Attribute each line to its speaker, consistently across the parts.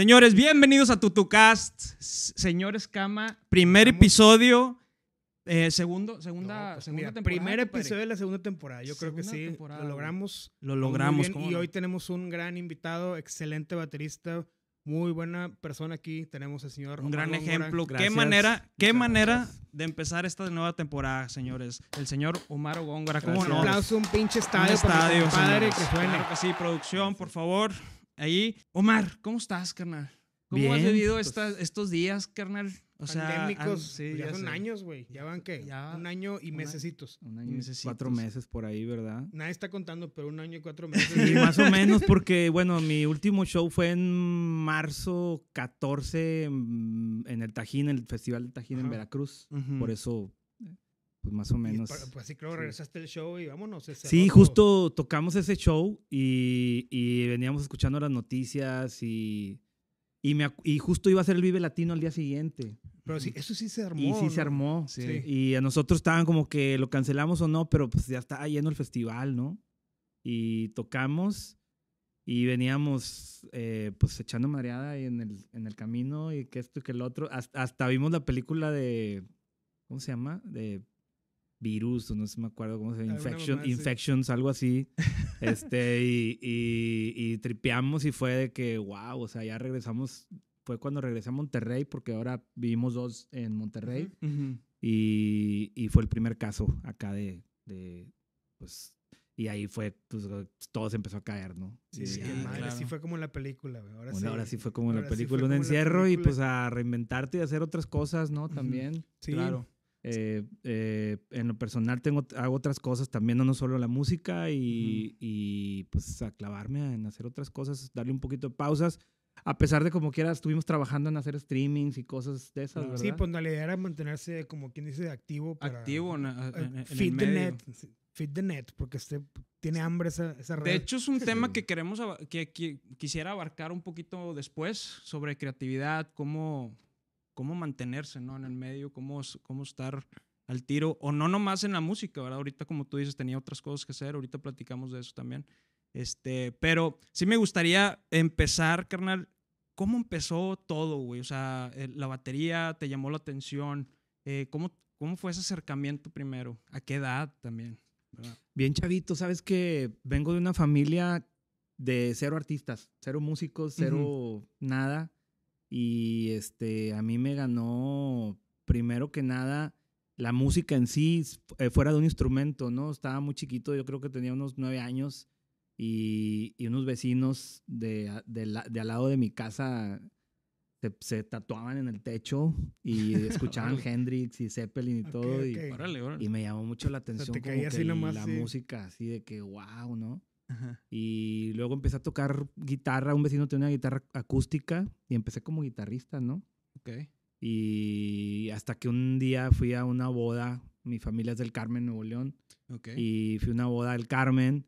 Speaker 1: Señores, bienvenidos a Tutucast. Señores Cama, primer episodio, eh, segundo,
Speaker 2: segunda, pues temporada. Primer episodio de la segunda temporada. Yo creo que sí. Lo logramos. Lo logramos. Y hoy tenemos un gran invitado, excelente baterista, muy buena persona aquí. Tenemos al señor. Un gran ejemplo. Gracias. Qué manera, qué manera
Speaker 1: de empezar esta nueva temporada, señores. El señor Omar Góngora. Un aplauso, un pinche estadio. Un estadio, padre, que suene. Claro que sí, producción, por favor. Ahí, Omar, ¿cómo estás, carnal? ¿Cómo has vivido pues, estas, estos días, carnal? O pandémicos, sí, pues, ya, son años, güey. ¿Ya van qué? Ya, un año y mesecitos. Un año y
Speaker 3: mesecitos. cuatro meses por ahí, ¿verdad? Nadie está
Speaker 2: contando, pero un año y cuatro meses. y más o menos
Speaker 3: porque, bueno, mi último show fue en marzo 14 mm, en el Tajín, en el Festival del Tajín en Veracruz. Por eso pues más o menos.
Speaker 2: pues así creo regresaste al show y vámonos. sí,
Speaker 3: justo tocamos ese show y, y, veníamos escuchando las noticias y, y, me, y justo iba a ser el Vive Latino al día siguiente.
Speaker 2: Pero sí, eso sí se armó. Y sí se armó.
Speaker 3: Y a nosotros estaban como que lo cancelamos o no, pero pues ya estaba lleno el festival, ¿no? Y tocamos y veníamos eh, pues echando mareada en el, en el camino y que esto y que el otro. hasta, hasta vimos la película de... ¿Cómo se llama? De virus, o no sé, me acuerdo cómo se llama, infection, infections, algo así. este, y, tripeamos y fue de que, wow, o sea, ya regresamos, fue cuando regresé a Monterrey, porque ahora vivimos dos en Monterrey. y, fue el primer caso acá de, pues, y ahí fue, pues, todo se empezó a caer, ¿no? Sí, sí, fue
Speaker 2: como la película, güey. Ahora, bueno, sí, ahora sí fue como la película, un encierro y pues
Speaker 3: a reinventarte y hacer otras cosas, ¿no? También. Sí. Claro. Eh, eh, en lo personal tengo, hago otras cosas también, no, solo la música y, y pues a clavarme en hacer otras cosas, darle un poquito de pausas. A pesar de como quiera, estuvimos trabajando en hacer streamings y cosas de esas, ¿verdad? Sí, pues
Speaker 2: la idea era mantenerse, como quien dice, activo. activo en, fit el the net. Fit the net, porque este tiene hambre esa, esa red. De hecho, es un tema
Speaker 1: que queremos, que, quisiera abarcar un poquito después sobre creatividad, cómo cómo mantenerse ¿no? en el medio, cómo, cómo estar al tiro, o no nomás en la música, ¿verdad? Ahorita, como tú dices, tenía otras cosas que hacer, ahorita platicamos de eso también. Este, pero sí me gustaría empezar, carnal, ¿cómo empezó todo, güey? O sea, la batería te llamó la atención,
Speaker 3: eh, ¿cómo, ¿cómo fue ese acercamiento primero? ¿A qué edad también? Bien chavito, sabes que vengo de una familia de cero artistas, cero músicos, cero nada. Y este, a mí me ganó, primero que nada, la música en sí, eh, fuera de un instrumento, ¿no? Estaba muy chiquito, yo creo que tenía unos nueve años y, unos vecinos de, de, al lado de mi casa se, tatuaban en el techo y escuchaban Hendrix y Zeppelin y todo. Y, y, me llamó mucho la atención la música, así de que wow, ¿no? Y luego empecé a tocar guitarra. Un vecino tenía una guitarra acústica y empecé como guitarrista, ¿no? Ok. Y hasta que un día fui a una boda. Mi familia es del Carmen, Nuevo León. Okay. Y fui a una boda del Carmen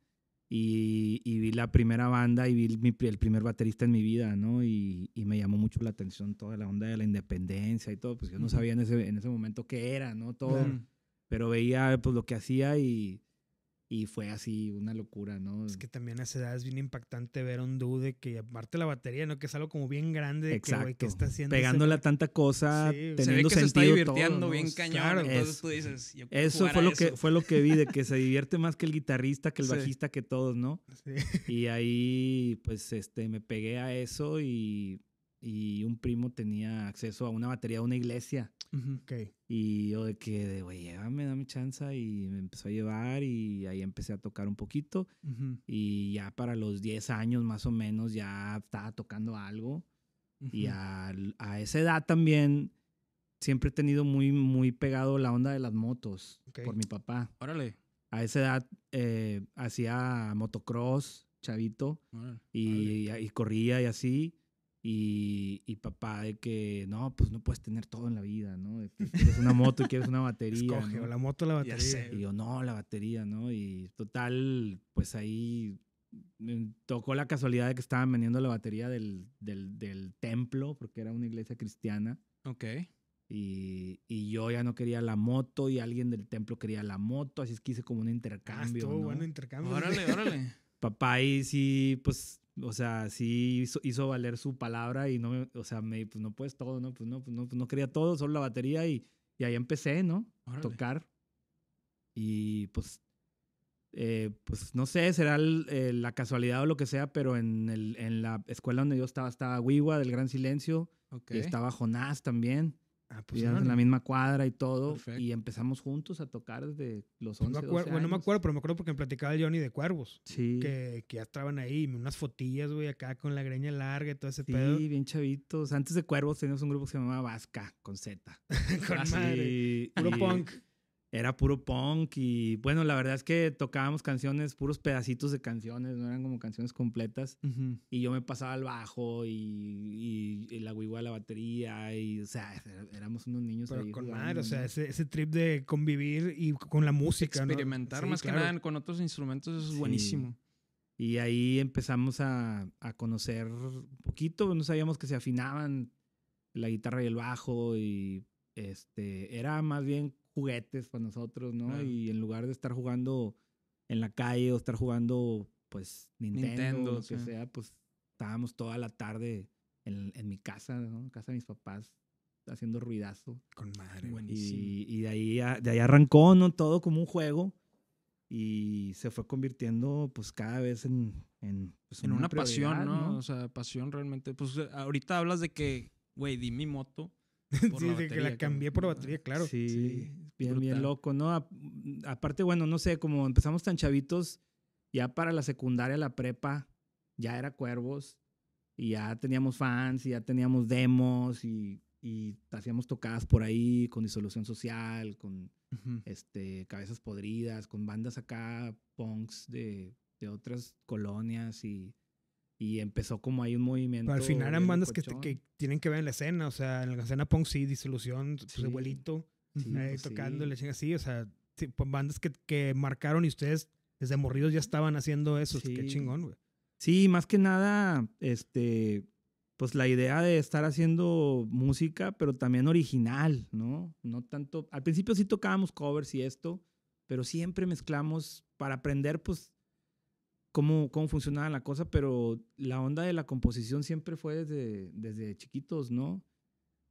Speaker 3: y, y, vi la primera banda y vi el, primer baterista en mi vida, ¿no? Y, y, me llamó mucho la atención toda la onda de la independencia y todo. Pues yo no sabía en ese, en ese momento qué era, ¿no? Todo. Pero veía pues, lo que hacía y y fue así una locura, ¿no? Es que
Speaker 2: también a esa edad es bien impactante ver a un dude que aparte la batería, ¿no? Que
Speaker 3: es algo como bien grande. Exacto. Que, está haciendo Pegándola tanta cosa, teniendo se que se está divirtiendo bien cañón. entonces eso, tú dices, yo Eso fue lo que fue lo que vi, de que se divierte más que el guitarrista, que el bajista, que todos, ¿no? Sí. Y ahí, pues, este, me pegué a eso y, y un primo tenía acceso a una batería de una iglesia okay. Y yo de que, güey, llévame, dame chance. Y me empezó a llevar y ahí empecé a tocar un poquito. Y ya para los 10 años más o menos ya estaba tocando algo. Y a, a, esa edad también siempre he tenido muy, muy pegado la onda de las motos por mi papá. Órale. A esa edad eh, hacía motocross, chavito. Y, y, corría y así. Y, papá de que, no, pues no puedes tener todo en la vida, ¿no? Quieres una moto y quieres una batería. Escoge, o la moto o la batería. Y yo, no, la batería, ¿no? Y total, pues ahí me tocó la casualidad de que estaban vendiendo la batería del, del, templo, porque era una iglesia cristiana. Ok. Y, yo ya no quería la moto y alguien del templo quería la moto, así es que hice como un intercambio. Ah, intercambio. Órale, órale. Papá ahí sí, pues o sea, sí hizo, valer su palabra y no me, o sea, me, pues no puedes todo, pues, ¿no? Pues no, pues no, quería todo, solo la batería y, ahí empecé, ¿no? a Tocar. Y pues, eh, pues no sé, será eh, la casualidad o lo que sea, pero en, el, en la escuela donde yo estaba, estaba Wiwa del Gran Silencio. Y estaba Jonás también. Ah, pues en la misma cuadra y todo. Y empezamos juntos a tocar desde los 11, años. Bueno, no me
Speaker 2: acuerdo, pero me acuerdo porque me platicaba el Johnny de Cuervos. Sí. Que, ya estaban ahí, unas fotillas, güey, acá con la greña larga y todo ese
Speaker 3: pedo. Sí, bien chavitos. Antes de Cuervos teníamos un grupo que se llamaba Vasca, con Z. con punk era puro punk y bueno, la verdad es que tocábamos canciones, puros pedacitos de canciones, no eran como canciones completas. Y yo me pasaba al bajo y, y, la guigua a la batería y, o sea, éramos unos niños. Pero con madre, o sea, ese, ese, trip de convivir y con la música. Experimentar más que nada con otros instrumentos, es buenísimo. Y ahí empezamos a, a conocer un poquito, no sabíamos que se afinaban la guitarra y el bajo y este, era más bien juguetes para nosotros, ¿no? Y en lugar de estar jugando en la calle o estar jugando, pues, Nintendo, o lo que sea, pues estábamos toda la tarde en, mi casa, ¿no? En casa de mis papás, haciendo ruidazo. Con madre. Buenísimo. Y, de, ahí, de ahí arrancó, ¿no? Todo como un juego. Y se fue convirtiendo, pues, cada vez en... En, pues, en una, pasión, ¿no?
Speaker 1: O sea, pasión realmente. Pues, eh, ahorita hablas de que, güey, di mi moto. sí, de que la cambié
Speaker 3: por batería, claro. Sí, sí. Bien, loco, ¿no? Mm, aparte, bueno, no sé, como empezamos tan chavitos, ya para la secundaria, la prepa, ya era Cuervos y ya teníamos fans y ya teníamos demos y, hacíamos tocadas por ahí con disolución social, con este, cabezas podridas, con bandas acá, punks de, de otras colonias y y empezó como hay un movimiento. al final eran bandas que, que,
Speaker 2: tienen que ver en la escena, o sea, en la escena punk sí, disolución, revuelito pues, Sí, eh, tocándole, sí. o sea, pues, bandas que, marcaron y ustedes desde morridos ya estaban haciendo eso, qué chingón, güey.
Speaker 3: Sí, más que nada, este, pues la idea de estar haciendo música, pero también original, ¿no? No tanto, al principio sí tocábamos covers y esto, pero siempre mezclamos para aprender, pues, cómo, cómo funcionaba la cosa, pero la onda de la composición siempre fue desde, desde chiquitos, ¿no?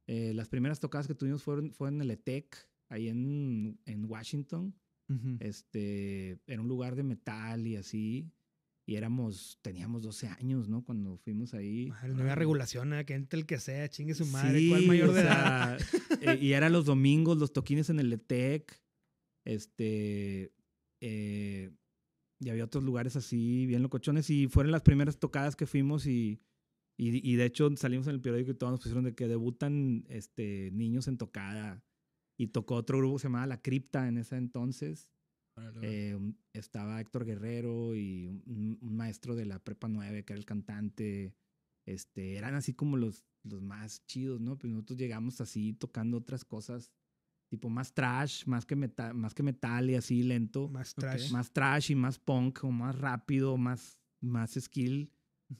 Speaker 3: Eh, las primeras tocadas que tuvimos fueron, fueron en el ETEC, ahí en, en Washington. Este, era un lugar de metal y así. Y éramos, teníamos 12 años, ¿no? Cuando fuimos ahí. no había regulación,
Speaker 2: ¿eh? que entre el que sea, chingue su madre, ¿cuál mayor de edad?
Speaker 3: Eh, y era los domingos, los toquines en el ETEC. Este. y había otros lugares así, bien locochones. Y fueron las primeras tocadas que fuimos y y, de hecho salimos en el periódico y todos nos pusieron de que debutan este, niños en tocada. Y tocó otro grupo que se llamaba La Cripta en ese entonces. Eh, estaba Héctor Guerrero y un, maestro de la Prepa 9 que era el cantante. Este, eran así como los, los más chidos, ¿no? Pero pues nosotros llegamos así tocando otras cosas, tipo más trash, más que metal, más que metal y así lento. Más trash. Más trash y más punk, o más rápido, más, más skill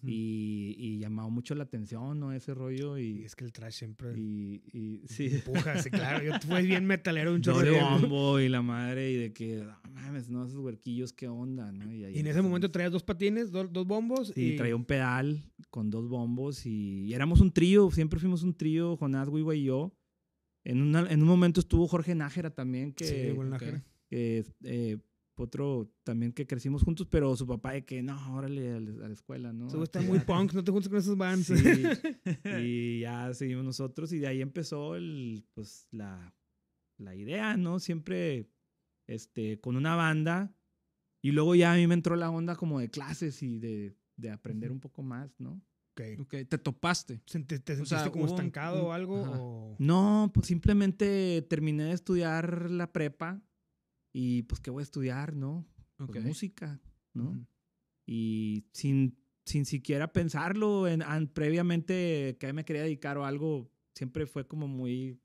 Speaker 3: y, y, mucho la atención, ¿no? Ese rollo y... es que el trash siempre... Y, y sí. Empuja, sí, claro. Yo fui bien metalero un chorro. bombo y la madre y de que, no ah, mames, no, esos huerquillos, qué onda, ¿no? Y, en ese momento traías dos patines, dos bombos y... traía un pedal con dos bombos y, éramos un trío, siempre fuimos un trío, Jonás, Wiwa y yo. En, en un momento estuvo Jorge Nájera también, que... Sí, bueno, Nájera. Que, eh, otro también que crecimos juntos, pero su papá de que no, órale a la, escuela, ¿no? Se gusta muy punk, no te juntes con esos bands. y ya seguimos nosotros y de ahí empezó el, pues, la, idea, ¿no? Siempre este, con una banda y luego ya a mí me entró la onda como de clases y de, aprender un poco más, ¿no? Okay. ¿Te topaste? ¿Te, sentiste como estancado o algo? No, pues simplemente terminé de estudiar la prepa y pues, ¿qué voy a estudiar, no? Pues, música, ¿no? Y sin, sin siquiera pensarlo en, previamente que me quería dedicar o algo, siempre fue como muy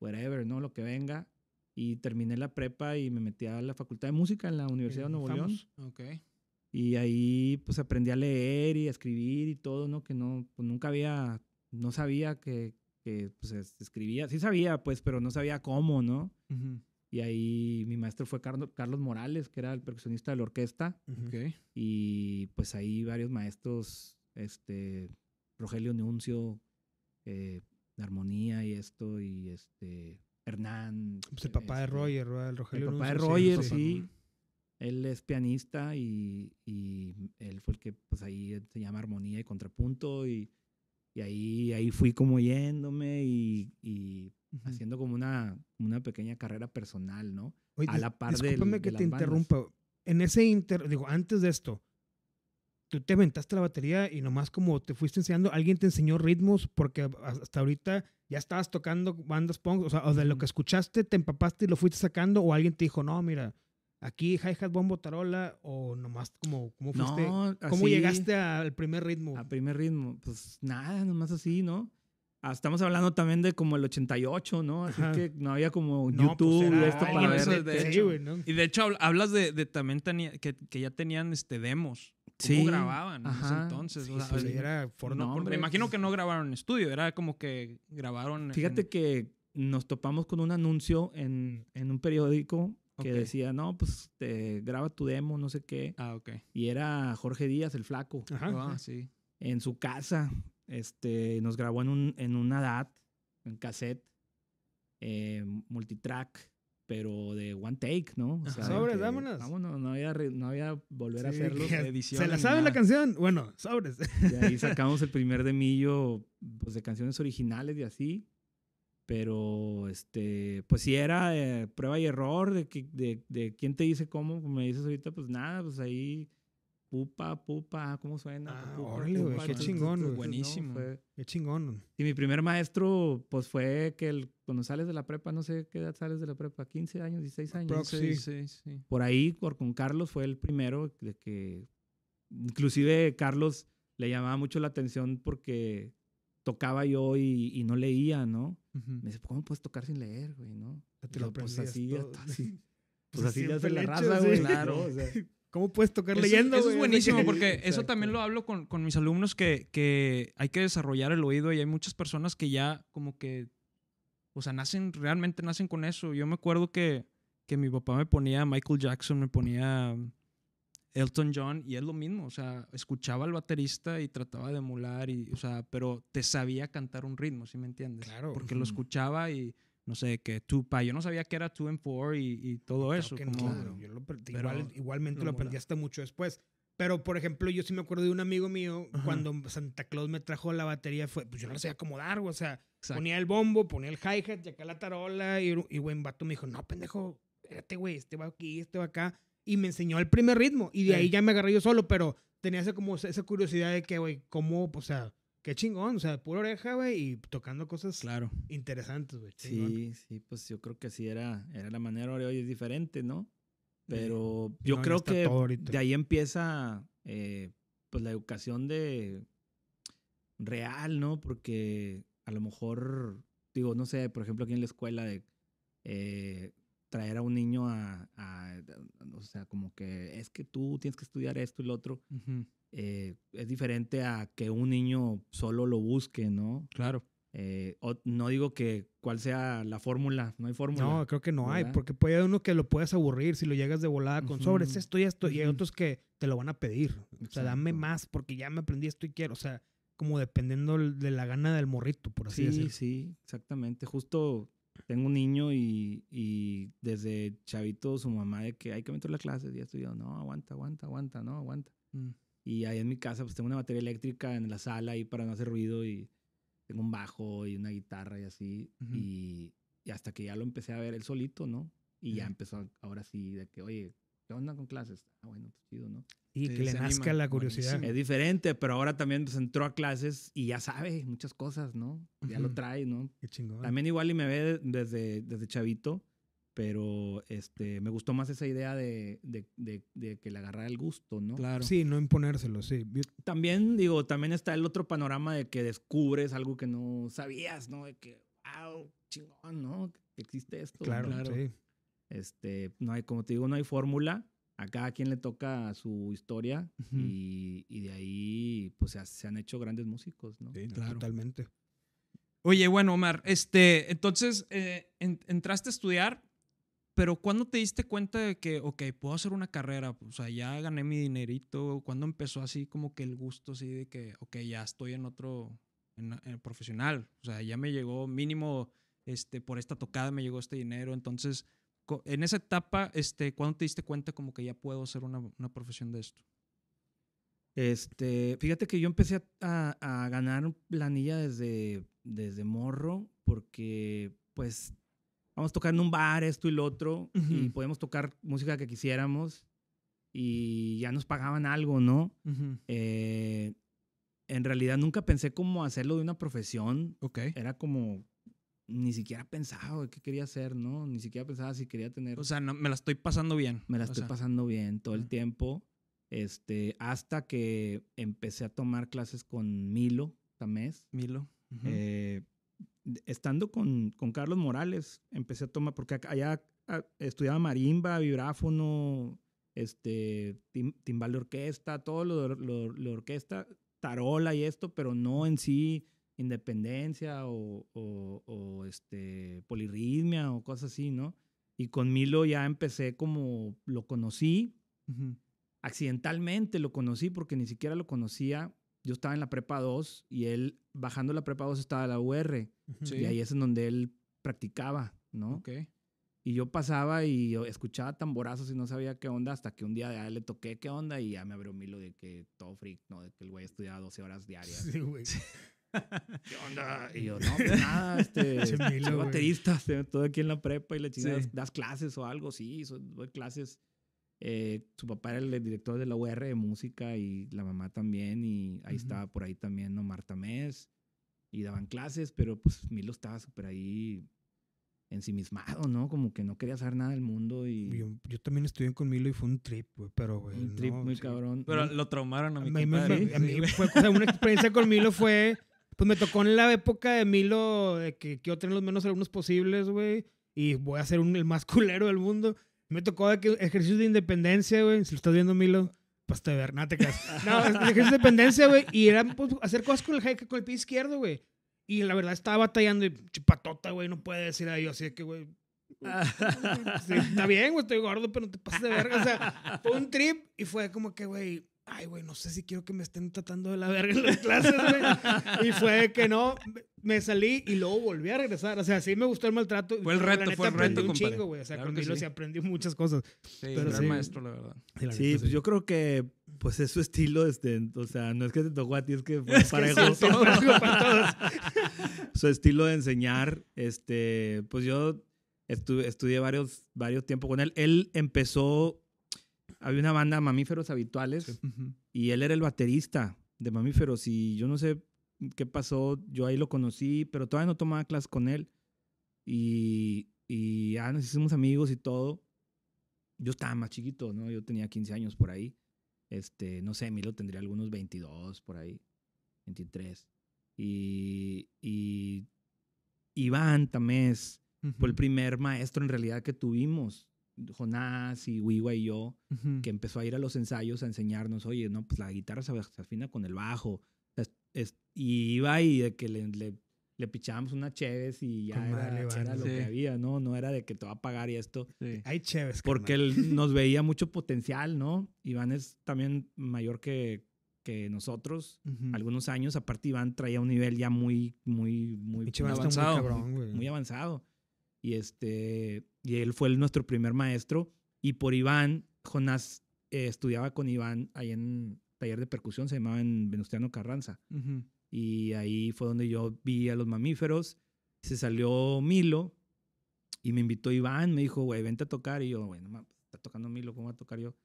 Speaker 3: whatever, ¿no? Lo que venga. Y terminé la prepa y me metí a la Facultad de Música en la Universidad de Nuevo León. Okay. Y ahí pues aprendí a leer y a escribir y todo, ¿no? Que no, pues nunca había, no sabía que, que pues, escribía. Sí sabía, pues, pero no sabía cómo, ¿no? Y ahí mi maestro fue Carlos Morales, que era el percusionista de la orquesta. Y pues ahí varios maestros, este, Rogelio Nuncio eh, de armonía y esto, y este, Hernán. Pues,
Speaker 2: el papá de este, Roger, ¿verdad? El papá de Roger, sí.
Speaker 3: Él es pianista y, él fue el que, pues ahí se llama armonía y contrapunto. Y, y ahí, ahí fui como yéndome y haciendo como una, una pequeña carrera personal, ¿no? a la par de. Discúlpame que te interrumpa.
Speaker 2: En ese inter. Digo, antes de esto, tú te aventaste la batería y nomás como te fuiste enseñando, alguien te enseñó ritmos porque hasta ahorita ya estabas tocando bandas punk, o sea, o de lo que escuchaste te empapaste y lo fuiste sacando, o alguien te dijo, no, mira, aquí hi-hat, bombo, tarola, o nomás como, como fuiste, no, ¿cómo llegaste
Speaker 3: al primer ritmo? Al primer ritmo, pues nada, nomás así, ¿no? Ah, estamos hablando también de como el 88, ¿no? Así que no había como pues YouTube esto para ver.
Speaker 1: Y de hecho hablas de, también que, ya tenían este, demos. ¿Cómo grababan entonces? Pues, era forno. me imagino que no grabaron en estudio, era como que grabaron. Fíjate
Speaker 3: que nos topamos con un anuncio en, un periódico que decía, no, pues te este, graba tu demo, no sé qué. Ah, ok. Y era Jorge Díaz, el flaco. Ajá. Ah, sí. En su casa. Este, nos grabó en, un, en una DAT, en cassette, eh, multitrack, pero de one take, ¿no? sobres, vámonos. Vámonos, no había, no había volver a hacerlo. se la sabe la canción.
Speaker 2: Bueno, sobres. Y ahí sacamos
Speaker 3: el primer de millo pues, de canciones originales y así. Pero, este, pues sí era eh, prueba y error de, que, de, de quién te dice cómo. me dices ahorita, pues nada, pues ahí pupa, pupa, ¿cómo suena? Ah, qué chingón, Buenísimo. Qué chingón. Y mi primer maestro, pues fue que el, cuando sales de la prepa, no sé qué edad sales de la prepa, 15 años, 16 años. Proxy. sí, sí. Por ahí, con Carlos fue el primero de que, inclusive Carlos le llamaba mucho la atención porque tocaba yo y, no leía, ¿no? Me dice, ¿cómo puedes tocar sin leer, güey, no? Te lo pues, pues así, todo. así. Pues, pues así le hace la raza, güey. Claro, o sea. ¿Cómo puedes tocar leyendo? Eso es buenísimo porque eso
Speaker 1: también lo hablo con, con mis alumnos que, que, hay que desarrollar el oído y hay muchas personas que ya como que, o sea, nacen, realmente nacen con eso. Yo me acuerdo que, que mi papá me ponía Michael Jackson, me ponía Elton John y es lo mismo, o sea, escuchaba al baterista y trataba de emular, y, o sea, pero te sabía cantar un ritmo, ¿sí me entiendes? Claro. Porque lo escuchaba y no sé, que pa, Yo no sabía que era Two and Four y, todo eso. Como, igual, igualmente lo aprendí hasta
Speaker 2: mucho después. Pero, por ejemplo, yo sí me acuerdo de un amigo mío, cuando Santa Claus me trajo la batería, fue, pues yo no sé sabía acomodar, o sea, ponía el bombo, ponía el hi-hat y la tarola, y, y buen vato me dijo, no, pendejo, espérate, güey, este va aquí, este va acá, y me enseñó el primer ritmo, y de ahí ya me agarré yo solo, pero tenía esa, como esa curiosidad de que, güey, cómo, o sea, qué chingón, o sea, pura oreja, güey, y tocando cosas claro. interesantes, güey. Sí, sí, pues yo
Speaker 3: creo que así era, era la manera, hoy es diferente, ¿no? Pero yo creo que de ahí empieza eh, pues la educación de real, ¿no? Porque a lo mejor, digo, no sé, por ejemplo, aquí en la escuela de eh, traer a un niño a, o sea, como que es que tú tienes que estudiar esto y lo otro. Eh, es diferente a que un niño solo lo busque, ¿no? Claro. Eh, no digo que cuál sea la fórmula, no hay fórmula. No, creo que no hay, porque
Speaker 2: puede haber uno que lo puedes aburrir si lo llegas de volada con sobres, esto y esto, y hay otros que te lo van a pedir. O sea, dame más porque ya me aprendí esto y quiero. O sea, como dependiendo de la gana del morrito, por así decirlo.
Speaker 3: Sí, sí, exactamente. Justo tengo un niño y, desde chavito su mamá de que hay que meter las clases y esto, yo, no, aguanta, aguanta, aguanta, no, aguanta. Mm. Y ahí en mi casa pues tengo una batería eléctrica en la sala ahí para no hacer ruido y tengo un bajo y una guitarra y así. y, hasta que ya lo empecé a ver él solito, ¿no? Y ya empezó ahora sí de que, oye, ¿qué onda con clases? Ah, bueno, pues chido, ¿no? Y que le nazca la curiosidad. Es diferente, pero ahora también pues, entró a clases y ya sabe muchas cosas, ¿no? Ya lo trae, ¿no? Qué chingón. También igual y me ve desde, desde chavito pero este, me gustó más esa idea de, que le agarrara el gusto, ¿no? Claro. Sí,
Speaker 2: no imponérselo, sí.
Speaker 3: También, digo, también está el otro panorama de que descubres algo que no sabías, ¿no? De que, wow, chingón, ¿no? Que existe esto. Claro, Este, no hay, como te digo, no hay fórmula. A cada quien le toca su historia y, de ahí, pues, se, han hecho grandes músicos, ¿no? Sí, Totalmente. Oye, bueno, Omar, este, entonces, eh, entraste
Speaker 1: a estudiar pero ¿cuándo te diste cuenta de que, ok, puedo hacer una carrera? O sea, ya gané mi dinerito. ¿Cuándo empezó así como que el gusto así de que, ok, ya estoy en otro, en, profesional? O sea, ya me llegó mínimo, este, por esta tocada me llegó este dinero. Entonces, en esa etapa, este, ¿cuándo te diste cuenta como que ya puedo hacer una, una
Speaker 3: profesión de esto? Este, fíjate que yo empecé a, ganar planilla desde, desde morro porque pues vamos a tocar en un bar esto y lo otro y podemos tocar música que quisiéramos y ya nos pagaban algo, ¿no? Eh, en realidad nunca pensé cómo hacerlo de una profesión. Era como ni siquiera pensaba qué quería hacer, ¿no? Ni siquiera pensaba si quería tener. O sea, no, me la estoy pasando bien. Me la estoy pasando bien todo el tiempo. Este, hasta que empecé a tomar clases con Milo Tamés. Milo estando con, Carlos Morales, empecé a tomar, porque allá ah, estudiaba marimba, vibráfono, este, timbal de orquesta, todo lo de orquesta, tarola y esto, pero no en sí independencia o, este, polirritmia o cosas así, ¿no? Y con Milo ya empecé como lo conocí, accidentalmente lo conocí porque ni siquiera lo conocía yo estaba en la prepa 2 y él, bajando la prepa 2, estaba la UR. Y ahí es en donde él practicaba, ¿no? Ok. Y yo pasaba y escuchaba tamborazos y no sabía qué onda, hasta que un día le toqué qué onda y ya me abrió un milo de que todo freak, ¿no? De que el güey estudiaba 12 horas diarias. Sí, güey.
Speaker 2: ¿Qué onda? Y yo, no, pues nada, este, baterista,
Speaker 3: todo aquí en la prepa y le chingas, das clases o algo, sí, doy clases eh, su papá era el director de la UR de música y la mamá también. Y ahí estaba por ahí también, ¿no? Marta Mes. Y daban clases, pero pues Milo estaba súper ahí ensimismado, ¿no? Como que no quería saber nada del mundo y... Yo, también estudié con Milo y fue un trip, güey, pero, Un
Speaker 2: trip muy cabrón. Pero lo traumaron a mi a a mí fue, una experiencia con Milo fue... Pues me tocó en la época de Milo de que quiero tener los menos alumnos posibles, güey, y voy a ser el más culero del mundo. Me tocó ejercicio de independencia, güey. Si lo estás viendo, Milo, pues te ver, no te creas. No, ejercicio de independencia, güey. Y era pues, hacer cosas con el, jeque, con el pie izquierdo, güey. Y la verdad estaba batallando y chipatota, güey, no puede decir a así que, güey. está bien, güey, estoy gordo, pero no te pases de verga. O sea, fue un trip y fue como que, güey, ay, güey, no sé si quiero que me estén tratando de la verga en las clases, güey. y fue que no, me salí y luego volví a regresar. O sea, sí me gustó el maltrato. Fue el reto, fue el reto, un chingo, güey. O sea, con conmigo se aprendió aprendí muchas cosas. Sí, Pero gran maestro, la verdad. Sí,
Speaker 3: pues yo creo que pues es su estilo, este, o sea, no es que te tocó a ti, es que fue es parejo. para todos. su estilo de enseñar, este, pues yo estudié varios, varios tiempos con él. Él empezó había una banda Mamíferos Habituales y él era el baterista de Mamíferos y yo no sé qué pasó, yo ahí lo conocí, pero todavía no tomaba clases con él y, y ya ah, nos hicimos amigos y todo. Yo estaba más chiquito, ¿no? Yo tenía 15 años por ahí. Este, no sé, Milo tendría algunos 22 por ahí, 23. Y, y Iván Tamés fue el primer maestro en realidad que tuvimos Jonás y Wiwa y yo, que empezó a ir a los ensayos a enseñarnos, oye, no, pues la guitarra se, afina con el bajo. y iba y de que le, le, pichábamos una Cheves y ya era, lo que había, ¿no? No era de que te va a pagar y esto. Hay Cheves. Porque él nos veía mucho potencial, ¿no? Iván es también mayor que, que nosotros, algunos años. Aparte, Iván traía un nivel ya muy, muy, muy, avanzado. muy avanzado y, este, y él fue el, nuestro primer maestro. Y por Iván, Jonás eh, estudiaba con Iván ahí en taller de percusión, se llamaba en Venustiano Carranza. Y ahí fue donde yo vi a los mamíferos. Se salió Milo y me invitó Iván, me dijo, güey, vente a tocar. Y yo, bueno, está tocando Milo, ¿cómo va a tocar yo?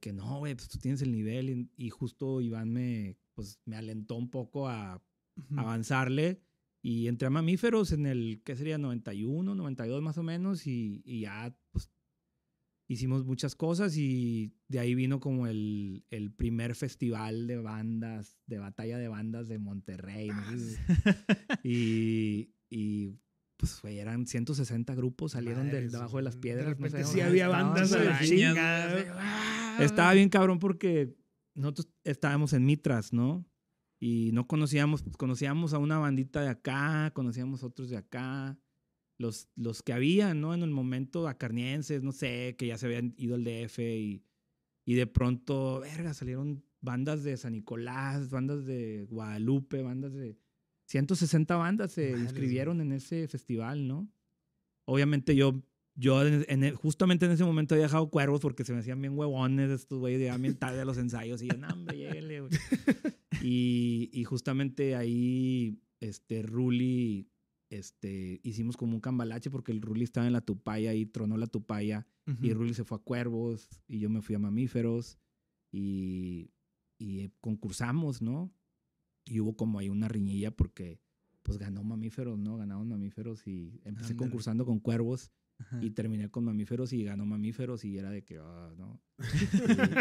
Speaker 3: que no, güey, pues tú tienes el nivel. Y, justo Iván me, pues, me alentó un poco a avanzarle. Y entré a mamíferos en el, ¿qué sería? 91, 92 más o menos, y, ya pues, hicimos muchas cosas y de ahí vino como el, el, primer festival de bandas, de batalla de bandas de Monterrey. Ah, y, pues eran 160 grupos, salieron del debajo de las piedras. De sí había bandas a la Estaba bien cabrón porque nosotros estábamos en Mitras, ¿no? y no conocíamos, pues, conocíamos a una bandita de acá, conocíamos a otros de acá, los, los que había, ¿no? En el momento, acarnienses, no sé, que ya se habían ido al DF y, y de pronto, verga, salieron bandas de San Nicolás, bandas de Guadalupe, bandas de... 160 bandas se inscribieron en ese festival, ¿no? Obviamente yo, yo en, justamente en ese momento había dejado cuervos porque se me hacían bien huevones estos güeyes, de bien tarde a los ensayos y yo, no, hombre, güey. Y, justamente ahí, este, Ruli, este, hicimos como un cambalache porque el Ruli estaba en la Tupaya y tronó la Tupaya. Y Ruli se fue a Cuervos y yo me fui a Mamíferos. Y, concursamos, ¿no? Y hubo como ahí una riñilla porque pues ganó mamíferos, ¿no? Ganaron mamíferos y empecé concursando con cuervos y terminé con mamíferos y ganó mamíferos y era de que, ah, no.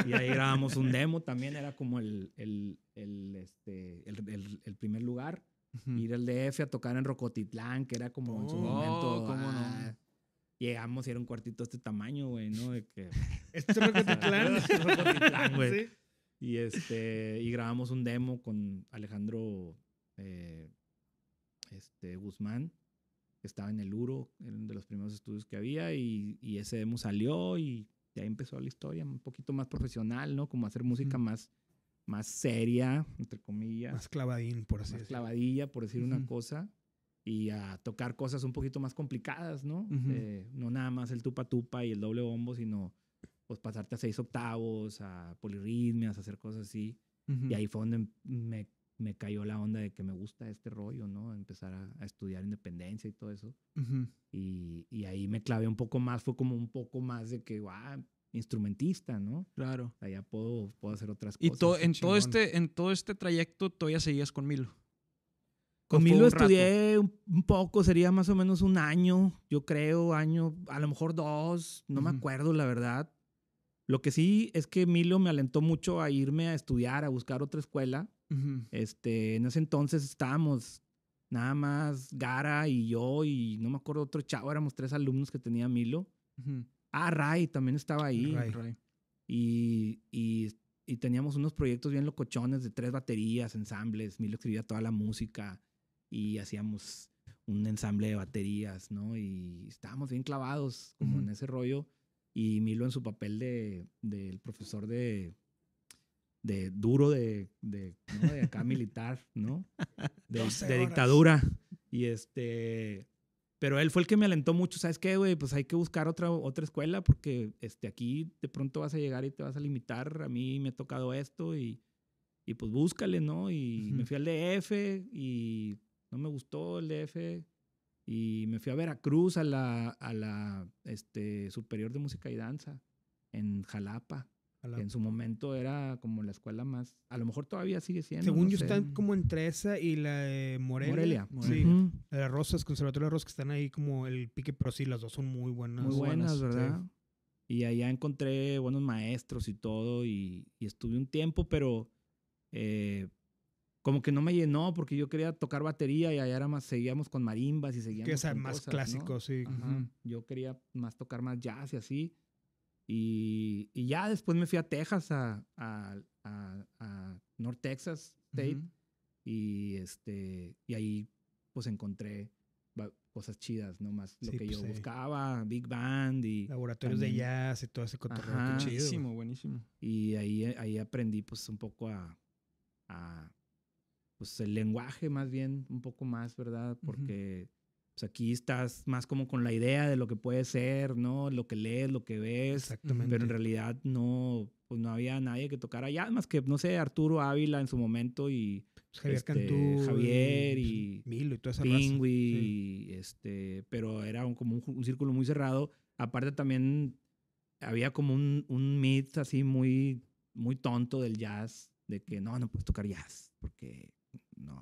Speaker 3: y, ahí grabamos un demo también, era como el, el, este, el primer lugar. Ir al DF a tocar en Rocotitlán, que era como en su oh, momento. Ah, llegamos y era un cuartito de este tamaño, güey, ¿no? De que, este Rocotitlán. Rocotitlán, güey. Y, este, y grabamos un demo con Alejandro eh, este, Guzmán estaba en el Uro, en de los primeros estudios que había, y, ese demo salió y de ahí empezó la historia, un poquito más profesional, ¿no? Como hacer música más, más seria, entre comillas. Más clavadín, por así decirlo. Más clavadilla, por decir una cosa. Y a tocar cosas un poquito más complicadas, ¿no? Eh, no nada más el tupa tupa y el doble bombo, sino pues pasarte a seis octavos, a polirritmias, a hacer cosas así. Y ahí fue donde em, me me cayó la onda de que me gusta este rollo, ¿no? Empezar a, estudiar independencia y todo eso. y, ahí me clavé un poco más, fue como un poco más de que, guau, instrumentista, ¿no? Claro. Allá puedo, puedo hacer otras cosas. Y en, todo
Speaker 1: este, en todo este trayecto todavía seguías con Milo.
Speaker 3: Con Milo estudié un, poco, sería más o menos un año, yo creo, año, a lo mejor dos, no me acuerdo la verdad. Lo que sí es que Milo me alentó mucho a irme a estudiar, a buscar otra escuela. Este, en ese entonces estábamos nada más Gara y yo y no me acuerdo otro chavo, éramos tres alumnos que tenía Milo. Ah, Ray también estaba ahí. Y, teníamos unos proyectos bien locochones de tres baterías, ensambles. Milo escribía toda la música y hacíamos un ensamble de baterías, ¿no? Y estábamos bien clavados como en ese rollo. Y Milo en su papel de, del profesor de, de duro de, de, de acá militar, ¿no? De, dictadura. Y este, pero él fue el que me alentó mucho, ¿sabes qué, güey? Pues hay que buscar otra, otra escuela porque este, aquí de pronto vas a llegar y te vas a limitar, a mí me ha tocado esto y, pues búscale, ¿no? Y me fui al DF y no me gustó el DF y me fui a Veracruz a la, a la este, Superior de Música y Danza en Jalapa en su momento era como la escuela más. A lo mejor todavía sigue siendo. Según yo, están
Speaker 2: como entre esa y la de Morelia. Morelia. Sí. La de Rosas, Conservatorio de Rosas, que están ahí como el pique, pero sí, las dos son muy buenas. Muy buenas, ¿verdad?
Speaker 3: Y allá encontré buenos maestros y todo, y, estuve un tiempo, pero eh, como que no me llenó porque yo quería tocar batería y allá era más, seguíamos con marimbas y seguíamos. más clásicos clásico, sí. Yo quería más tocar más jazz y así. Y, ya después me fui a Texas, a, North Texas State. Y este y ahí pues encontré cosas chidas, ¿no? Más lo que pues, yo buscaba, Big Band y... Laboratorios de jazz y todo ese cotorreo. chido, buenísimo, buenísimo. Y ahí, ahí aprendí pues un poco a, pues el lenguaje más bien, un poco más, ¿verdad? Porque... Pues, aquí estás más como con la idea de lo que puede ser, ¿no? Lo que lees, lo que ves. Exactamente. Pero en realidad no, pues no había nadie que tocara allá, más que, no sé, Arturo Ávila en su momento y... Pues, Javier este, Cantú. Javier y... Pues, Milo y toda esa este, pero era como un, círculo muy cerrado. Aparte también había como un, un así muy, muy tonto del jazz, de que no, no puedes tocar jazz, porque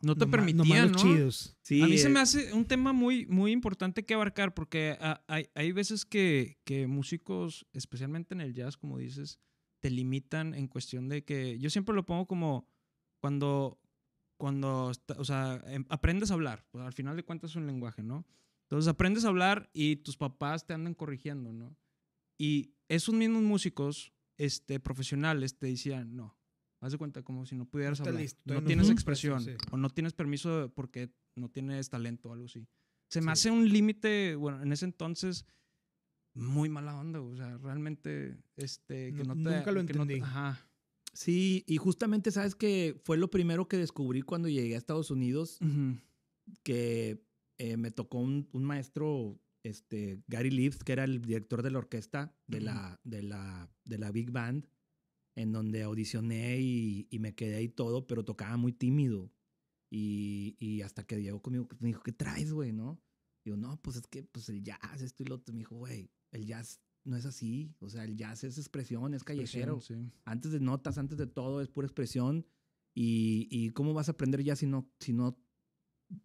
Speaker 3: no, te no permitían, ¿no? Chidos. a mí se eh. me
Speaker 1: hace un tema muy, muy importante que abarcar porque ah, hay, veces que, músicos, especialmente en el jazz, como dices, te limitan en cuestión de que yo siempre lo pongo como cuando, cuando o sea, em, aprendes a hablar, pues, al final de cuentas es un lenguaje, ¿no? Entonces aprendes a hablar y tus papás te andan corrigiendo, ¿no? Y esos mismos músicos este, profesionales te decían, no, Haz de cuenta como si no pudieras hablar. no tienes expresión o no tienes permiso porque no tienes talento o algo así. Se me hace un límite, bueno, en ese entonces
Speaker 3: muy mala onda, o sea, realmente este que no, nunca lo entendí. ajá. Sí, y justamente sabes que fue lo primero que descubrí cuando llegué a Estados Unidos, que eh, me tocó un, maestro, este, Gary Leaves, que era el director de la orquesta de, la, de, la, de la Big Band, en donde audicioné y, y me quedé ahí todo, pero tocaba muy tímido. Y, y hasta que Diego conmigo, me dijo, ¿qué traes, güey, no? Digo, no, pues es que pues el jazz, esto y lo otro. Me dijo, güey, el jazz no es así. O sea, el jazz es expresión, es callejero. Antes de notas, antes de todo, es pura expresión. Y, y, cómo vas a aprender jazz si no, si no,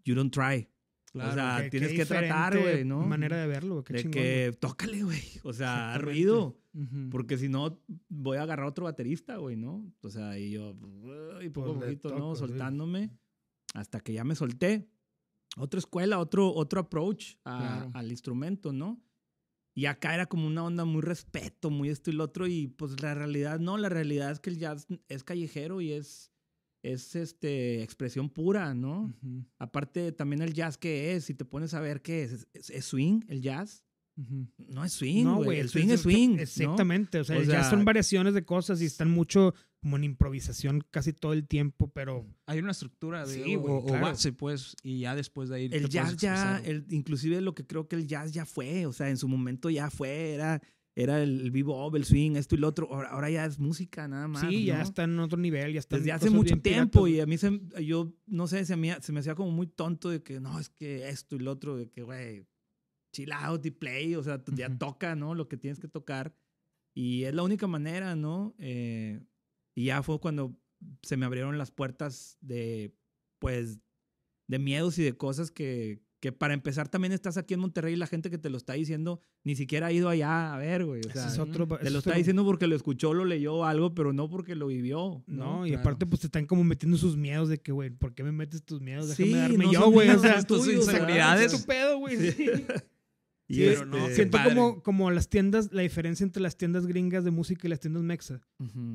Speaker 3: you don't try o sea, tienes que tratar, güey, ¿no? Manera de verlo, qué De que tócale, güey. O sea, ruido. Porque si no, voy a agarrar otro baterista, güey, ¿no? O sea, y yo, y poco a pues poquito, ¿no? Soltándome. Hasta que ya me solté. Otra escuela, otro, otro approach al instrumento, ¿no? Y acá era como una onda muy respeto, muy esto y lo otro. Y pues la realidad, no, la realidad es que el jazz es callejero y es es este, expresión pura, ¿no? Aparte también el jazz que es, si te pones a ver qué es, es, swing el jazz. No es swing, no, güey. El swing es, swing. Exactamente. O, sea, el jazz son
Speaker 2: variaciones de cosas y están mucho como en improvisación casi todo el tiempo, pero. Hay una
Speaker 3: estructura de. Sí, o, o claro. base,
Speaker 1: pues, y ya después de ahí. El jazz ya,
Speaker 3: el, inclusive lo que creo que el jazz ya fue, o sea, en su momento ya fue, era era el bebop, oh, el swing, esto y lo otro. Ahora, ya es música nada más. Sí, ya está en otro nivel, ya está. Desde hace mucho tiempo y a mí se, yo no sé, se me, se me hacía como muy tonto de que no, es que esto y lo otro, de que güey, chill out y play, o sea, ya toca, ¿no? Lo que tienes que tocar. Y es la única manera, ¿no? Eh, y ya fue cuando se me abrieron las puertas de, pues, de miedos y de cosas que, que para empezar también estás aquí en Monterrey y la gente que te lo está diciendo ni siquiera ha ido allá a ver, güey. O sea, te lo está diciendo porque lo escuchó, lo leyó algo, pero no porque lo vivió. No, y aparte
Speaker 2: pues te están como metiendo sus miedos de que, güey, ¿por qué me metes tus miedos? Déjame sí, darme no yo, güey. O sea, tus inseguridades. tu pedo, güey. Este, siento como, como las tiendas, la diferencia entre las tiendas gringas de música y las tiendas mexa.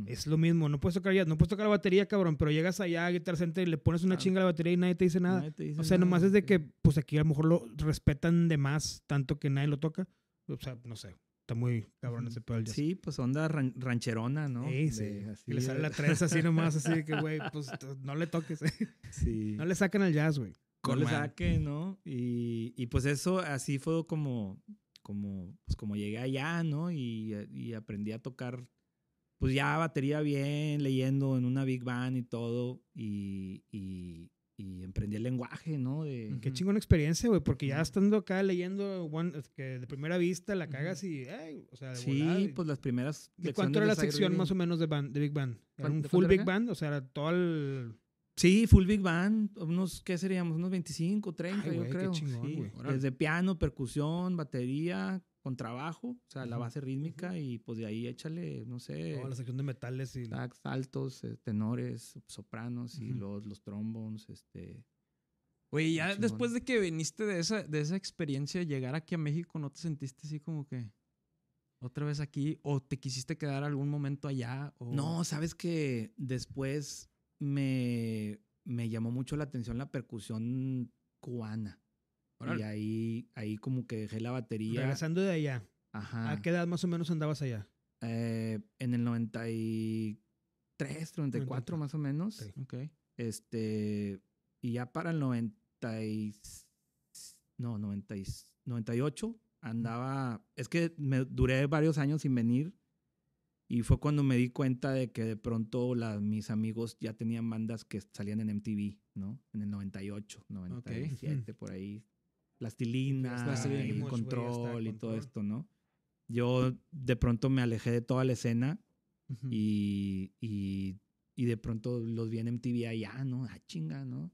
Speaker 2: Es lo mismo, no puedes tocar ya, no puedes tocar la batería, cabrón, pero llegas allá a Guitar Center y le pones una chinga a la batería y nadie te dice nada. o sea, nomás es de que, pues aquí a lo mejor lo respetan de más, tanto que nadie lo toca. O sea, no sé. Está muy
Speaker 3: cabrón ese pedo. Sí, pues onda rancherona, ¿no? Sí, sí. así, y le sale la trenza así nomás, así de que, güey,
Speaker 2: pues no le toques. Eh. Sí. No le sacan al jazz, güey.
Speaker 3: Con saque, ¿no? Y, pues eso, así fue como, como, pues, como llegué allá, ¿no? Y, aprendí a tocar, pues ya batería bien, leyendo en una big band y todo, y, y emprendí el lenguaje,
Speaker 2: ¿no? Qué chingona experiencia, güey, porque ya estando
Speaker 3: acá leyendo que de primera vista
Speaker 2: la cagas y, Sí,
Speaker 3: pues las primeras ¿De cuánto era la sección más o menos de, de Big Band? ¿Era un full Big Band? O sea, era todo el... Sí, full big band, unos, ¿qué seríamos? Unos 25, 30, yo creo. sí. Desde piano, percusión, batería, con trabajo, o sea, la base rítmica y pues de ahí échale, no sé. Toda oh, la sección de metales y... Tax, altos, eh, tenores, sopranos y los, los trombones, este... Oye, ya después
Speaker 1: de que viniste de esa, de esa experiencia, llegar aquí a México, ¿no te sentiste así como que otra vez aquí? ¿O te quisiste quedar algún momento allá? O... No, sabes
Speaker 3: que después me, llamó mucho la atención la percusión cubana. Y ahí, ahí como que dejé la batería. Regresando de allá. Ajá. ¿A qué edad más o menos andabas allá? Eh, en el 93, 94 más o menos. Este, y ya para el 96, no, y 98 andaba, es que me duré varios años sin venir y fue cuando me di cuenta de que de pronto mis amigos ya tenían bandas que salían en MTV, ¿no? En el 98, 97, por ahí. las tilinas y Control, y todo esto, ¿no? Yo de pronto me alejé de toda la escena y, y, y, de pronto los vi en MTV allá, ah, ¿no? Ah, chinga, ¿no?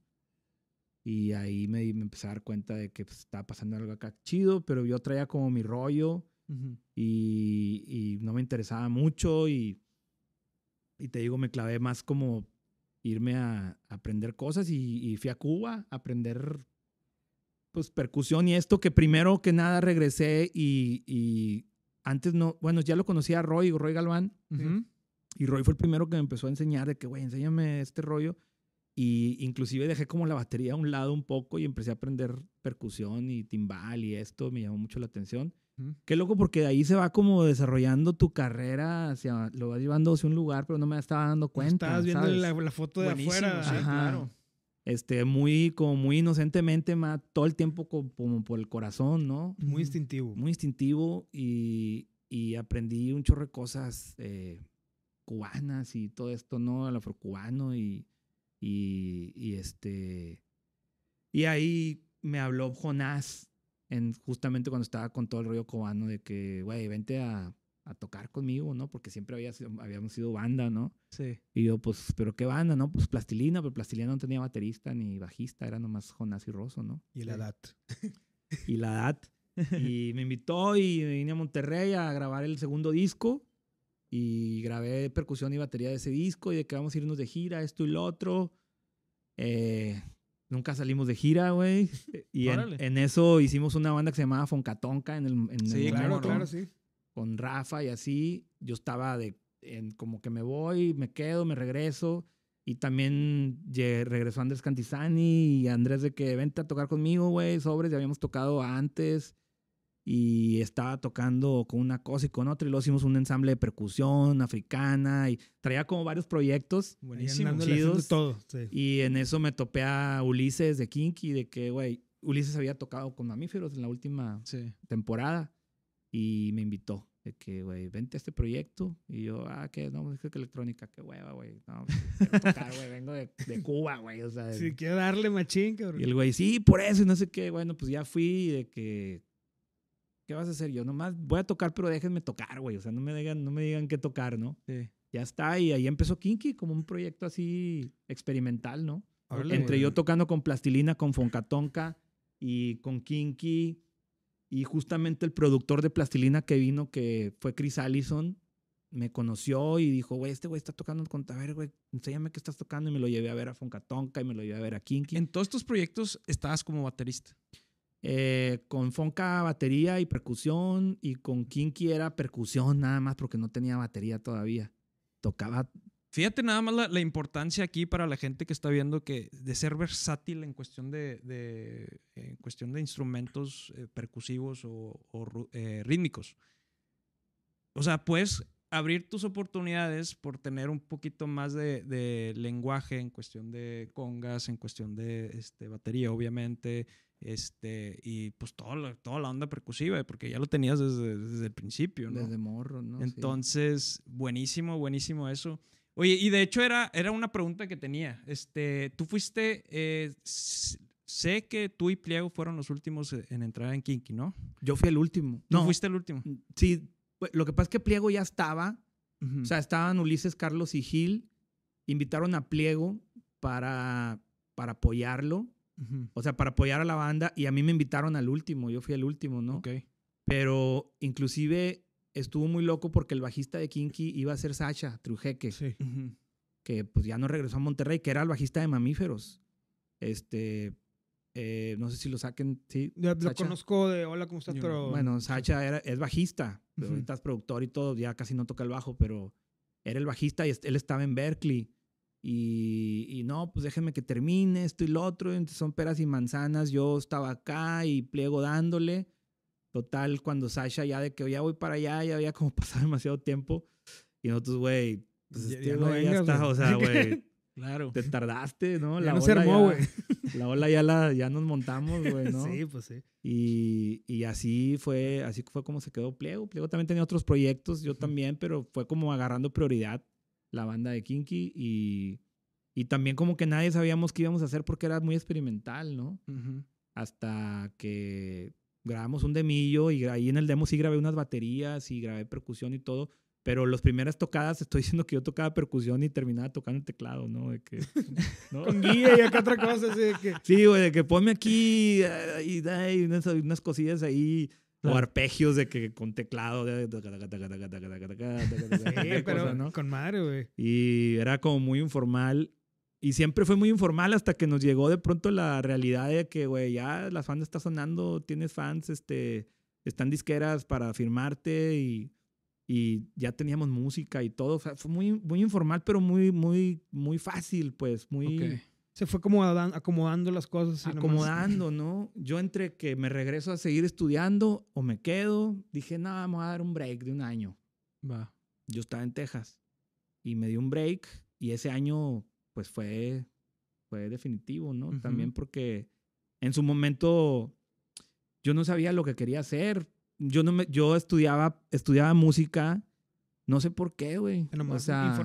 Speaker 3: Y ahí me, empecé a dar cuenta de que pues, estaba pasando algo acá chido, pero yo traía como mi rollo y, no me interesaba mucho y, y te digo, me clavé más como irme a, aprender cosas y, fui a Cuba a aprender pues percusión y esto que primero que nada regresé y, antes no, bueno, ya lo conocía Roy, Roy Galván. Y Roy fue el primero que me empezó a enseñar de que, güey, enséñame este rollo. Y inclusive dejé como la batería a un lado un poco y empecé a aprender percusión y timbal y esto me llamó mucho la atención. Qué loco, porque de ahí se va como desarrollando tu carrera, hacia, lo vas llevando hacia un lugar, pero no me estaba dando pues, cuenta. Estabas viendo la, foto de afuera, claro. Este, muy, como muy inocentemente, más, todo el tiempo como, por el corazón, ¿no? Muy instintivo. Muy instintivo y, aprendí un chorro de cosas eh, cubanas y todo esto, ¿no? El afrocubano y este... Y ahí me habló Jonás justamente cuando estaba con todo el rollo cubano de que, güey, vente a, tocar conmigo, ¿no? Porque siempre había, habíamos sido banda, ¿no? Sí. Y yo, pues, ¿pero qué banda, no? Pues Plastilina, pero Plastilina no tenía baterista ni bajista, era nomás Jonás y Rosso, ¿no? Y la edad. y la edad. y me invitó y me vine a Monterrey a grabar el segundo disco y grabé percusión y batería de ese disco y de que vamos a irnos de gira, esto y lo otro. Eh, Nunca salimos de gira, güey. Y en, eso hicimos una banda que se llamaba Foncatonca en el. En sí, claro, claro, sí. Con Rafa y así. Yo estaba de. como que me voy, me quedo, me regreso. Y también regresó Andrés Cantizani y Andrés de que vente a tocar conmigo, güey, sobres, ya habíamos tocado antes y estaba tocando con una cosa y con otra, y luego hicimos un ensamble de percusión africana y traía como varios proyectos Buenísimo. chidos. Y en eso me topé a Ulises de Kinky, de que, güey, Ulises había tocado con Mamíferos en la última temporada y me invitó. De que, güey, vente a este proyecto. Y yo, ah, ¿qué? No, música pues, que electrónica, qué hueva, güey. No, pues, tocar, güey, vengo de, Cuba, güey. O sea, sí, quiero darle machín, cabrón. Y el güey, sí, por eso, y no sé qué. Bueno, pues ya fui de que ¿qué vas a hacer? Yo nomás voy a tocar, pero déjenme tocar, güey. O sea, no me digan, no me digan qué tocar, ¿no? Sí. Ya está, y ahí empezó Kinky como un proyecto así experimental, ¿no? Entre yo tocando con plastilina, con Foncatonca y con Kinky. Y justamente el productor de plastilina que vino, que fue Chris Allison, me conoció y dijo, güey, este güey está tocando con... A ver, güey, enséñame qué estás tocando. Y me lo llevé a ver a Foncatonca y me lo llevé a ver a Kinky. En todos estos proyectos estabas como baterista. Eh, con Fonca batería y percusión y con Kinky era percusión nada más porque no tenía batería todavía. Tocaba...
Speaker 1: Fíjate nada más la, importancia aquí para la gente que está viendo que de ser versátil en cuestión de, en cuestión de instrumentos eh, percusivos o, eh, rítmicos. O sea, pues abrir tus oportunidades por tener un poquito más de, lenguaje en cuestión de congas, en cuestión de este, batería, obviamente, este, y pues toda la, toda la onda percusiva, porque ya lo tenías desde, desde el principio, ¿no? Desde morro, ¿no? Entonces, buenísimo, buenísimo eso. Oye, y de hecho era, era una pregunta que tenía. Este, tú fuiste, eh, sé que tú y Pliego fueron los últimos en entrar en Kinky, ¿no?
Speaker 3: Yo fui el último.
Speaker 1: ¿Tú no. fuiste el último?
Speaker 3: Sí, pues, lo que pasa es que Pliego ya estaba. O sea, estaban Ulises, Carlos y Gil. Invitaron a Pliego para, para apoyarlo. O sea, para apoyar a la banda. Y a mí me invitaron al último. Yo fui el último, ¿no? Ok. Pero inclusive estuvo muy loco porque el bajista de Kinky iba a ser Sacha Trujeque. Que pues ya no regresó a Monterrey, que era el bajista de Mamíferos. Este, eh, no sé si lo saquen, sí. Lo conozco de hola, ¿cómo estás? Pero... Bueno, Sacha es bajista ahorita es productor y todo, ya casi no toca el bajo, pero era el bajista y él estaba en Berkeley. Y, no, pues déjeme que termine esto y lo otro, son peras y manzanas, yo estaba acá y pliego dándole. Total, cuando Sasha ya de que ya voy para allá, ya había como pasado demasiado tiempo. Y nosotros, güey, pues ya, este o sea, güey. claro. Te tardaste, ¿no? La no se armó, güey. la ola ya, la, ya nos montamos, güey, ¿no? Sí, pues sí. Y, así fue, así fue como se quedó Pliego. Pliego también tenía otros proyectos, yo también, pero fue como agarrando prioridad la banda de Kinky y, también como que nadie sabíamos qué íbamos a hacer porque era muy experimental, ¿no? Hasta que grabamos un demillo y ahí en el demo sí grabé unas baterías y grabé percusión y todo, pero las primeras tocadas, estoy diciendo que yo tocaba percusión y terminaba tocando el teclado, ¿no? De que, ¿no? Con guía y acá otra cosa. sí de que... Sí, güey, de que ponme aquí y, unas, unas, cosillas ahí. O arpegios de que con teclado. pero
Speaker 2: con madre, güey.
Speaker 3: Y era como muy informal. Y siempre fue muy informal hasta que nos llegó de pronto la realidad de que, güey, ya las fans está sonando, tienes fans, este, están disqueras para firmarte y y ya teníamos música y todo. O sea, fue muy, muy informal, pero muy, muy, muy fácil, pues, muy... Se fue como acomodando las cosas. Acomodando, ¿no? Yo entre que me regreso a seguir estudiando o me quedo, dije, nada, vamos a dar un break de un año. Va. Yo estaba en Texas y me di un break y ese año, pues, fue, fue definitivo, ¿no? También porque en su momento yo no sabía lo que quería hacer yo no me, yo estudiaba, estudiaba música, no sé por qué, güey. O sea,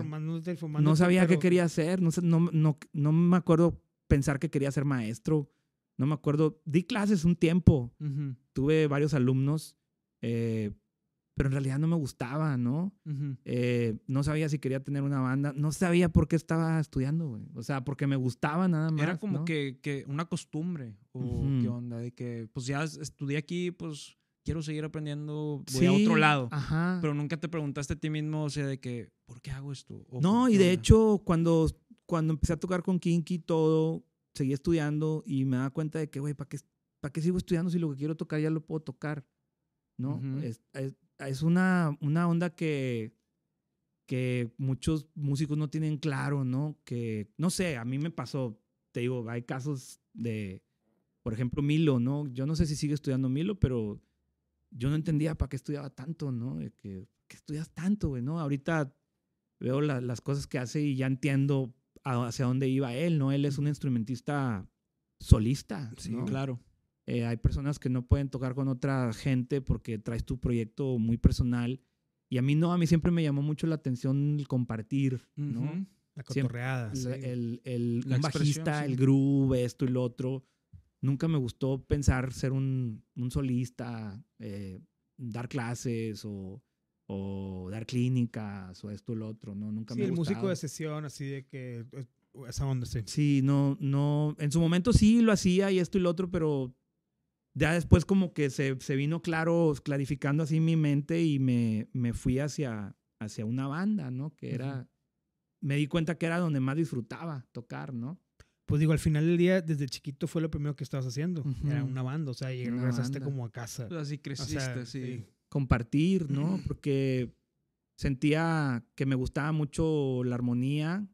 Speaker 3: no sabía qué quería hacer, no, no, no, me acuerdo pensar que quería ser maestro, no me acuerdo, di clases un tiempo, tuve varios alumnos, eh, pero en realidad no me gustaba, ¿no? Eh, no sabía si quería tener una banda, no sabía por qué estaba estudiando, güey. O sea, porque me gustaba nada más. Era como
Speaker 1: que, una costumbre o qué onda, de que pues ya estudié aquí, pues quiero seguir aprendiendo, voy a otro lado. Ajá. Pero nunca te preguntaste a ti mismo, o sea, de que, ¿por qué hago esto? no, y de
Speaker 3: hecho, cuando, cuando empecé a tocar con Kinky todo, seguí estudiando y me daba cuenta de que, güey, ¿para qué, ¿para qué sigo estudiando si lo que quiero tocar ya lo puedo tocar? ¿No? es, es, es, una, una onda que, que muchos músicos no tienen claro, ¿no? Que, no sé, a mí me pasó, te digo, hay casos de, por ejemplo, Milo, ¿no? Yo no sé si sigue estudiando Milo, pero yo no entendía para qué estudiaba tanto, ¿no? que, ¿qué estudias tanto, güey, no? Ahorita veo las cosas que hace y ya entiendo hacia dónde iba él, ¿no? Él es un instrumentista solista. Sí, claro. Eh, hay personas que no pueden tocar con otra gente porque traes tu proyecto muy personal. Y a mí no, a mí siempre me llamó mucho la atención el compartir, ¿no? La cotorreada. El, el, bajista, el groove, esto y lo otro nunca me gustó pensar ser un, solista, eh, dar clases o, dar clínicas o esto y lo otro, ¿no? Nunca me el músico de
Speaker 2: sesión, así de que eh, esa
Speaker 3: onda, sí. Sí, no, no, en su momento sí lo hacía y esto y lo otro, pero ya después como que se, vino claro, clarificando así mi mente y me, me fui hacia, hacia una banda, ¿no? Que era, me di cuenta que era donde más disfrutaba tocar, ¿no? pues digo, al final del día, desde chiquito fue lo primero que
Speaker 2: estabas haciendo. Era una banda, o sea, y regresaste como a casa. Pues así creciste, sí.
Speaker 3: Compartir, ¿no? Porque sentía que me gustaba mucho la armonía,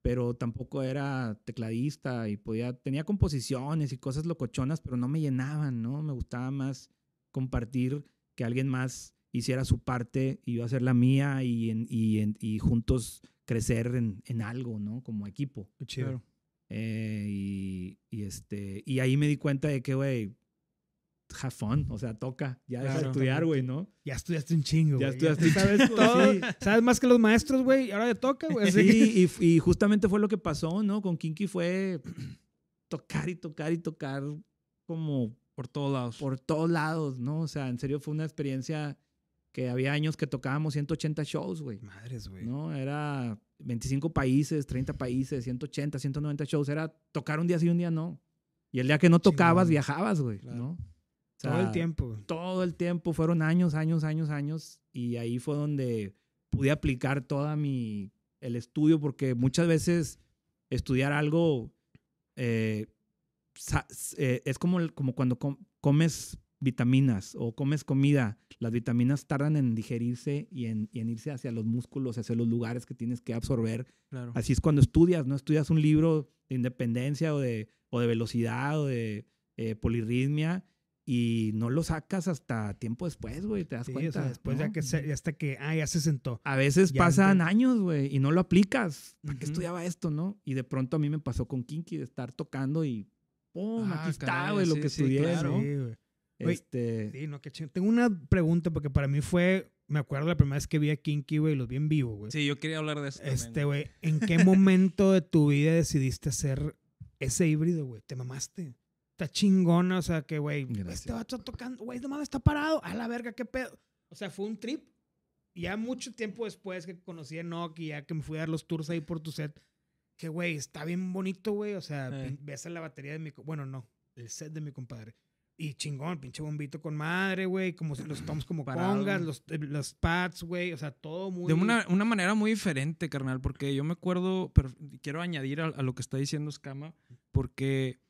Speaker 3: pero tampoco era tecladista y podía, tenía composiciones y cosas locochonas, pero no me llenaban, ¿no? Me gustaba más compartir que alguien más hiciera su parte y yo hacer la mía y, y, y juntos crecer en, algo, ¿no? Como equipo. Qué eh, y, este, y ahí me di cuenta de que, güey, have fun, o sea, toca, ya de estudiar, güey, ¿no? Ya estudiaste un chingo, Ya estudiaste, ya sabes todo, sabes más que los maestros, güey, ahora ya toca, güey. y, y, justamente fue lo que pasó, ¿no? Con Kinky fue tocar y tocar y tocar como... Por todos lados. Por todos lados, ¿no? O sea, en serio fue una experiencia que había años que tocábamos 180 shows, güey. Madres, güey. No, era 25 países, 30 países, 180, 190 shows. Era tocar un día sí y un día no. Y el día que no tocabas, viajabas, güey, ¿no? todo el tiempo. Todo el tiempo. Fueron años, años, años, años. Y ahí fue donde pude aplicar toda mi... el estudio, porque muchas veces estudiar algo eh, eh, es como, como cuando comes vitaminas o comes comida, las vitaminas tardan en digerirse y en, irse hacia los músculos, hacia los lugares que tienes que absorber. Así es cuando estudias, ¿no? Estudias un libro de independencia o de, velocidad o de eh, polirritmia y no lo sacas hasta tiempo después, güey, te das cuenta. después ya que
Speaker 2: hasta que, ah, ya se sentó. A veces pasan
Speaker 3: años, güey, y no lo aplicas. ¿Para qué estudiaba esto, no? Y de pronto a mí me pasó con Kinky de estar tocando y ¡pum! Ah, aquí está, güey, lo que estudié, este tengo una
Speaker 2: pregunta porque para mí fue, me acuerdo la primera vez que vi a Kinky, güey, los vi en vivo, güey. Sí, yo quería hablar de eso. este, güey, ¿en qué momento de tu vida decidiste hacer ese híbrido, güey? Te mamaste. Está chingona, o sea, que, güey, este vato tocando, güey, nomás está parado, a la verga, qué pedo. O sea, fue un trip. ya mucho tiempo después que conocí a Nokia ya que me fui a dar los tours ahí por tu set, que, güey, está bien bonito, güey. O sea, eh. ves la batería de mi. Bueno, no, el set de mi compadre y chingón, pinche bombito con madre, güey. Como los estamos como Parado. los, eh, los pads, güey. O sea, todo muy. De una,
Speaker 1: manera muy diferente, carnal. Porque yo me acuerdo. quiero añadir a, lo que está diciendo Scama. Porque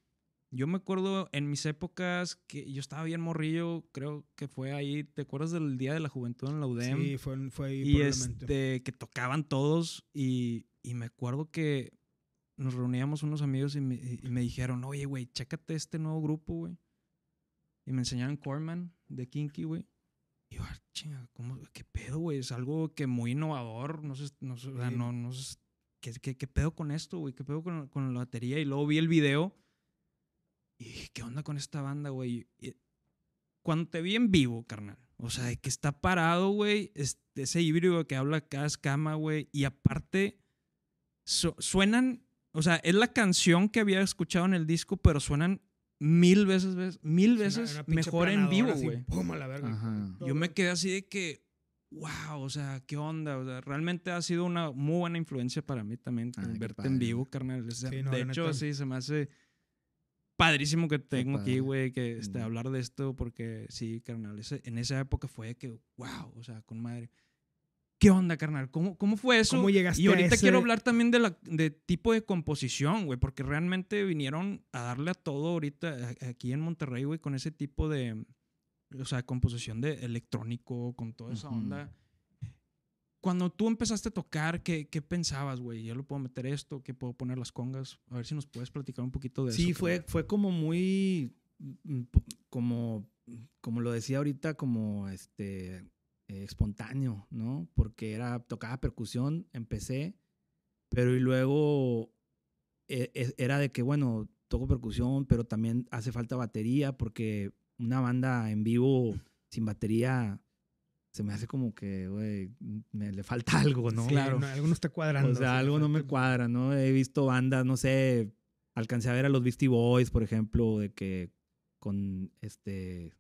Speaker 1: yo me acuerdo en mis épocas que yo estaba bien morrillo. Creo que fue ahí. ¿Te acuerdas del Día de la Juventud en la UDEM? Sí, fue, ahí. Y este, que tocaban todos. Y, y me acuerdo que nos reuníamos unos amigos y me, y me dijeron: Oye, güey, chécate este nuevo grupo, güey y me enseñaron Corman de Kinky, güey. Y yo, ah, chinga, ¿cómo, ¿qué pedo, güey? Es algo que muy innovador. No sé, no sé, no, sé, ¿qué, qué, pedo con esto, güey? ¿Qué pedo con, con, la batería? Y luego vi el video y dije, ¿qué onda con esta banda, güey? Cuando te vi en vivo, carnal. O sea, que está parado, güey. Este, ese híbrido que habla cada escama, güey. Y aparte, suenan. O sea, es la canción que había escuchado en el disco, pero suenan mil veces, mil veces mejor en vivo, güey. Yo me quedé así de que, wow, o sea, qué onda. O sea, realmente ha sido una muy buena influencia para mí también ah, verte en vivo, carnal. de hecho, sí, se me hace padrísimo que tengo aquí, güey, que este, hablar de esto, porque sí, carnal, en esa época fue que, wow, o sea, con madre. ¿Qué onda, carnal? ¿Cómo, cómo fue eso? ¿Cómo llegaste y ahorita quiero hablar también de, la, de tipo de composición, güey, porque realmente vinieron a darle a todo ahorita aquí en Monterrey, güey, con ese tipo de, o sea, composición de electrónico, con toda esa onda. Cuando tú empezaste a tocar, ¿qué, qué pensabas, güey? ¿Ya lo puedo meter esto? ¿Qué puedo poner las congas? A ver si nos puedes platicar un poquito de eso. Sí, fue,
Speaker 3: fue como muy, mm, mm, como, como lo decía ahorita, como este eh, espontáneo, ¿no? Porque era, tocaba percusión, empecé, pero y luego e, e, era de que, bueno, toco percusión, pero también hace falta batería, porque una banda en vivo sin batería se me hace como que, güey, me le falta algo, ¿no? claro, algo no está cuadrando. O sea, algo no me cuadra, ¿no? He visto bandas, no sé, alcancé a ver a los Beastie Boys, por ejemplo, de que con este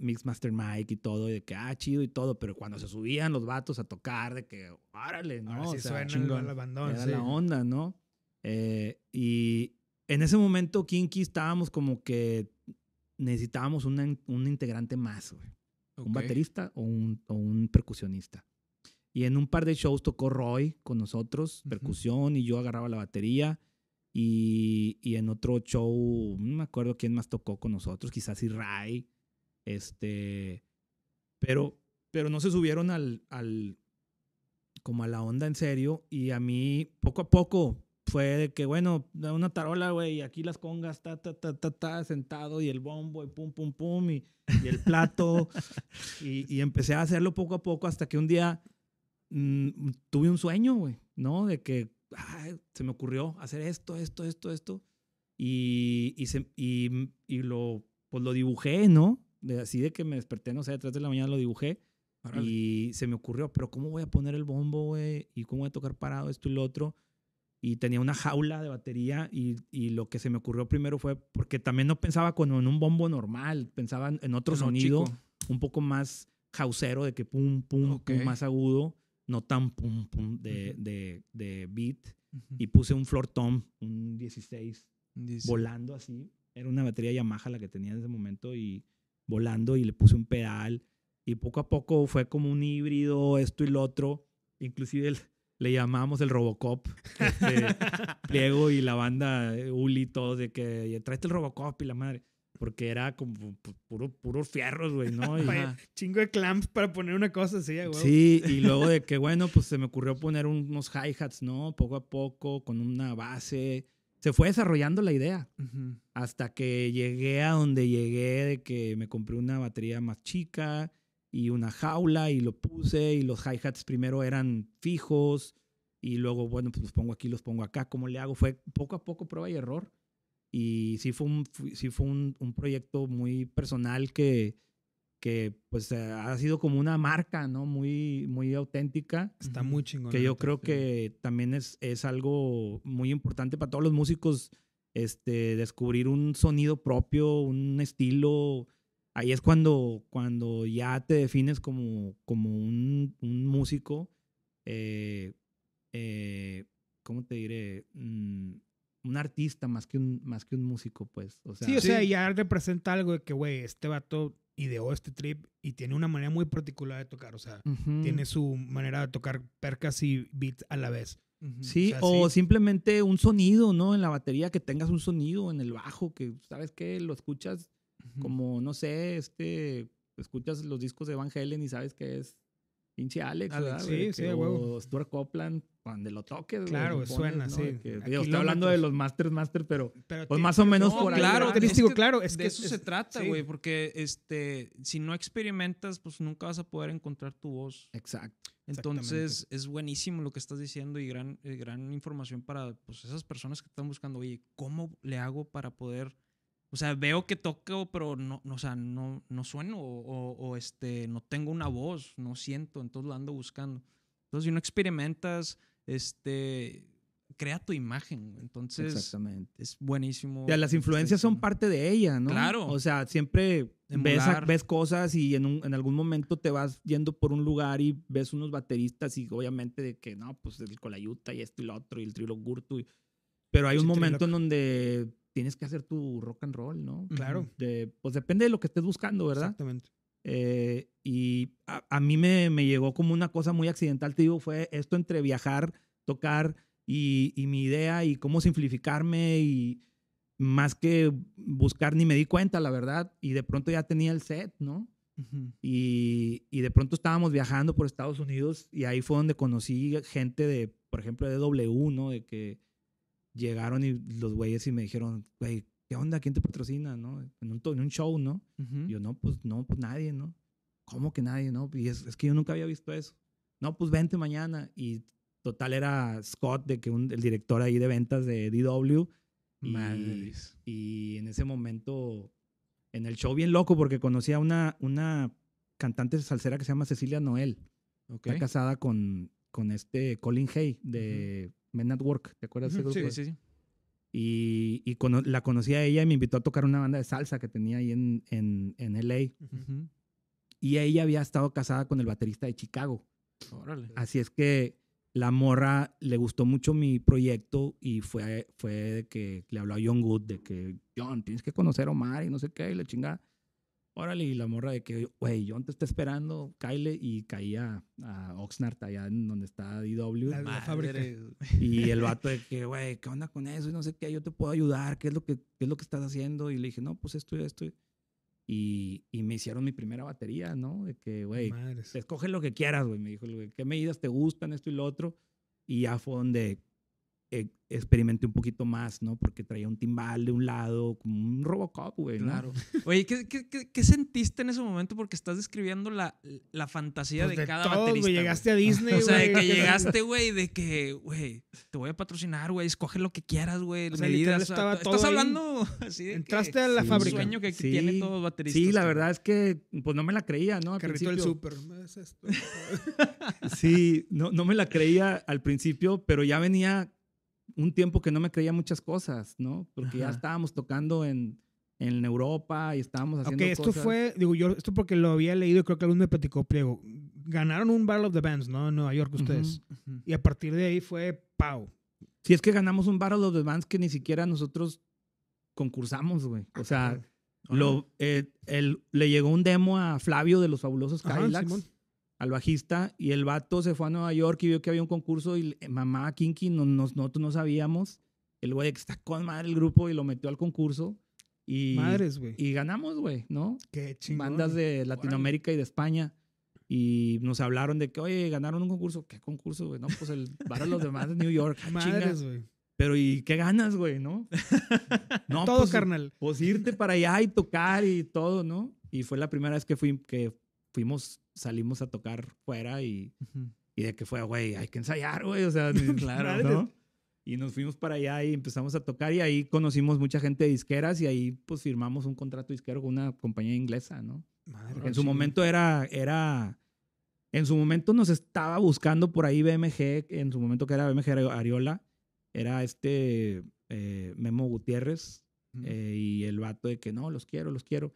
Speaker 3: Mix Master Mike y todo, y de que, ah, chido y todo, pero cuando se subían los vatos a tocar, de que, órale, ¿no? Ahora sí suena era la onda, ¿no? Eh, y en ese momento, Kinky, estábamos como que necesitábamos un integrante más, Un baterista o un, o un, percusionista. Y en un par de shows tocó Roy con nosotros, percusión, y yo agarraba la batería. Y, y, en otro show, no me acuerdo quién más tocó con nosotros, quizás Ray este, pero, pero no se subieron al, al, como a la onda en serio y a mí poco a poco fue de que, bueno, una tarola, güey, y aquí las congas, ta, ta, ta, ta, ta, sentado, y el bombo, y pum, pum, pum, y, el plato. y, empecé a hacerlo poco a poco hasta que un día mm, tuve un sueño, güey, ¿no? De que se me ocurrió hacer esto, esto, esto, esto. Y, y, y lo, pues lo dibujé, ¿no? así de que me desperté, no sé, a 3 de la mañana lo dibujé y se me ocurrió, pero ¿cómo voy a poner el bombo, güey? ¿Y cómo voy a tocar parado esto y lo otro? Y tenía una jaula de batería y, lo que se me ocurrió primero fue, porque también no pensaba como en un bombo normal, pensaba en otro sonido un poco más jausero, de que pum, pum, más agudo, no tan pum, pum de, de, beat. Y puse un floor tom, un 16, 16, volando así. Era una batería Yamaha la que tenía en ese momento y volando y le puse un pedal y poco a poco fue como un híbrido, esto y lo otro. Inclusive le llamamos el Robocop, este, Pliego y la banda eh, Uli, todos de que traiste el Robocop y la madre. Porque era como puro, puros fierros, güey, ¿no?
Speaker 2: Chingo de clamps para poner
Speaker 3: una cosa así, Sí, y luego de que, bueno, pues se me ocurrió poner unos hi-hats, ¿no? Poco a poco, con una base, se fue desarrollando la idea hasta que llegué a donde llegué, de que me compré una batería más chica y una jaula y lo puse y los hi-hats primero eran fijos y luego, bueno, pues los pongo aquí, los pongo acá, ¿cómo le hago? Fue poco a poco prueba y error. Y sí fue un, sí fue un, un proyecto muy personal que, que pues eh, ha sido como una marca, ¿no? Muy, muy auténtica. Está muy chingón. Que yo creo que también es, es algo muy importante para todos los músicos, este, descubrir un sonido propio, un estilo. Ahí es cuando, cuando ya te defines como, como un, músico, eh, eh, ¿cómo te diré? Mm, un artista más que un, más que un músico, pues. sí, o sea,
Speaker 2: ya representa algo de que, güey, este vato ideó este trip y tiene una manera muy particular de tocar. O sea, tiene su manera de tocar percas y beats a la vez. Sí, o,
Speaker 3: simplemente un sonido, ¿no? En la batería, que tengas un sonido en el bajo, que sabes que lo escuchas como, no sé, este, escuchas los discos de Van y sabes que es pinche Alex, O Stuart Copeland, cuando lo toques. Claro, suena, sí. estoy hablando de los Masters, Masters, pero, pues más o menos por claro, ahí. Claro, claro. de eso se trata, güey,
Speaker 1: porque este, si no experimentas, pues nunca vas a poder encontrar tu voz. Exacto. Entonces, es buenísimo lo que estás diciendo y gran, eh, gran información para pues, esas personas que están buscando, oye, ¿cómo le hago para poder o sea, veo que toco, pero no, no o sea, no, no sueno o, este, no tengo una voz, no siento, entonces lo ando buscando. Entonces, si no experimentas, este, crea tu imagen. Entonces, Exactamente. es buenísimo. ya las este influencias
Speaker 3: son parte de ella, ¿no? Claro. O sea, siempre ves, ves, cosas y en, en, algún momento te vas yendo por un lugar y ves unos bateristas y obviamente de que, no, pues el Colayuta y esto y lo otro y el Trilo Gurtu. Y... pero hay un momento en donde tienes que hacer tu rock and roll, ¿no? Claro. pues depende de lo que estés buscando, ¿verdad? Exactamente. Eh, y a, mí me, llegó como una cosa muy accidental, te digo, fue esto entre viajar, tocar y, mi idea y cómo simplificarme y más que buscar ni me di cuenta, la verdad, y de pronto ya tenía el set, ¿no? y, de pronto estábamos viajando por Estados Unidos y ahí fue donde conocí gente de, por ejemplo, de W, ¿no? De que llegaron y los güeyes y me dijeron, güey, ¿qué onda? ¿Quién te patrocina? ¿No? En, un, en un show, ¿no? yo, no, pues no, pues nadie, ¿no? ¿Cómo que nadie, no? Y es, es, que yo nunca había visto eso. No, pues vente mañana. Y total era Scott, de que un, el director ahí de ventas de DW. Y, y, en ese momento, en el show bien loco, porque conocía a una, una cantante salsera que se llama Cecilia Noel. Okay. Está casada con, con este Colin Hay de, Men network, ¿te acuerdas? Sí, sí, sí. Y, y la conocí a ella y me invitó a tocar una banda de salsa que tenía ahí en, en, en LA. Y ella había estado casada con el baterista de Chicago. Órale. Así es que la morra le gustó mucho mi proyecto y fue, fue que le habló a John Good de que, John, tienes que conocer a Omar y no sé qué, y la chingada. Órale, y la morra de que, güey, yo te está esperando, Kyle, y caía a Oxnard, allá en donde está DW. La, fábrica. Y el vato de que, güey, ¿qué onda con eso? Y no sé qué, yo te puedo ayudar, ¿qué es lo que, qué es lo que estás haciendo? Y le dije, no, pues esto y esto. Y, y, me hicieron mi primera batería, ¿no? De que, güey, escoge lo que quieras, güey. Me dijo, güey, ¿qué medidas te gustan, esto y lo otro? Y ya fue donde eh, experimenté un poquito más, ¿no? Porque traía un timbal de un lado, como un Robocop, güey. Claro.
Speaker 1: Oye, ¿qué, sentiste en ese momento? Porque estás describiendo la, la fantasía pues de, cada baterista. llegaste a Disney, o sea, de que llegaste, güey, de que, güey, te voy a
Speaker 3: patrocinar, güey, escoge lo que quieras, güey. estás hablando
Speaker 2: así de Entraste a la fábrica. sueño que sí. tiene bateristas. Sí, la verdad
Speaker 3: es que, pues no me la creía, ¿no? Al Carrito el súper. sí, no, no me la creía al principio, pero ya venía un tiempo que no me creía muchas cosas, ¿no? Porque ya estábamos tocando en, en, Europa y estábamos haciendo esto fue,
Speaker 2: digo yo, esto porque lo había leído y creo que alguien me platicó pliego. Ganaron un Battle of the Bands, ¿no? En Nueva York ustedes. Y a partir de ahí fue pau.
Speaker 3: Si es que ganamos un Battle of the Bands que ni siquiera nosotros concursamos, güey. O sea, lo, eh, le llegó un demo a Flavio de los fabulosos Cadillacs al bajista y el vato se fue a Nueva York y vio que había un concurso y mamá, Kinky, no, no, nosotros no sabíamos. El güey que está con madre el grupo y lo metió al concurso. Y, Madres, güey. Y ganamos, güey, ¿no?
Speaker 2: Qué chingón. Bandas
Speaker 3: de Latinoamérica y de España. Y nos hablaron de que, oye, ganaron un concurso. ¿Qué concurso, güey? No, pues el para los demás de New York. Ah, Madres, güey. Pero ¿y qué ganas, güey, no? todo, pues, carnal. Pues irte para allá y tocar y todo, ¿no? Y fue la primera vez que, fui, que fuimos salimos a tocar fuera y, y de que fue, güey, hay que ensayar, güey, o sea, claro, ¿no? Y nos fuimos para allá y empezamos a tocar y ahí conocimos mucha gente de disqueras y ahí pues firmamos un contrato disquero con una compañía inglesa, ¿no?
Speaker 2: Madre en su momento
Speaker 3: era, era, en su momento nos estaba buscando por ahí BMG, en su momento que era BMG Ariola, era este eh, Memo Gutiérrez eh, y el vato de que no, los quiero, los quiero.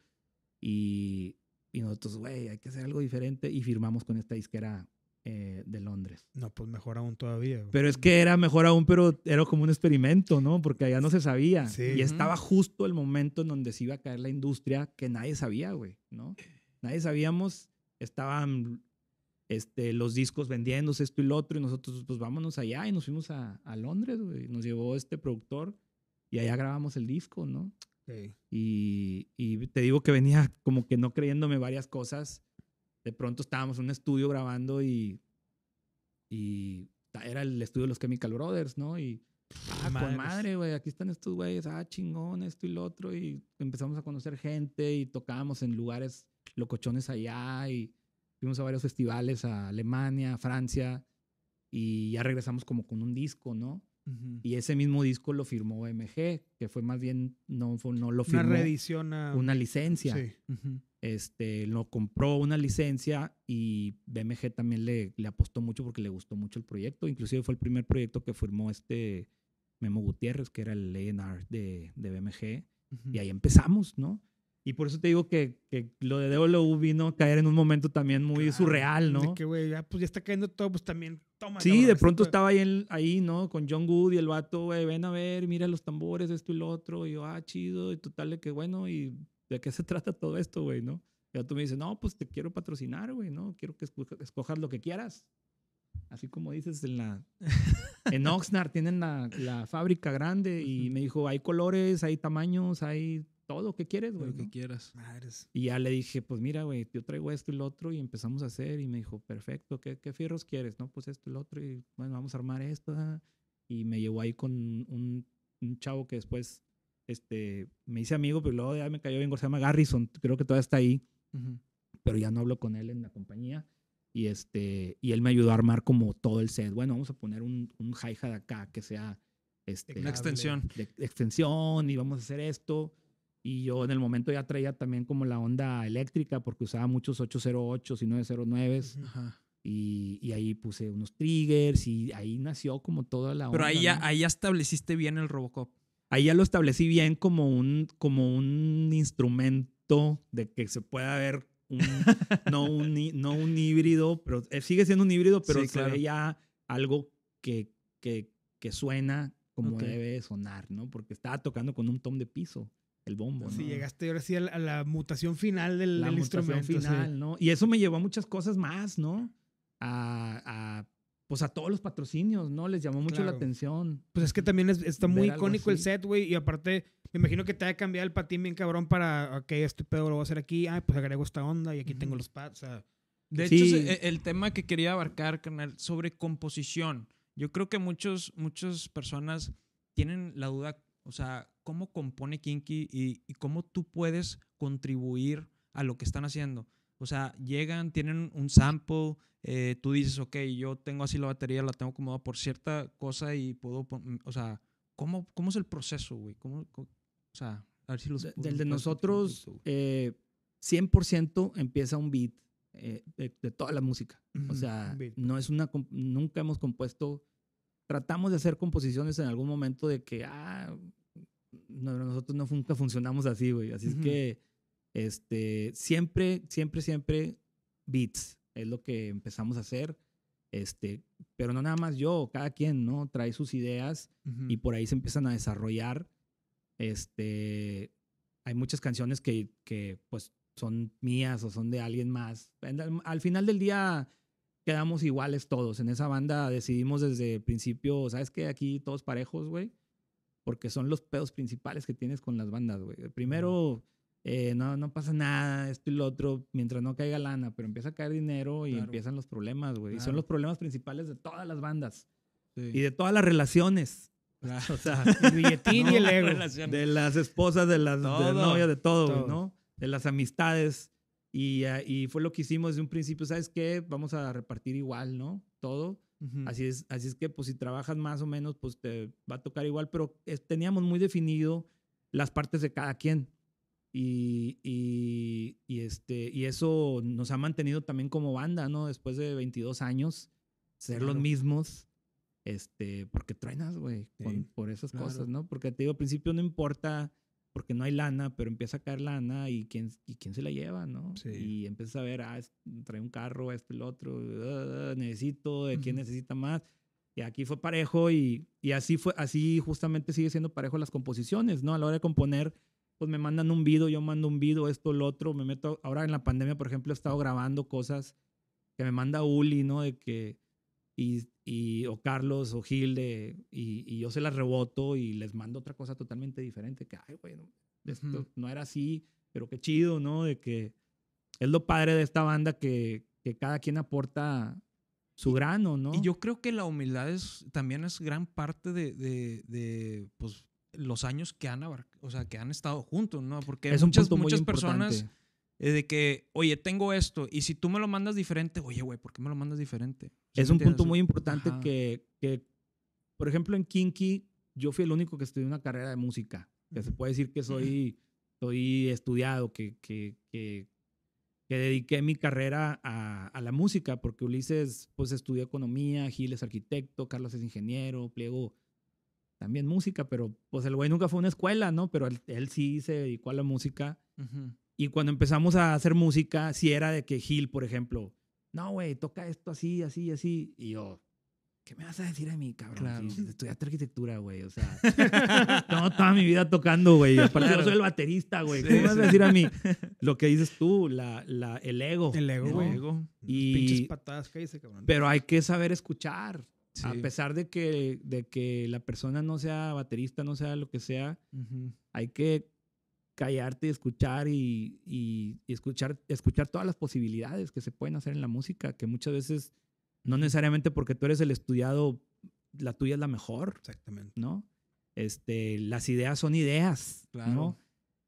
Speaker 3: Y y nosotros, güey, hay que hacer algo diferente. Y firmamos con esta disquera eh, de Londres. No, pues mejor aún todavía. Pero es que era mejor aún, pero era como un experimento, ¿no? Porque allá no se sabía. Y estaba justo el momento en donde se iba a caer la industria que nadie sabía, güey, ¿no? Nadie sabíamos. Estaban este, los discos vendiéndose esto y lo otro. Y nosotros, pues vámonos allá. Y nos fuimos a, a Londres, güey. Nos llevó este productor y allá grabamos el disco, ¿no? Y, te digo que venía como que no creyéndome varias cosas. De pronto estábamos en un estudio grabando y, y era el estudio de los Chemical Brothers, ¿no? Y ah, con madre, güey, aquí están estos güeyes, ah, chingón, esto y lo otro. Y empezamos a conocer gente y tocábamos en lugares locochones allá y fuimos a varios festivales a Alemania, a Francia y ya regresamos como con un disco, ¿no? Y ese mismo disco lo firmó BMG, que fue más bien, no, no lo firmó. Una reedición Una licencia. Este, lo compró una licencia y BMG también le, le apostó mucho porque le gustó mucho el proyecto. Inclusive fue el primer proyecto que firmó este Memo Gutiérrez, que era el A&R de, de BMG. Y ahí empezamos, ¿no? Y por eso te digo que, que lo de DW vino a caer en un momento también muy surreal, ¿no? De que, güey, ya, pues ya está cayendo todo, pues también toma. Sí, de pronto estaba ahí, ahí, ¿no? Con John Good y el vato, güey, ven a ver, mira los tambores, esto y lo otro. Y yo, ah, chido, y total, de que bueno, ¿y de qué se trata todo esto, güey, no? Y tú me dices, no, pues te quiero patrocinar, güey, ¿no? Quiero que escojas lo que quieras. Así como dices, en la. en Oxnard tienen la, la fábrica grande y me dijo, hay colores, hay tamaños, hay todo lo que quieres,
Speaker 1: güey. Lo que quieras.
Speaker 3: Y ya le dije, pues mira, güey, yo traigo esto y lo otro y empezamos a hacer y me dijo, perfecto, ¿qué, qué fierros quieres? No, pues esto y lo otro y bueno, vamos a armar esto. Y me llevó ahí con un, chavo que después este, me hice amigo, pero luego ya me cayó bien, se llama Garrison, creo que todavía está ahí, pero ya no hablo con él en la compañía. Y, este, y él me ayudó a armar como todo el set. Bueno, vamos a poner un, un hi-hat acá que sea... Este, una extensión. extensión y vamos a hacer esto y yo en el momento ya traía también como la onda eléctrica porque usaba muchos 808s y 909s. Y, ahí puse unos triggers y ahí nació como toda la onda. Pero ahí ya, estableciste bien el Robocop. Ahí ya lo establecí bien como un, como un instrumento de que se pueda ver no, un, no un híbrido, pero eh, sigue siendo un híbrido, pero ya algo que, que, suena como debe sonar, ¿no? Porque estaba tocando con un tom de piso el bombo. Si llegaste ahora sí a la, mutación final del, la instrumento. final, ¿no? Y eso me llevó a muchas cosas más, ¿no? A, pues a todos los patrocinios, ¿no? Les llamó mucho la atención.
Speaker 2: Pues es que también está muy icónico el set, güey. Y aparte, me imagino que te haya cambiado el patín bien cabrón para, ok, este pedo lo voy a hacer aquí, ah, pues agrego esta onda y aquí tengo los pads. de hecho, e,
Speaker 1: el, tema que quería abarcar, carnal, sobre composición. Yo creo que muchos, muchas personas tienen la duda o sea, cómo compone Kinky y, cómo tú puedes contribuir a lo que están haciendo. O sea, llegan, tienen un sample, eh, tú dices, ok, yo tengo así la batería, la tengo acomodada por cierta cosa y puedo, mm, o sea, ¿cómo,
Speaker 3: cómo es el proceso, güey? o sea, a ver si los... Del de nosotros, 100% eh, empieza un beat eh, de, toda la música. O sea, no es una, nunca hemos compuesto tratamos de hacer composiciones en algún momento de que, ah, nosotros no nunca funcionamos así, güey. Así es que, este, siempre, siempre, siempre beats es lo que empezamos a hacer. Este, pero no nada más yo, cada quien, ¿no? Trae sus ideas y por ahí se empiezan a desarrollar. Este, hay muchas canciones que, que pues son mías o son de alguien más. al final del día, quedamos iguales todos. En esa banda decidimos desde el principio, ¿sabes qué? Aquí todos parejos, güey. Porque son los pedos principales que tienes con las bandas, güey. Primero, eh, no, no pasa nada, esto y lo otro, mientras no caiga lana, pero empieza a caer dinero y empiezan los problemas, güey. Y son los problemas principales de todas las bandas. Y de todas las relaciones. O sea, el billetín y el ego. De las esposas, de las, novias, de todo, güey, ¿no? De las amistades. Ah, y, fue lo que hicimos desde un principio, ¿sabes qué? Vamos a repartir igual, ¿no? Todo. así, es, así es que, pues si trabajas más o menos, pues te va a tocar igual, pero teníamos muy definido las partes de cada quien. Y, y, este, y eso nos ha mantenido también como banda, ¿no? Después de 22 años, ser los mismos, este, porque truenas, güey, por esas cosas, ¿no? Porque te digo, al principio no importa porque no hay lana, pero empieza a caer lana y quién, quién se la lleva, ¿no? Sí. Y empiezas a ver, ah, trae un carro, este, el otro, ah, necesito, de quién necesita más. Y aquí fue parejo y, así fue, así justamente sigue siendo parejo las composiciones, ¿no? A la hora de componer, pues me mandan un video, yo mando un video, esto, el otro, me meto, ahora en la pandemia, por ejemplo, he estado grabando cosas que me manda Uli, ¿no? De que, y y, o Carlos o Gilde y, y, yo se las reboto y les mando otra cosa totalmente diferente. Que, ay, no, esto no era así, pero qué chido, ¿no? De que es lo padre de esta banda que, cada quien aporta su grano, ¿no? Y yo creo que la humildad es, también es gran parte
Speaker 1: de, pues, los años que han, o sea, que han estado juntos, ¿no? Porque es muchas, muchas personas... Es de que, oye, tengo esto, y si tú me lo mandas diferente, oye, güey, ¿por
Speaker 3: qué me lo mandas diferente? es un punto muy importante que, que, por ejemplo, en Kinky, yo fui el único que estudió una carrera de música. Que se puede decir que soy, soy estudiado, que, que, que, dediqué mi carrera a, la música, porque Ulises pues estudió economía, es arquitecto, Carlos es ingeniero, Pliego también música, pero pues el güey nunca fue a una escuela, ¿no? Pero él, sí se dedicó a la música. Uh y cuando empezamos a hacer música, si era de que Gil, por ejemplo, no, güey, toca esto así, así, así. Y yo, ¿qué me vas a decir a mí, cabrón? Claro. arquitectura, güey. O sea, tengo toda mi vida tocando, güey. yo soy el baterista, güey. ¿Qué me vas a decir a mí? Lo que dices tú, la, la, el ego. El ego, güey. Y... patadas, cabrón. Pero hay que saber escuchar. A pesar de que, de que la persona no sea baterista, no sea lo que sea, hay que callarte y escuchar y, escuchar, escuchar todas las posibilidades que se pueden hacer en la música, que muchas veces no necesariamente porque tú eres el estudiado, la tuya es la mejor. Exactamente. ¿No? Este, las ideas son ideas, claro.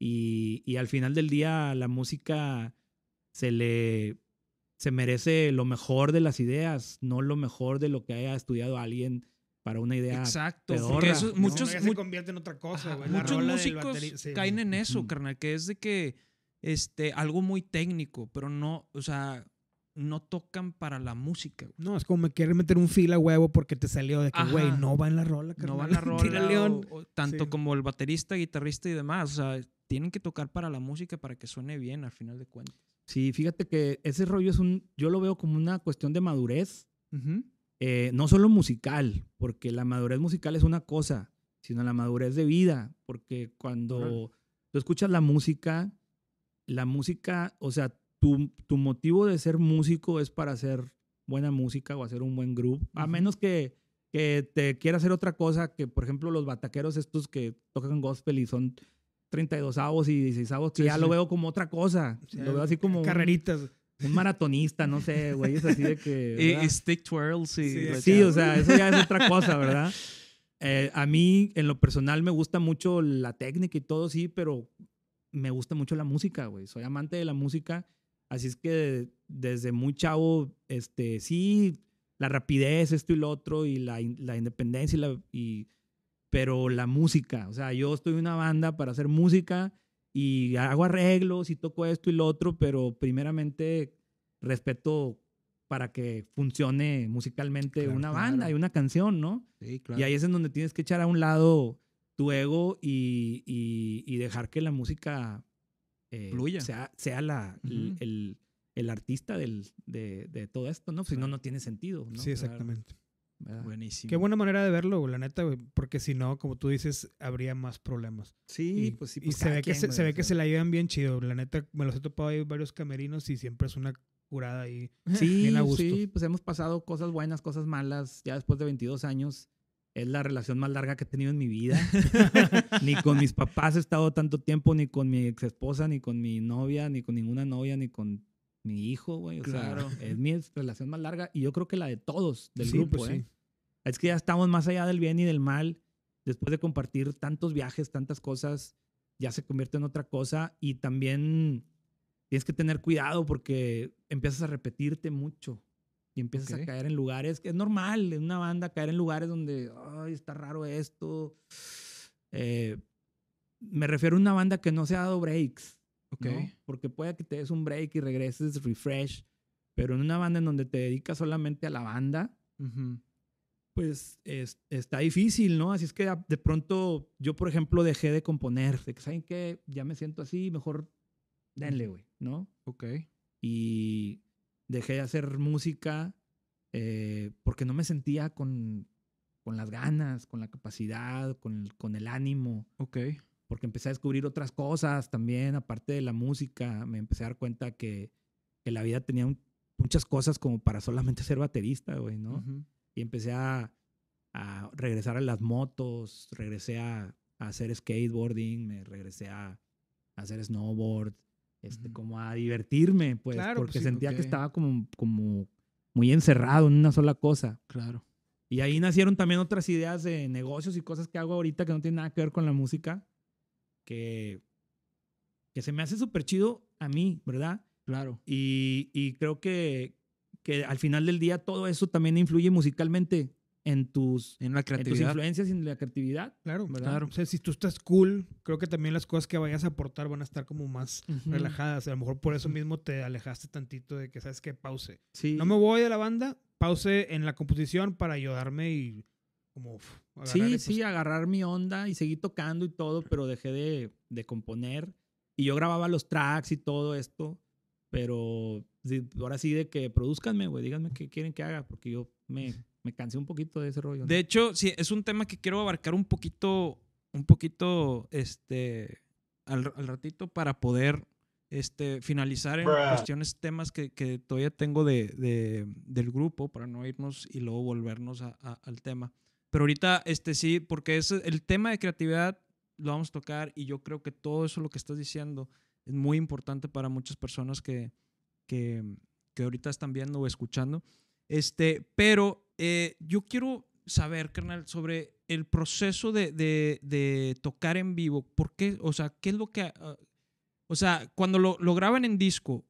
Speaker 3: Y, y, al final del día la música se le se merece lo mejor de las ideas, no lo mejor de lo que haya estudiado alguien para una idea. Exacto. eso, muchos
Speaker 2: se convierte en otra cosa, Muchos músicos caen en eso,
Speaker 1: carnal, que es de que este, algo muy técnico, pero no, o sea, no tocan para la música.
Speaker 2: No, es como me quieren meter un fila huevo porque te salió de que, güey, no va en la rola, carnal. No va en la
Speaker 1: rola. tanto como el baterista, guitarrista y demás. O sea, tienen que tocar para la música para que suene bien al final de cuentas.
Speaker 3: Sí, fíjate que ese rollo es un, yo lo veo como una cuestión de madurez. Uh eh, no solo musical, porque la madurez musical es una cosa, sino la madurez de vida, porque cuando tú escuchas la música, la música, o sea, tu, tu, motivo de ser músico es para hacer buena música o hacer un buen grupo a menos que, te quiera hacer otra cosa, que por ejemplo los bataqueros estos que tocan gospel y son 32 avos y 16 avos, que ya lo veo como otra cosa, lo veo así eh, como... Carreritas un maratonista, no sé, güey, es así de que... Eh, y, stick twirls Sí, sí, o sea, eso ya es otra cosa, ¿verdad? Eh, a mí, en lo personal, me gusta mucho la técnica y todo, sí, pero me gusta mucho la música, güey. Soy amante de la música, así es que desde muy chavo, este, sí, la rapidez, esto y lo otro, y la, independencia, y, la, y pero la música, o sea, yo estoy en una banda para hacer música y hago arreglos y toco esto y lo otro, pero primeramente respeto para que funcione musicalmente una banda y una canción, ¿no? Sí, claro. Y ahí es en donde tienes que echar a un lado tu ego y, dejar que la música eh, sea, sea la, el, artista del, de, de, todo esto, ¿no? Si no, no tiene sentido, ¿no? Sí, exactamente. Buenísimo. Qué buena manera
Speaker 2: de verlo, la neta, Porque si no, como tú dices, habría más problemas. Sí, pues sí. y pues, se ve, que se, ve que se la llevan bien chido. La neta, me los he topado ahí varios camerinos y siempre es una
Speaker 3: curada ahí. Sí, sí, pues hemos pasado cosas buenas, cosas malas. Ya después de 22 años, es la relación más larga que he tenido en mi vida. ni con mis papás he estado tanto tiempo, ni con mi ex esposa, ni con mi novia, ni con ninguna novia, ni con mi hijo, güey. O sea, es mi relación más larga y yo creo que la de todos del grupo, pues ¿eh? Es que ya estamos más allá del bien y del mal. Después de compartir tantos viajes, tantas cosas, ya se convierte en otra cosa y también tienes que tener cuidado porque empiezas a repetirte mucho y empiezas a caer en lugares que es normal en una banda caer en lugares donde ay está raro esto eh, me refiero a una banda que no se ha dado breaks porque puede que te des un break y regreses, refresh. Pero en una banda en donde te dedicas solamente a la banda, pues está difícil, ¿no? Así es que ah, de pronto yo, por ejemplo, dejé de componer. De que, ¿Saben qué? Ya me siento así, mejor denle, güey, ¿no? Ok. Y dejé de hacer música eh, porque no me sentía con, con las ganas, con la capacidad, con con el ánimo. Ok porque empecé a descubrir otras cosas también, aparte de la música, me empecé a dar cuenta que, que la vida tenía muchas cosas como para solamente ser baterista, güey, ¿no? Y empecé a, regresar a las motos, regresé a, hacer skateboarding, me regresé a, hacer snowboard, este, como a divertirme, pues, pues porque sentía que estaba como, como muy encerrado en una sola cosa. Claro. Y ahí nacieron también otras ideas de negocios y cosas que hago ahorita que no tienen nada que ver con la música, que, se me hace súper chido a mí, ¿verdad? Claro. Y, creo que, que, al final del día todo eso también influye musicalmente en tus, en la creatividad. influencias en la creatividad. Claro, ¿verdad? claro. O sea, si tú estás cool, creo que también las cosas que vayas a aportar van a estar como más
Speaker 2: relajadas. A lo mejor por eso mismo te alejaste tantito de que, ¿sabes qué? Pause. No me voy de la
Speaker 3: banda, pause en la composición para ayudarme y sí, sí, agarrar mi onda y seguí tocando y todo, pero dejé de, de componer. Y yo grababa los tracks y todo esto, pero ahora sí de que produzcanme, güey, díganme qué quieren que haga, porque yo me, me cansé un poquito de ese rollo. De
Speaker 1: hecho, sí, es un tema que quiero abarcar un poquito, un poquito, este, al, ratito para poder este, finalizar en cuestiones, temas que, que todavía tengo de, de, del grupo, para no irnos y luego volvernos al tema. Pero ahorita, este sí, porque es el tema de creatividad lo vamos a tocar y yo creo que todo eso lo que estás diciendo es muy importante para muchas personas que, que, que ahorita están viendo o escuchando. Este, pero eh, yo quiero saber, carnal, sobre el proceso de, tocar en vivo. ¿Por qué? O sea, ¿qué es lo que... Ah, o sea, cuando lo, lo graban en disco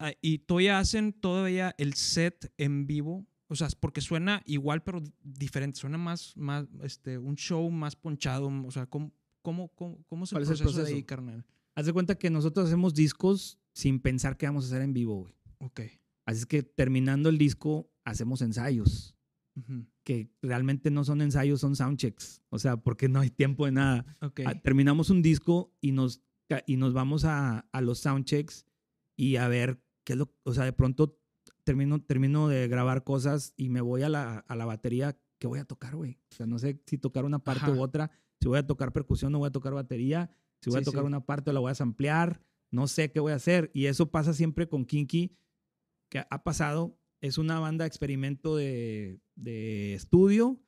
Speaker 1: ah, y todavía hacen todavía el set en vivo, o sea, porque suena igual, pero diferente. Suena más, más este, un show más
Speaker 3: ponchado. O sea, ¿cómo,
Speaker 1: cómo, cómo, se el, proceso de ahí, carnal?
Speaker 3: Haz de cuenta que nosotros hacemos discos sin pensar qué vamos a hacer en vivo, güey. Ok. Así es que terminando el disco, hacemos ensayos. Que realmente no son ensayos, son soundchecks. O sea, porque no hay tiempo de nada. Ok. Ah, terminamos un disco y nos, y nos vamos a, a los soundchecks y a ver qué es lo. O sea, de pronto termino, termino de grabar cosas y me voy a la, a la batería que voy a tocar, güey. O sea, no sé si tocar una parte u otra, si voy a tocar percusión, no voy a tocar batería, si voy a tocar una parte o la voy a ampliar, no sé qué voy a hacer. Y eso pasa siempre con Kinky, que ha pasado. Es una banda experimento de, de estudio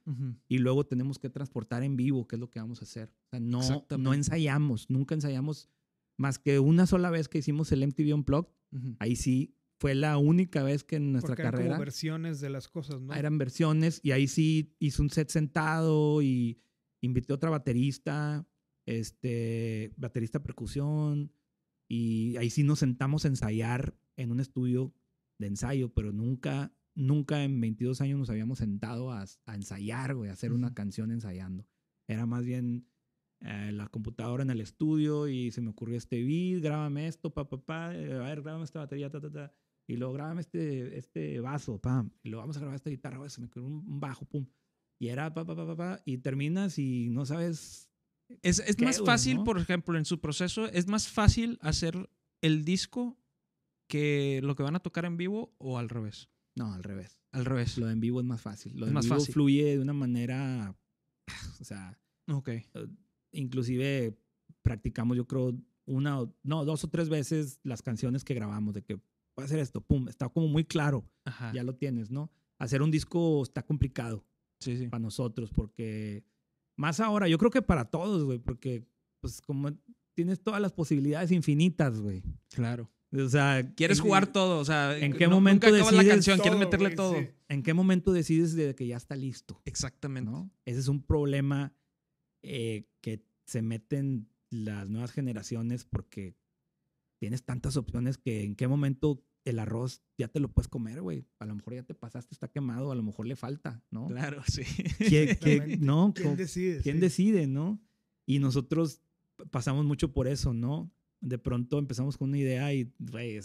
Speaker 3: y luego tenemos que transportar en vivo, que es lo que vamos a hacer. O sea, no, no ensayamos, nunca ensayamos más que una sola vez que hicimos el MTV Unplugged. Ahí sí fue la única vez que en nuestra Porque eran carrera. Eran
Speaker 2: versiones de las cosas, ¿no? Eran
Speaker 3: versiones y ahí sí hice un set sentado y invité a otra baterista, este, baterista percusión y ahí sí nos sentamos a ensayar en un estudio de ensayo, pero nunca, nunca en 22 años nos habíamos sentado a, ensayar, güey, a hacer una canción ensayando. Era más bien eh, la computadora en el estudio y se me ocurrió este beat, grábame esto, pa, pa, pa, eh, a ver, grábame esta batería, ta, ta, ta. Y luego grabamos este, este vaso, pam. Y lo vamos a grabar esta guitarra, se me quedó un bajo, pum. Y era pa, pa, pa, pa, pa. Y terminas y no sabes. Es, es más fácil,
Speaker 1: por ejemplo, en su proceso, es más fácil hacer el disco que lo que van a tocar en vivo o al revés. No, al revés.
Speaker 3: Al revés. Lo de en vivo es más fácil. Lo en vivo fluye de una manera. O sea. Ok. Eh, inclusive practicamos, yo creo, una o. No, dos o tres veces las canciones que grabamos, de que voy a hacer esto, pum, está como muy claro, ya lo tienes, ¿no? Hacer un disco está complicado sí, sí. para nosotros, porque más ahora, yo creo que para todos, güey, porque pues como tienes todas las posibilidades infinitas, güey. Claro. O sea, quieres jugar todo, o sea, ¿en qué momento decides la canción, quieres meterle todo? ¿En qué momento decides de que ya está listo? Exactamente. Ese es un problema eh, que se meten las nuevas generaciones porque tienes tantas opciones que en qué momento el arroz ya te lo puedes comer, güey. A lo mejor ya te pasaste, está quemado, a lo mejor le falta, ¿no? Claro, sí.
Speaker 1: ¿Quién decide? ¿Quién
Speaker 3: decide, no? Y nosotros pasamos mucho por eso, ¿no? De pronto empezamos con una idea y, güey,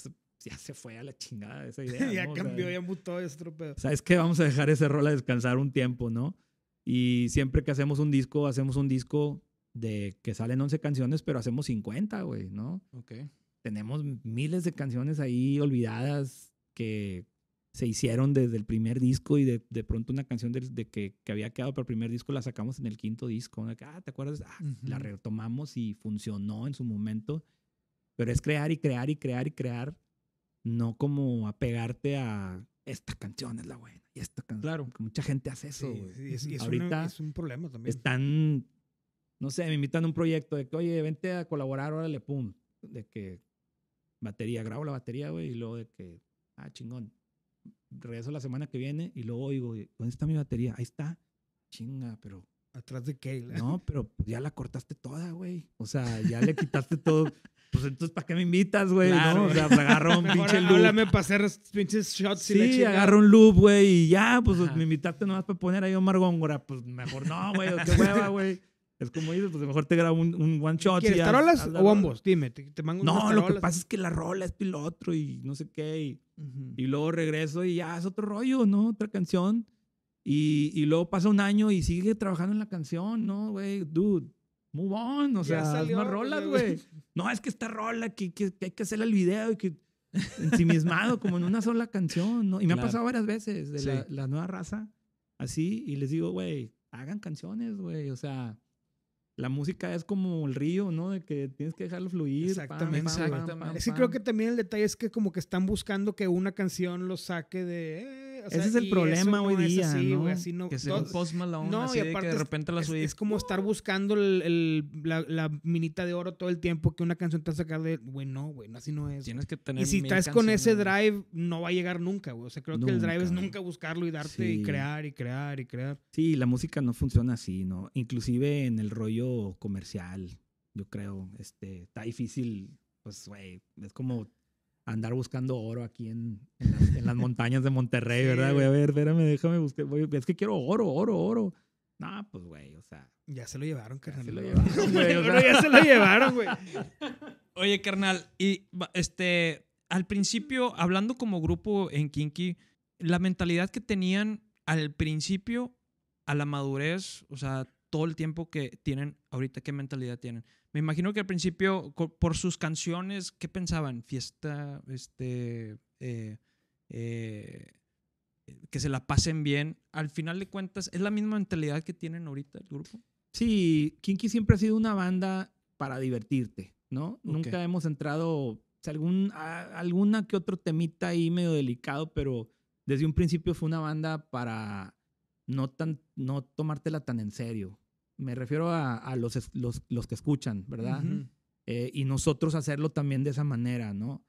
Speaker 3: ya se fue a la chingada esa idea. ya cambió, ya mutó, ya se ¿Sabes que Vamos a dejar ese rol a descansar un tiempo, ¿no? Y siempre que hacemos un disco, hacemos un disco de que salen 11 canciones, pero hacemos 50, güey, ¿no? Ok tenemos miles de canciones ahí olvidadas que se hicieron desde el primer disco y de, de pronto una canción de, que, que, había quedado para el primer disco la sacamos en el quinto disco. Ah, ¿te acuerdas? Ah, la retomamos y funcionó en su momento. Pero es crear y crear y crear y crear, no como apegarte a esta canción es la buena y esta canción. Claro. Que mucha gente hace eso. Ahorita es un problema también. Están, no sé, me invitan a un proyecto de que, oye, vente a colaborar, órale, pum. De que batería, grabo la batería, güey, y luego de que, ah, chingón, regreso la semana que viene y luego oigo, ¿dónde está mi batería? Ahí está, chinga, pero... ¿Atrás de qué? No, pero pues ya la cortaste toda, güey. O sea, ya le quitaste todo. Pues entonces, ¿para qué me invitas, güey? ¿no? O sea, agarra agarro un pinche loop. Háblame para hacer pinches shots sí, y Sí, un loop, güey, y ya, pues me invitaste nomás para poner ahí un güey. Pues mejor no, güey, qué hueva, güey. Es como dices, pues mejor te grabo un, one shot. ¿Quieres tarolas o ambos? Dime, te, te mando No, lo que pasa es que la rola es piloto y no sé qué. Y, y luego regreso y ya es otro rollo, ¿no? Otra canción. Y, y, luego pasa un año y sigue trabajando en la canción, ¿no, güey? Dude, move on. O sea, salió, más rolas, güey. No, es que esta rola, que, que, hay que hacerle el video y que ensimismado como en una sola canción, ¿no? Y me ha pasado varias veces de la, la nueva raza así y les digo, güey, hagan canciones, güey. O sea, la música es como el río, ¿no? De que tienes que dejarlo fluir. Exactamente. sí, creo
Speaker 2: que también el detalle es que como que están buscando que una canción lo saque de... Eh, ese es el problema hoy día, ¿no? así no que sea post no, así y aparte que de repente la subí. Es, como estar buscando la, minita de oro todo el tiempo que una canción te va a sacar de, güey, no, güey, así no es. que tener Y si estás con ese drive, no va a llegar nunca, güey. O sea, creo que el drive es nunca buscarlo y darte y crear y crear y crear.
Speaker 3: Sí, la música no funciona así, ¿no? Inclusive en el rollo comercial, yo creo, este, está difícil, pues, güey, es como andar buscando oro aquí en, en, las, montañas de Monterrey, ¿verdad, güey? A ver, espérame, déjame buscar. es que quiero oro, oro, oro. No, pues, güey, o sea. Ya se lo
Speaker 2: llevaron, carnal. se lo llevaron, ya se lo llevaron, güey.
Speaker 1: Oye, carnal, y este, al principio, hablando como grupo en Kinky, la mentalidad que tenían al principio a la madurez, o sea, todo el tiempo que tienen ahorita, qué mentalidad tienen. Me imagino que al principio, por sus canciones, ¿qué pensaban? Fiesta, este, eh, eh, que se la pasen bien. Al final de cuentas, ¿es la misma mentalidad que tienen ahorita el grupo?
Speaker 3: Sí, Kinky siempre ha sido una banda para divertirte, ¿no? Nunca hemos entrado algún, alguna que otro temita ahí medio delicado, pero desde un principio fue una banda para no, tan, no tomártela tan en serio me refiero a, los, los, que escuchan, ¿verdad? Eh, y nosotros hacerlo también de esa manera, ¿no?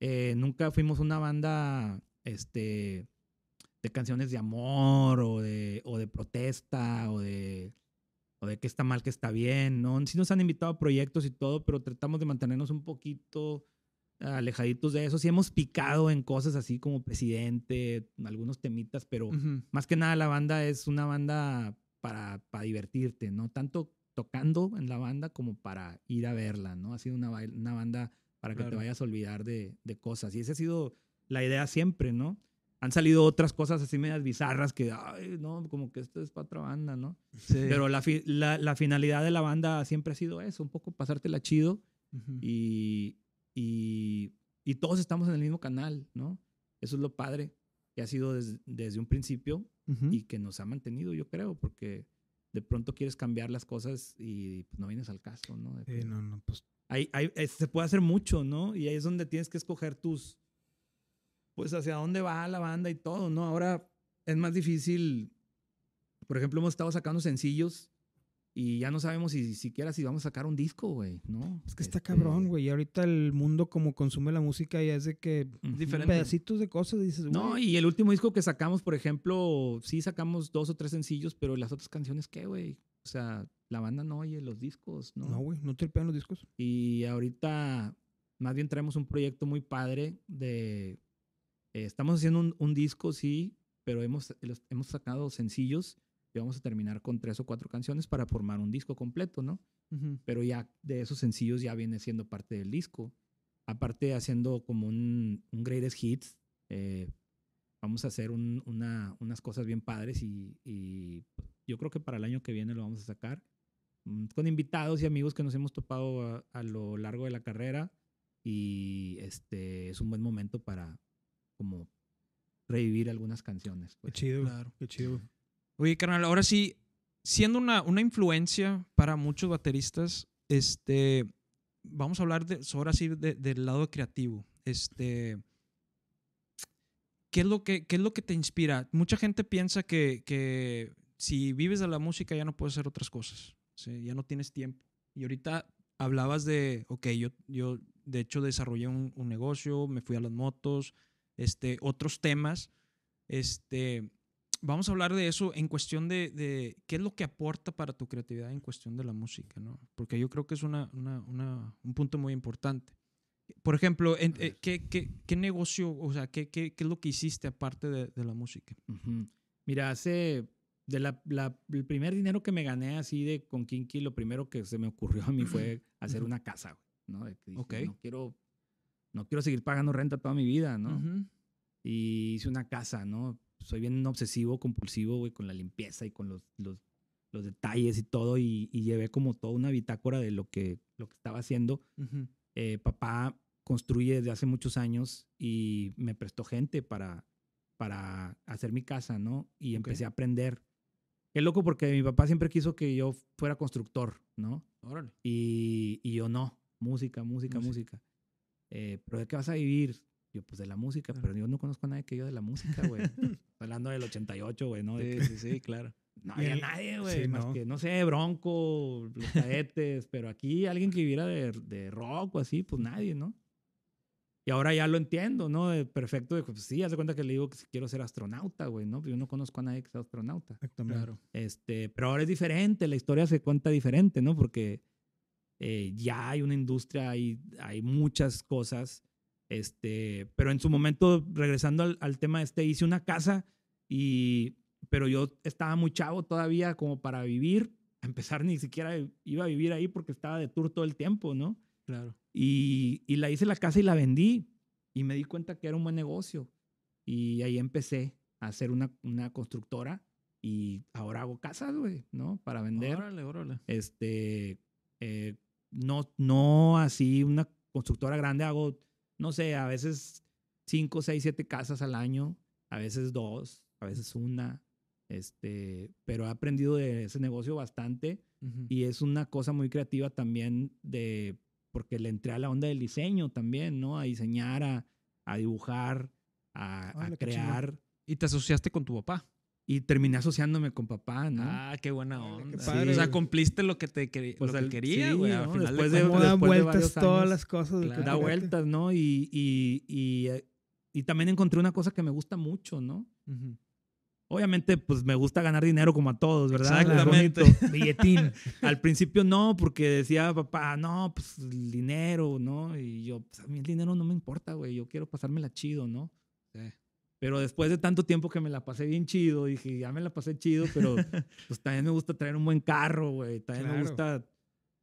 Speaker 3: Eh, nunca fuimos una banda este, de canciones de amor o de, o de protesta o de, o de qué está mal, qué está bien, ¿no? Sí nos han invitado a proyectos y todo, pero tratamos de mantenernos un poquito alejaditos de eso. Sí hemos picado en cosas así como presidente, algunos temitas, pero más que nada la banda es una banda para, para divertirte, ¿no? Tanto tocando en la banda como para ir a verla, ¿no? Ha sido una, una banda para que te vayas a olvidar de, de, cosas. Y esa ha sido la idea siempre, ¿no? Han salido otras cosas así medias bizarras que, ay, no, como que esto es para otra banda, ¿no? Sí. Pero la, la, finalidad de la banda siempre ha sido eso, un poco pasártela chido y, y, todos estamos en el mismo canal, ¿no? Eso es lo padre que ha sido desde un principio y que nos ha mantenido, yo creo, porque de pronto quieres cambiar las cosas y pues, no vienes al caso, ¿no? no, no, pues. se puede hacer mucho, ¿no? Y ahí es donde tienes que escoger tus. Pues hacia dónde va la banda y todo, ¿no? Ahora es más difícil. Por ejemplo, hemos estado sacando sencillos y ya no sabemos si siquiera si vamos a sacar un disco, güey, ¿no?
Speaker 2: Es que está este, cabrón, güey. Y ahorita el mundo como consume la música ya es de que pedacitos de cosas dices, No,
Speaker 3: y el último disco que sacamos, por ejemplo, sí sacamos dos o tres sencillos, pero las otras canciones, ¿qué, güey? O sea, la banda no oye los discos, ¿no? No, güey, no te tripean los discos. Y ahorita más bien traemos un proyecto muy padre de... Eh, estamos haciendo un, disco, sí, pero hemos, hemos sacado sencillos vamos a terminar con tres o cuatro canciones para formar un disco completo, ¿no? Pero ya de esos sencillos ya viene siendo parte del disco. Aparte haciendo como un, greatest hits, eh, vamos a hacer una, unas cosas bien padres y, yo creo que para el año que viene lo vamos a sacar mm, con invitados y amigos que nos hemos topado a, lo largo de la carrera y este es un buen momento para como revivir algunas canciones.
Speaker 1: Qué chido, claro, qué chido. Oye, carnal, ahora sí, siendo una, una influencia para muchos bateristas, este, vamos a hablar de, ahora sí del lado creativo. Este, ¿qué, es lo que, qué es lo que te inspira? Mucha gente piensa que, que si vives de la música ya no puedes hacer otras cosas, ya no tienes tiempo. Y ahorita hablabas de, ok, yo, yo de hecho desarrollé un, un negocio, me fui a las motos, este, otros temas. Este, vamos a hablar de eso en cuestión de, de, qué es lo que aporta para tu creatividad en cuestión de la música, ¿no? Porque yo creo que es una, un punto muy importante. Por ejemplo, eh, ¿qué, qué, qué, negocio, o sea, qué, qué, es lo que hiciste aparte de, de la música?
Speaker 3: Mira, hace de la, el primer dinero que me gané así de con Kinky, lo primero que se me ocurrió a mí fue hacer una casa, ¿no? no quiero, no quiero seguir pagando renta toda mi vida, ¿no? Y hice una casa, ¿no? soy bien obsesivo, compulsivo, güey, con la limpieza y con los, los, detalles y todo. Y, llevé como toda una bitácora de lo que, lo que estaba haciendo. Eh, papá construye desde hace muchos años y me prestó gente para, para hacer mi casa, ¿no? Y empecé a aprender. Qué loco porque mi papá siempre quiso que yo fuera constructor, ¿no? Y, yo no, música, música, música. Eh, pero ¿de qué vas a vivir? pues de la música, pero yo no conozco a nadie que yo de la música, güey. Hablando del 88, güey, ¿no? Sí, sí, sí, claro. No había nadie, güey. más que, no sé, Bronco, los cadetes, pero aquí alguien que viviera de, de, rock o así, pues nadie, ¿no? Y ahora ya lo entiendo, ¿no? Perfecto. Pues sí, hace cuenta que le digo que quiero ser astronauta, güey, ¿no? Yo no conozco a nadie que sea astronauta. Exactamente. Claro. Este, pero ahora es diferente, la historia se cuenta diferente, ¿no? Porque eh, ya hay una industria, hay, hay muchas cosas este, pero en su momento, regresando al, al tema este, hice una casa y, pero yo estaba muy chavo todavía como para vivir, a empezar ni siquiera iba a vivir ahí porque estaba de tour todo el tiempo, ¿no? Claro. Y, y la hice la casa y la vendí y me di cuenta que era un buen negocio y ahí empecé a hacer una, una constructora y ahora hago casas, güey, ¿no? Para vender. Órale, órale. Este, eh, no, no así una constructora grande, hago no sé, a veces cinco, seis, siete casas al año, a veces dos, a veces una. Este, pero he aprendido de ese negocio bastante y es una cosa muy creativa también de porque le entré a la onda del diseño también, ¿no? A diseñar, a, dibujar, a, crear. Y te asociaste con tu papá y terminé asociándome con papá, ¿no? Ah, qué buena onda. O sea, cumpliste lo
Speaker 1: que te quería, pues lo que quería, güey. Sí, Después de, vueltas todas las cosas. Da vueltas,
Speaker 3: ¿no? Y, y, y, eh, y, también encontré una cosa que me gusta mucho, ¿no? Obviamente, pues me gusta ganar dinero como a todos, ¿verdad? Exactamente. Billetín. Al principio no, porque decía papá, no, pues dinero, ¿no? Y yo, pues a mí el dinero no me importa, güey. Yo quiero pasármela chido, ¿no? Sí. Pero después de tanto tiempo que me la pasé bien chido, dije, ya me la pasé chido, pero pues también me gusta traer un buen carro, güey. También me gusta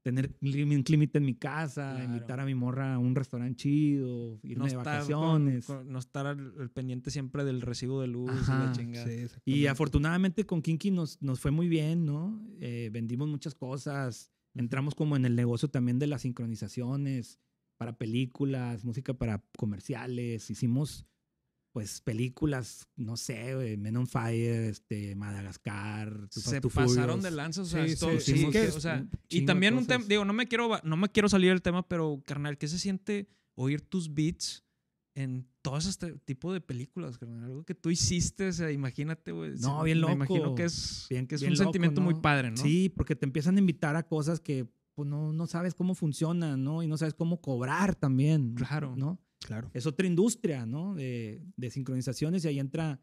Speaker 3: tener un clímite en mi casa, invitar a mi morra a un restaurante chido, irme de vacaciones. no estar al, pendiente siempre del recibo de luz y la chingada. y afortunadamente con Kinky nos, nos fue muy bien, ¿no? Eh, vendimos muchas cosas, entramos como en el negocio también de las sincronizaciones para películas, música para comerciales, hicimos pues películas, no sé, eh, Men on Fire, este, Madagascar, se pasaron de lanzas, o sea, sí, sí, y también un
Speaker 1: tema, digo, no me quiero no me quiero salir del tema, pero carnal, ¿qué se siente oír tus beats en todo este tipo de películas, carnal? Algo que tú hiciste, o sea, imagínate, güey. No, bien loco. Me imagino que es, bien, que es un sentimiento muy padre, ¿no? Sí,
Speaker 3: porque te empiezan a invitar a cosas que pues, no, no sabes cómo funcionan, ¿no? Y no sabes cómo cobrar también. Claro. ¿No? Claro. Es otra industria, ¿no? De, sincronizaciones y ahí entra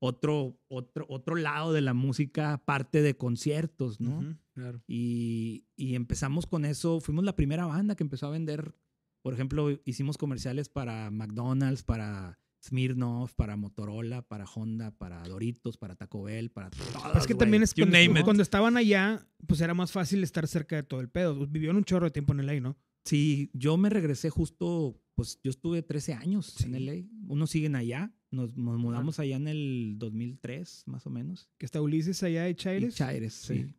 Speaker 3: otro, otro, otro lado de la música, parte de conciertos, ¿no? claro. Y, empezamos con eso. Fuimos la primera banda que empezó a vender. Por ejemplo, hicimos comerciales para McDonald's, para Smirnoff, para Motorola, para Honda, para Doritos, para Taco Bell, para todo. Pues es que también es cuando, cuando,
Speaker 2: estaban allá, pues era más fácil estar
Speaker 3: cerca de todo el pedo. Vivió un chorro de tiempo en el aire, ¿no? Sí, yo me regresé justo, pues yo estuve 13 años en LA. Unos siguen allá. Nos, mudamos allá en el 2003, más o menos. Que está Ulises allá de Chaires. Y Chaires, sí.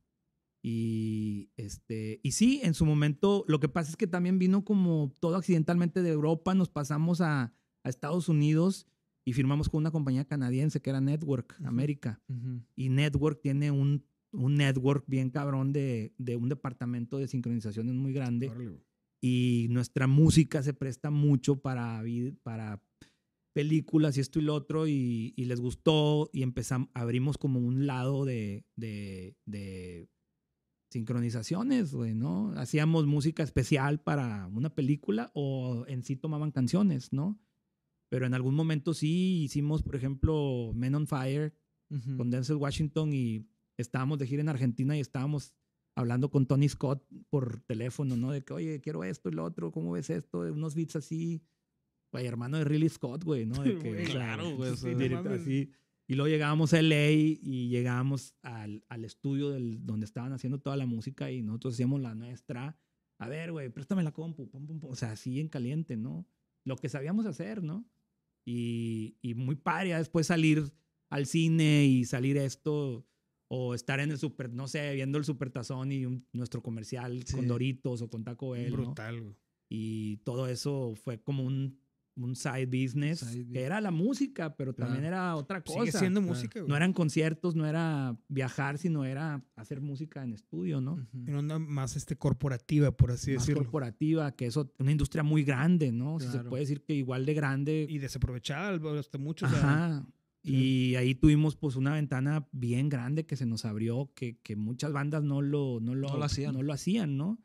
Speaker 3: Y, este, y sí, en su momento, lo que pasa es que también vino como todo accidentalmente de Europa, nos pasamos a, Estados Unidos y firmamos con una compañía canadiense que era Network América. Y Network tiene un, un network bien cabrón de, de, un departamento de sincronizaciones muy grande y nuestra música se presta mucho para, para películas y esto y lo otro y, les gustó y empezamos, abrimos como un lado de, sincronizaciones, ¿no? Hacíamos música especial para una película o en sí tomaban canciones, ¿no? Pero en algún momento sí hicimos, por ejemplo, Men on Fire con Denzel Washington y estábamos de gira en Argentina y estábamos hablando con Tony Scott por teléfono, ¿no? De que, oye, quiero esto y lo otro, ¿cómo ves esto? De unos beats así, güey, hermano de Ridley Scott, güey, ¿no? De que, claro, Sí, así. Y luego llegábamos a LA y llegábamos al, al, estudio del, donde estaban haciendo toda la música y nosotros hacíamos la nuestra. A ver, güey, préstame la compu, pum, pum, pum. o sea, así en caliente, ¿no? Lo que sabíamos hacer, ¿no? Y, y muy padre, después salir al cine y salir esto o estar en el super, no sé, viendo el supertazón y nuestro comercial con Doritos o con Taco Bell. Brutal. Y todo eso fue como un, side business, era la música, pero también era otra cosa. Sigue siendo música. No eran conciertos, no era viajar, sino era hacer música en estudio, ¿no? más este, corporativa, por así decirlo. corporativa, que eso, una industria muy grande, ¿no? se puede decir que igual de grande. Y desaprovechada hasta este, mucho. Ajá. Y ahí tuvimos pues una ventana bien grande que se nos abrió, que, que muchas bandas no lo, no lo, no lo hacían. No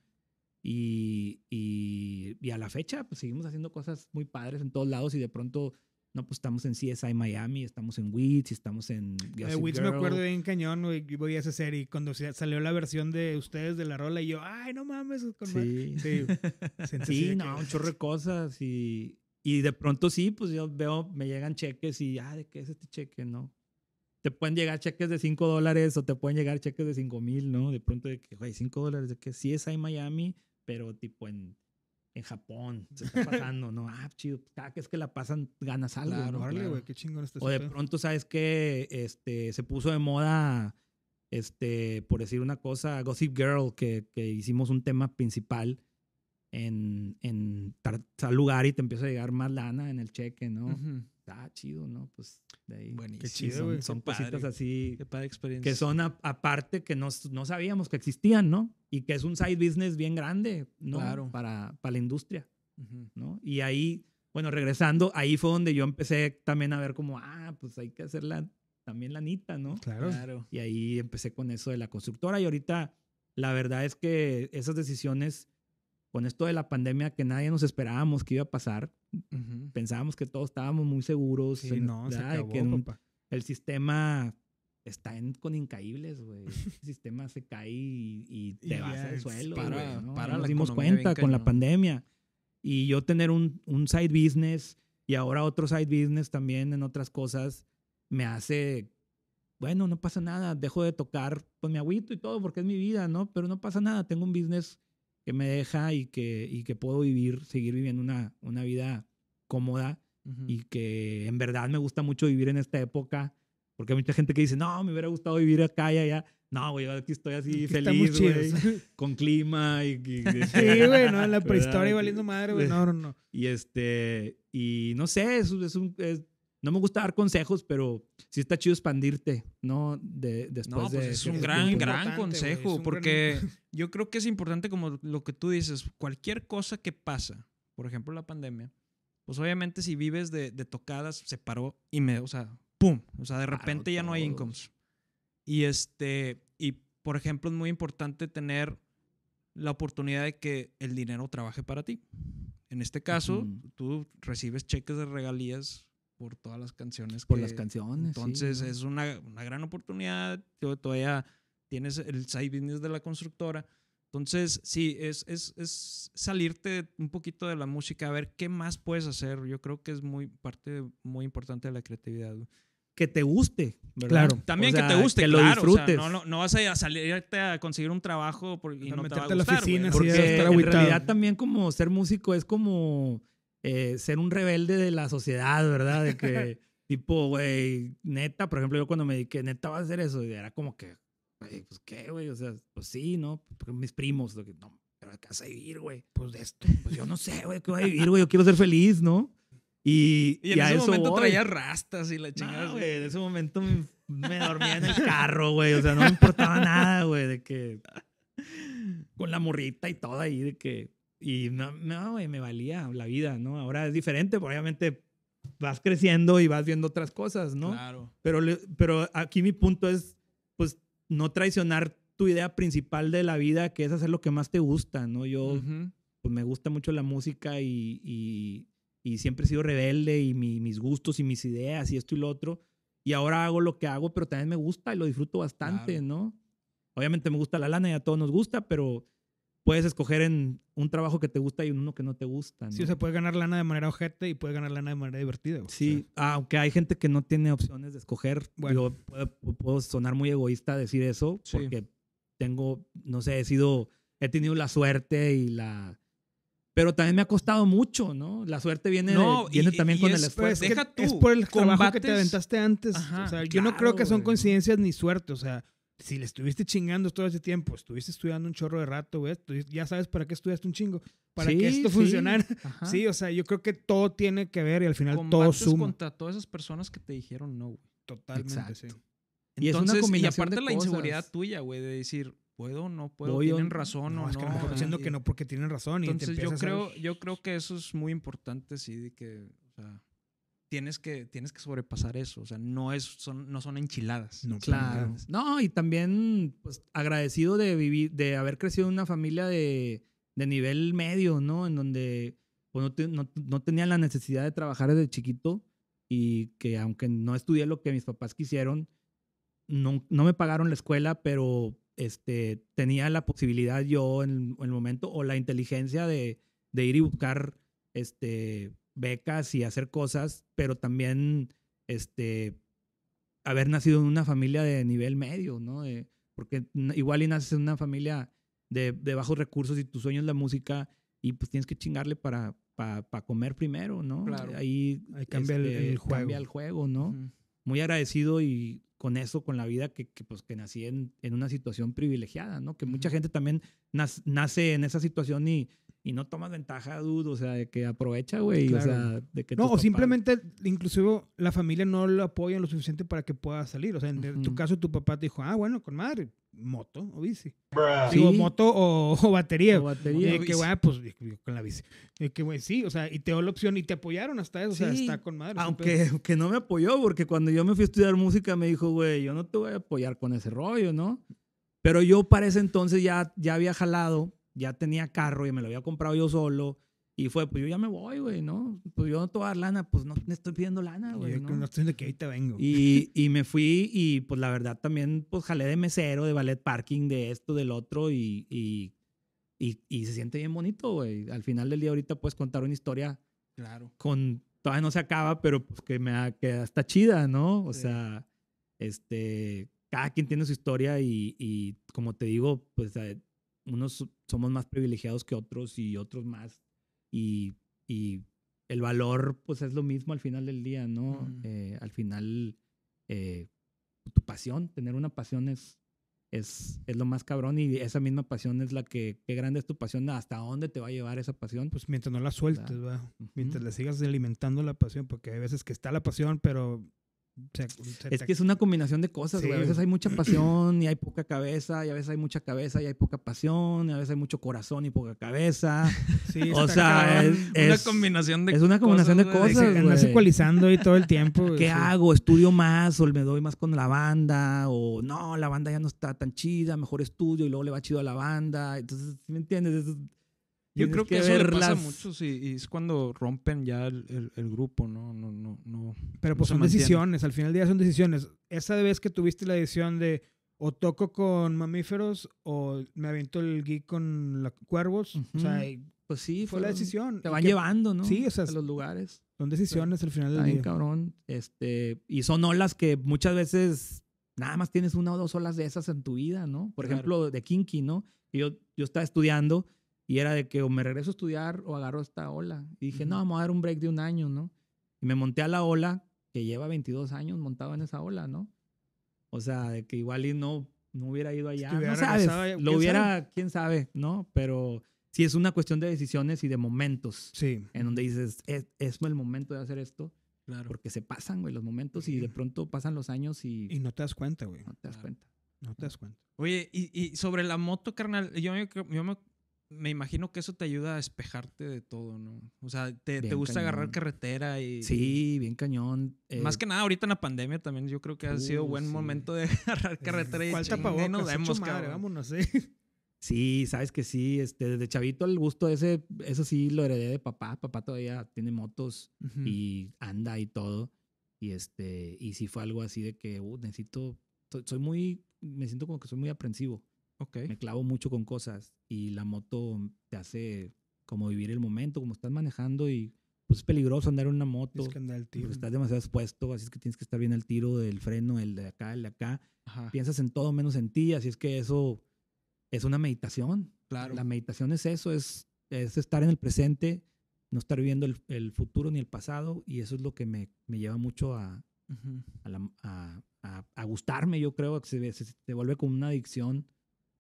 Speaker 3: Y, y, y, a la fecha pues seguimos haciendo cosas muy padres en todos lados y de pronto, no, pues estamos en CSI Miami, estamos en Wits, estamos en... Eh, Wits me acuerdo
Speaker 2: bien cañón, voy a hacer y cuando salió la versión de ustedes de la rola y yo, ay, no mames. Con sí, sí. sí, no, un chorro
Speaker 3: de cosas y, y de pronto sí, pues yo veo, me llegan cheques y, ah, ¿de qué es este cheque? No. Te pueden llegar cheques de 5 dólares o te pueden llegar cheques de 5 mil, ¿no? De pronto de que, güey, 5 dólares, de que sí es ahí Miami, pero tipo en, en Japón, se está pasando, ¿no? Ah, chido, cada que es que la pasan, ganas algo. ¿no? claro. O de pronto, ¿sabes qué? Este, se puso de moda, este, por decir una cosa, Gossip Girl, que, que hicimos un tema principal en, en tal lugar y te empieza a llegar más lana en el cheque, ¿no? Está ah, chido, ¿no? Pues de ahí. Buenísimo. Qué chido, son, son así. Qué padre experiencia. Que son aparte que no, no, sabíamos que existían, ¿no? Y que es un side business bien grande, ¿no? Claro. Para, para la industria, ¿no? Y ahí, bueno, regresando, ahí fue donde yo empecé también a ver como, ah, pues hay que hacerla también la nita, ¿no? Claro. claro. Y ahí empecé con eso de la constructora y ahorita la verdad es que esas decisiones con esto de la pandemia que nadie nos esperábamos que iba a pasar. Pensábamos que todos estábamos muy seguros. Sí, no, se acabó, que El sistema está con incaíbles, güey. El sistema se cae y, te vas al suelo. Para, nos dimos cuenta con la pandemia. Y yo tener un, un side business y ahora otro side business también en otras cosas me hace bueno, no pasa nada, dejo de tocar, pues mi agüito y todo porque es mi vida, ¿no? Pero no pasa nada, tengo un business que me deja y que, y que puedo vivir, seguir viviendo una, una vida cómoda y que en verdad me gusta mucho vivir en esta época, porque hay mucha gente que dice, no, me hubiera gustado vivir acá y allá. No, güey, aquí estoy así feliz, güey, con clima y... y sí, güey, en la prehistoria y valiendo madre, güey, no, no, no. Y este, y no sé, es, es un... Es, no me gusta dar consejos, pero sí está chido expandirte, ¿no? De, después no, pues de, es, un gran, gran consejo, porque
Speaker 1: yo creo que es importante, como lo que tú dices, cualquier cosa que pasa, por ejemplo la pandemia, pues obviamente si vives de, tocadas, se paró y me, o sea, ¡pum! O sea, de repente ya no hay incomes. Y este, y por ejemplo, es muy importante tener la oportunidad de que el dinero trabaje para ti. En este caso, tú recibes cheques de regalías por todas las canciones. Por las canciones. Entonces es una, una, gran oportunidad. Todavía tienes el side business de la constructora. Entonces, sí, es, es, es, salirte un poquito de la música, a ver qué más puedes hacer. Yo creo que es muy parte muy importante de la creatividad. Que te guste, ¿verdad? Claro. También que te guste, que Lo disfrutes. no, no, vas a salirte a conseguir un trabajo por, y no te va a, gustar, Porque en realidad
Speaker 3: también como ser músico es como eh, ser un rebelde de la sociedad, ¿verdad? De que, tipo, güey, neta, por ejemplo, yo cuando me que neta, va a hacer eso, era como que, pues qué, güey, o sea, pues sí, ¿no? mis primos, lo que, no, pero ¿qué vas a vivir, güey? Pues de esto, pues yo no sé, güey, ¿qué voy a vivir, güey? Yo quiero ser feliz, ¿no? Y, y en ese momento traía rastas y la chingada. güey, en ese momento me, me dormía en el carro, güey, o sea, no me importaba nada, güey, de que con la morrita y todo ahí, de que y no, me valía la vida, ¿no? Ahora es diferente, obviamente vas creciendo y vas viendo otras cosas, ¿no? Claro. Pero, pero aquí mi punto es, pues, no traicionar tu idea principal de la vida, que es hacer lo que más te gusta, ¿no? Yo, pues, me gusta mucho la música y, y, siempre he sido rebelde y mis gustos y mis ideas y esto y lo otro. Y ahora hago lo que hago, pero también me gusta y lo disfruto bastante, ¿no? Obviamente me gusta la lana y a todos nos gusta, pero puedes escoger en un trabajo que te gusta y en uno que no te gusta. Sí, o se puede ganar lana de manera ojete y puede ganar lana de manera divertida. Sí, aunque hay gente que no tiene opciones de escoger. Bueno. Yo puedo, sonar muy egoísta decir eso porque tengo, no sé, he sido, he tenido la suerte y la pero también me ha costado mucho, ¿no? La suerte viene, viene también con el esfuerzo. Pues, tú, es por el trabajo que te aventaste antes. o sea, yo no creo que son
Speaker 2: coincidencias ni suerte, o sea, si le estuviste chingando todo ese tiempo, estuviste estudiando un chorro de rato, güey, ya sabes para qué estudiaste un chingo, para que esto funcionara. Sí, o sea, yo creo que todo tiene que ver y al final todo suma.
Speaker 1: contra todas esas personas que te dijeron no, güey. Totalmente, sí. Y Entonces, es una combinación y aparte de la inseguridad tuya, güey, de decir, puedo, o no puedo, tienen razón no, o es Que diciendo que no porque tienen razón. y te yo creo, yo creo que eso es muy importante, sí, de que, o sea, tienes que, tienes que sobrepasar eso. O sea, no, es, son, no son enchiladas.
Speaker 3: No, claro. No, y también pues, agradecido de, vivir, de haber crecido en una familia de, de nivel medio, ¿no? En donde pues, no, no, no, tenía la necesidad de trabajar desde chiquito y que aunque no estudié lo que mis papás quisieron, no, no me pagaron la escuela, pero este, tenía la posibilidad yo en, en el momento o la inteligencia de, de ir y buscar este, becas y hacer cosas, pero también este, haber nacido en una familia de nivel medio, ¿no? porque igual y naces en una familia de, bajos recursos y tu sueño es la música y pues tienes que chingarle para, para, comer primero, ¿no? Ahí, cambia, el, este, juego. juego. ¿no? Muy agradecido y con eso, con la vida que, pues, que nací en, una situación privilegiada, ¿no? Que mucha gente también nace en esa situación y y no tomas ventaja, dude, o sea, de que aprovecha, güey, o sea, de que... No, o simplemente,
Speaker 2: inclusive la familia no lo apoya lo suficiente para que pueda salir, o sea, en tu caso tu papá te dijo, ah, bueno, con madre, moto o bici. ¿Sí? moto o, batería. O batería. que, güey, ah, pues con la bici. que, güey, sí, o sea, y te dio la opción y te apoyaron hasta eso, o sea, está con madre. Aunque,
Speaker 3: que no me apoyó, porque cuando yo me fui a estudiar música me dijo, güey, yo no te voy a apoyar con ese rollo, ¿no? Pero yo para ese entonces ya, ya había jalado ya tenía carro y me lo había comprado yo solo. Y fue, pues yo ya me voy, güey, ¿no? Pues yo no te voy a dar lana, pues no te estoy pidiendo lana, güey. ¿no? estoy de que ahí te vengo. Y, y, me fui y pues la verdad también, pues jalé de mesero, de ballet parking, de esto, del otro y, y, y, se siente bien bonito, güey. Al final del día ahorita puedes contar una historia. Claro. Con, todavía no se acaba, pero pues que me ha, quedado hasta chida, ¿no? O sea, este, cada quien tiene su historia y, y como te digo, pues eh, unos somos más privilegiados que otros y otros más. Y, y el valor, pues es lo mismo al final del día, ¿no? Eh, al final, eh, tu pasión, tener una pasión es, es, es, lo más cabrón y esa misma pasión es la que, qué grande es tu pasión, hasta dónde te va a llevar esa pasión. Pues mientras no la sueltes, ¿verdad? Mientras le sigas
Speaker 2: alimentando la pasión, porque hay veces que está la pasión, pero es que es una combinación de cosas, A veces hay mucha pasión
Speaker 3: y hay poca cabeza, y a veces hay mucha cabeza y hay poca pasión, y a veces hay mucho corazón y poca cabeza. Sí, o sea, es, una combinación de Es una combinación de cosas, güey. Andas ecualizando ahí todo el tiempo. ¿Qué hago? ¿Estudio más o me doy más con la banda? O no, la banda ya no está tan chida, mejor estudio y luego le va chido a la banda. Entonces, ¿me entiendes? Yo creo que, eso le pasa
Speaker 1: a y, es cuando rompen ya el, grupo, ¿no? No, no, no Pero pues son decisiones,
Speaker 2: al final del día son decisiones. Esa vez que tuviste la decisión de o toco con mamíferos o me aviento el geek con cuervos, o sea, pues sí, fue, la decisión. Te van llevando, ¿no? Sí, o a los lugares. Son decisiones
Speaker 3: al final del día. Ay, cabrón. Este, y son olas que muchas veces nada más tienes una o dos olas de esas en tu vida, ¿no? Por ejemplo, de Kinky, ¿no? Yo, yo estaba estudiando y era de que o me regreso a estudiar o agarro esta ola. Y dije, no, vamos a dar un break de un año, ¿no? Y me monté a la ola que lleva 22 años montado en esa ola, ¿no? O sea, de que igual y no, no hubiera ido allá. no sabes, eh, lo hubiera, quién sabe, ¿no? Pero sí es una cuestión de decisiones y de momentos. Sí. En donde dices, es, es el momento de hacer esto. Claro. Porque se pasan, güey, los momentos y de pronto pasan los años y... Y no te das cuenta, güey. No te das cuenta. No te das cuenta.
Speaker 1: Oye, y, y, sobre la moto, carnal, yo yo me me imagino que eso te ayuda a despejarte de todo, ¿no? O sea, te, gusta agarrar carretera y... Sí,
Speaker 3: bien cañón. Eh. Más que
Speaker 1: nada, ahorita en la pandemia también yo creo que ha sido uh, buen momento de agarrar carretera y... ¿Cuál nos pues, vemos, madre,
Speaker 2: ¿eh?
Speaker 3: Sí, sabes que sí, este, desde chavito el gusto ese, eso sí lo heredé de papá. Papá todavía tiene motos y anda y todo. Y este, y sí fue algo así de que, uh, necesito, soy muy, me siento como que soy muy aprensivo Okay. Me clavo mucho con cosas y la moto te hace como vivir el momento, como estás manejando y pues es peligroso andar en una moto. Es pues, Estás demasiado expuesto, así es que tienes que estar bien al tiro del freno, el de acá, el de acá. Piensas en todo menos en ti, así es que eso es una meditación. Claro. La meditación es eso, es, es estar en el presente, no estar viendo el, futuro ni el pasado y eso es lo que me, me lleva mucho a, a, a, gustarme, yo creo, que se, te vuelve como una adicción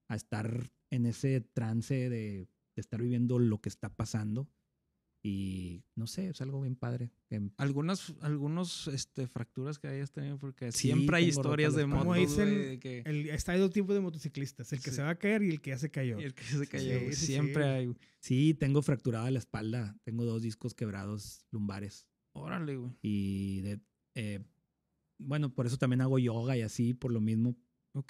Speaker 3: a estar en ese trance de, estar viviendo lo que está pasando. Y no sé, es algo bien padre.
Speaker 1: Algunas, algunos este, fracturas que hayas tenido, porque siempre hay historias de motos.
Speaker 3: dicen, que... el, está hay dos tipos de motociclistas: el que se va a caer y el que ya se cayó. Y el que se cayó, sí, siempre hay. Sí, tengo fracturada la espalda. Tengo dos discos quebrados lumbares. Órale, güey. Y eh, bueno, por eso también hago yoga y así, por lo mismo,